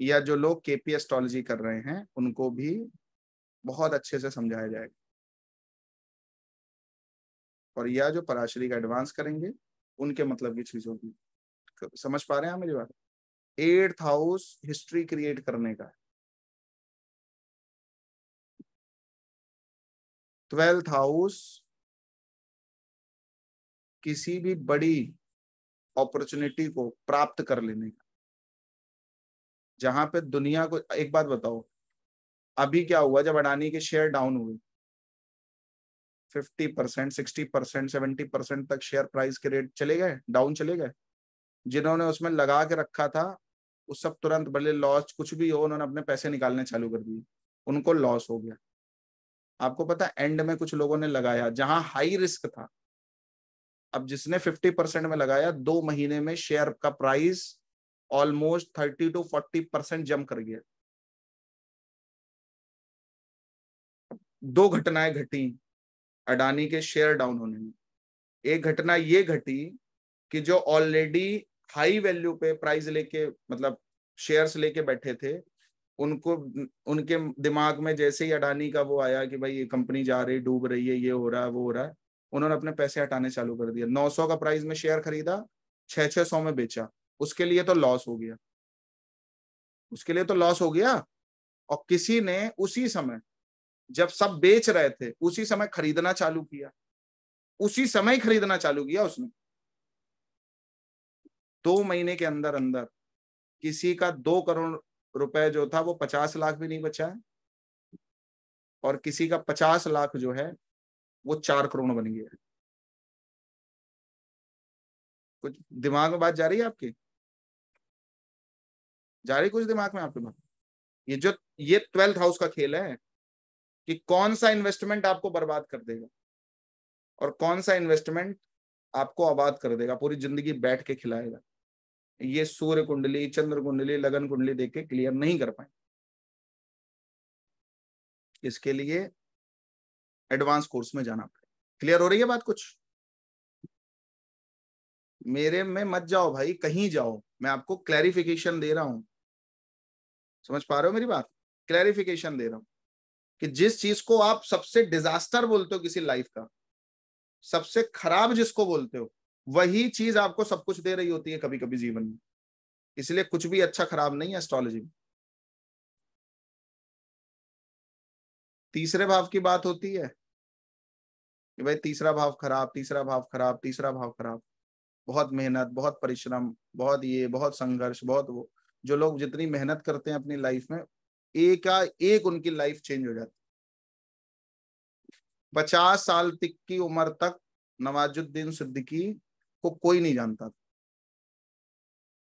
या जो लोग केपी एस्ट्रोलॉजी कर रहे हैं उनको भी बहुत अच्छे से समझाया जाएगा और या जो पराशरी का एडवांस करेंगे उनके मतलब की चीजों की समझ पा रहे हैं मेरी बात एट्थ हाउस हिस्ट्री क्रिएट करने का है ट्वेल्थ हाउस किसी भी बड़ी अपॉर्चुनिटी को प्राप्त कर लेने का जहां पे दुनिया को एक बात बताओ अभी क्या हुआ जब अडानी के शेयर डाउन हुए fifty percent sixty percent seventy percent तक शेयर प्राइस के रेट चले गए डाउन चले गए जिन्होंने उसमें लगा के रखा था वो सब तुरंत बड़े लॉस कुछ भी हो उन्होंने अपने पैसे निकालने चालू कर दिए उनको लॉस हो गया आपको पता एंड में कुछ लोगों ने लगाया जहां हाई रिस्क था अब जिसने 50 परसेंट में लगाया दो महीने में शेयर का price almost thirty to forty percent जम कर गया दो घटनाएं घटी अडानी के शेयर डाउन होने में एक घटना ये घटी कि जो ऑलरेडी हाई वैल्यू पे प्राइस लेके मतलब शेयर्स लेके बैठे थे उनको उनके दिमाग में जैसे ही अडानी का वो आया कि भाई ये कंपनी जा रही डूब रही है ये हो रहा है वो हो रहा है उन्होंने अपने पैसे हटाने चालू कर दिया 900 का प्राइस में शेयर खरीदा छह छह सौ में बेचा उसके लिए तो लॉस हो गया उसके लिए तो लॉस हो गया और किसी ने उसी समय जब सब बेच रहे थे उसी समय खरीदना चालू किया उसी समय खरीदना चालू किया उसने दो महीने के अंदर अंदर किसी का दो करोड़ रुपए जो था वो पचास लाख भी नहीं बचा है और किसी का पचास लाख जो है वो चार करोड़ बन गया है कुछ दिमाग में बात जा रही है आपकी जा रही कुछ दिमाग में आपके बात ये जो ये ट्वेल्थ हाउस का खेल है कि कौन सा इन्वेस्टमेंट आपको बर्बाद कर देगा और कौन सा इन्वेस्टमेंट आपको आबाद कर देगा पूरी जिंदगी बैठ के खिलाएगा ये सूर्य कुंडली चंद्र कुंडली लगन कुंडली देख के क्लियर नहीं कर पाए इसके लिए एडवांस कोर्स में जाना पड़े क्लियर हो रही है बात कुछ मेरे में मत जाओ भाई कहीं जाओ मैं आपको क्लैरिफिकेशन दे रहा हूं समझ पा रहे हो मेरी बात क्लैरिफिकेशन दे रहा हूं कि जिस चीज को आप सबसे डिजास्टर बोलते हो किसी लाइफ का सबसे खराब जिसको बोलते हो वही चीज आपको सब कुछ दे रही होती है कभी कभी जीवन में इसलिए कुछ भी अच्छा खराब नहीं है एस्ट्रोलॉजी में तीसरे भाव की बात होती है कि भाई तीसरा भाव खराब तीसरा भाव खराब तीसरा भाव खराब बहुत मेहनत बहुत परिश्रम बहुत ये बहुत संघर्ष बहुत वो जो लोग जितनी मेहनत करते हैं अपनी लाइफ में एक एक उनकी लाइफ चेंज हो जाती पचास साल तक की उम्र तक नवाजुद्दीन सिद्दीकी को कोई नहीं जानता था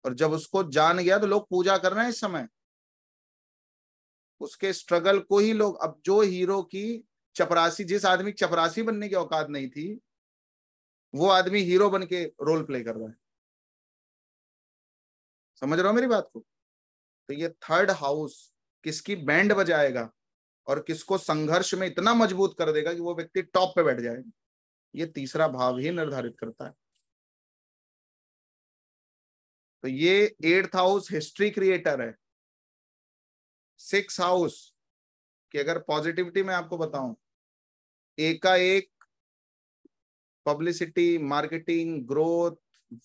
और जब उसको जान गया तो लोग पूजा कर रहे हैं इस समय उसके स्ट्रगल को ही लोग अब जो हीरो की चपरासी जिस आदमी चपरासी बनने की औकात नहीं थी वो आदमी हीरो बन के रोल प्ले कर रहा है समझ रहे हो मेरी बात को तो ये थर्ड हाउस किसकी बैंड बजाएगा और किसको संघर्ष में इतना मजबूत कर देगा कि वो व्यक्ति टॉप पे बैठ जाएगा ये तीसरा भाव ही निर्धारित करता है तो ये एट्थ हाउस हिस्ट्री क्रिएटर है सिक्स हाउस कि अगर पॉजिटिविटी में आपको बताऊं एकाएक पब्लिसिटी मार्केटिंग ग्रोथ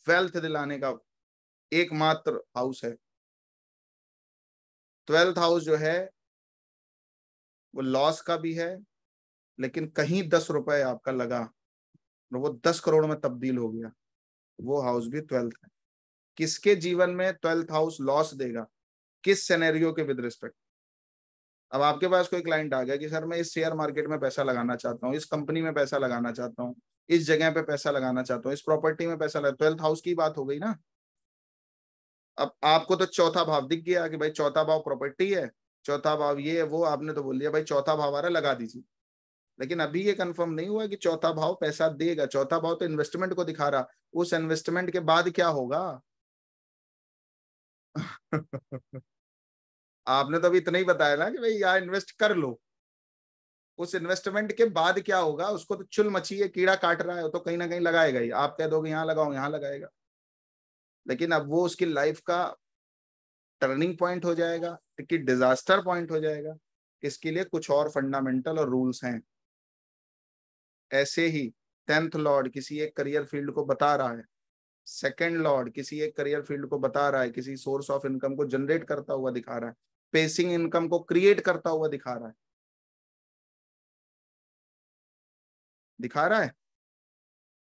वेल्थ दिलाने का एकमात्र हाउस है ट्वेल्थ हाउस जो है वो लॉस का भी है लेकिन कहीं दस रुपए आपका लगा और वो दस करोड़ में तब्दील हो गया वो हाउस भी ट्वेल्थ है किसके जीवन में ट्वेल्थ हाउस लॉस देगा किस सेनेरियो के विद रिस्पेक्ट अब आपके पास कोई क्लाइंट आ गया कि सर मैं इस शेयर मार्केट में पैसा लगाना चाहता हूँ इस कंपनी में पैसा लगाना चाहता हूँ इस जगह पे पैसा लगाना चाहता हूँ इस प्रॉपर्टी में पैसा लगा ट्वेल्थ हाउस की बात हो गई ना अब आपको तो चौथा भाव दिख गया कि भाई चौथा भाव प्रॉपर्टी है चौथा भाव ये है वो आपने तो बोल दिया भाई चौथा भाव आ रहा लगा दीजिए लेकिन अभी ये कंफर्म नहीं हुआ कि चौथा भाव पैसा देगा चौथा भाव तो इन्वेस्टमेंट को दिखा रहा उस इन्वेस्टमेंट के बाद क्या होगा आपने तो अभी इतना ही बताया ना कि भाई यहाँ इन्वेस्ट कर लो उस इन्वेस्टमेंट के बाद क्या होगा उसको तो चुल मची है कीड़ा काट रहा है तो कहीं ना कहीं लगाएगा ही आप कह दोगे यहाँ लगाओ यहाँ लगाएगा लेकिन अब वो उसकी लाइफ का टर्निंग पॉइंट हो जाएगा कि डिजास्टर पॉइंट हो जाएगा इसके लिए कुछ और फंडामेंटल और रूल्स हैं ऐसे ही टेंथ लॉर्ड किसी एक करियर फील्ड को बता रहा है सेकेंड लॉर्ड किसी एक करियर फील्ड को बता रहा है किसी सोर्स ऑफ इनकम को जनरेट करता हुआ दिखा रहा है पेसिंग इनकम को क्रिएट करता हुआ दिखा रहा है दिखा रहा है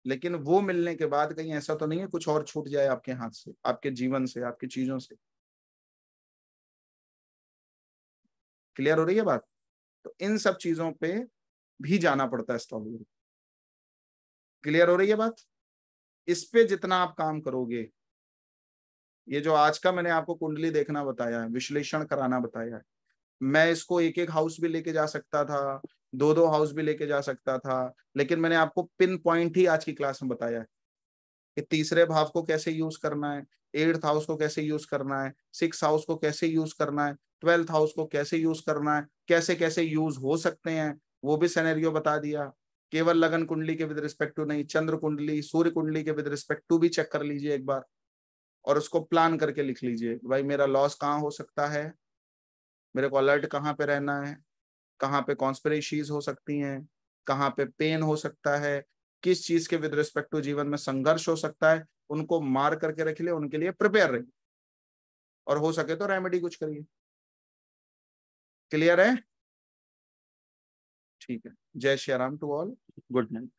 लेकिन वो मिलने के बाद कहीं ऐसा तो नहीं है कुछ और छूट जाए आपके हाथ से आपके जीवन से आपकी चीजों से क्लियर हो रही है बात तो इन सब चीजों पे भी जाना पड़ता है एस्ट्रोलॉजर क्लियर हो रही है बात इस पे जितना आप काम करोगे ये जो आज का मैंने आपको कुंडली देखना बताया है विश्लेषण कराना बताया है मैं इसको एक एक हाउस भी लेके जा सकता था दो दो हाउस भी लेके जा सकता था लेकिन मैंने आपको पिन पॉइंट ही आज की क्लास में बताया है कि तीसरे भाव को कैसे यूज करना है एट्थ हाउस को कैसे यूज करना है सिक्स हाउस को कैसे यूज करना है ट्वेल्थ हाउस को कैसे यूज करना है कैसे कैसे यूज हो सकते हैं वो भी सैनरियो बता दिया केवल लगन कुंडली के विद रिस्पेक्ट टू नहीं चंद्र कुंडली सूर्य कुंडली के विद रिस्पेक्ट टू भी चेक कर लीजिए एक बार और उसको प्लान करके लिख लीजिए भाई मेरा लॉस कहाँ हो सकता है मेरे को अलर्ट कहाँ पे रहना है कहाँ पे कॉन्स्परेशीज हो सकती हैं कहाँ पे पेन हो सकता है किस चीज के विद रिस्पेक्ट टू जीवन में संघर्ष हो सकता है उनको मार करके रख लिया उनके लिए प्रिपेयर रहिए और हो सके तो रेमेडी कुछ करिए क्लियर है ठीक है जय Shri Ram to all good night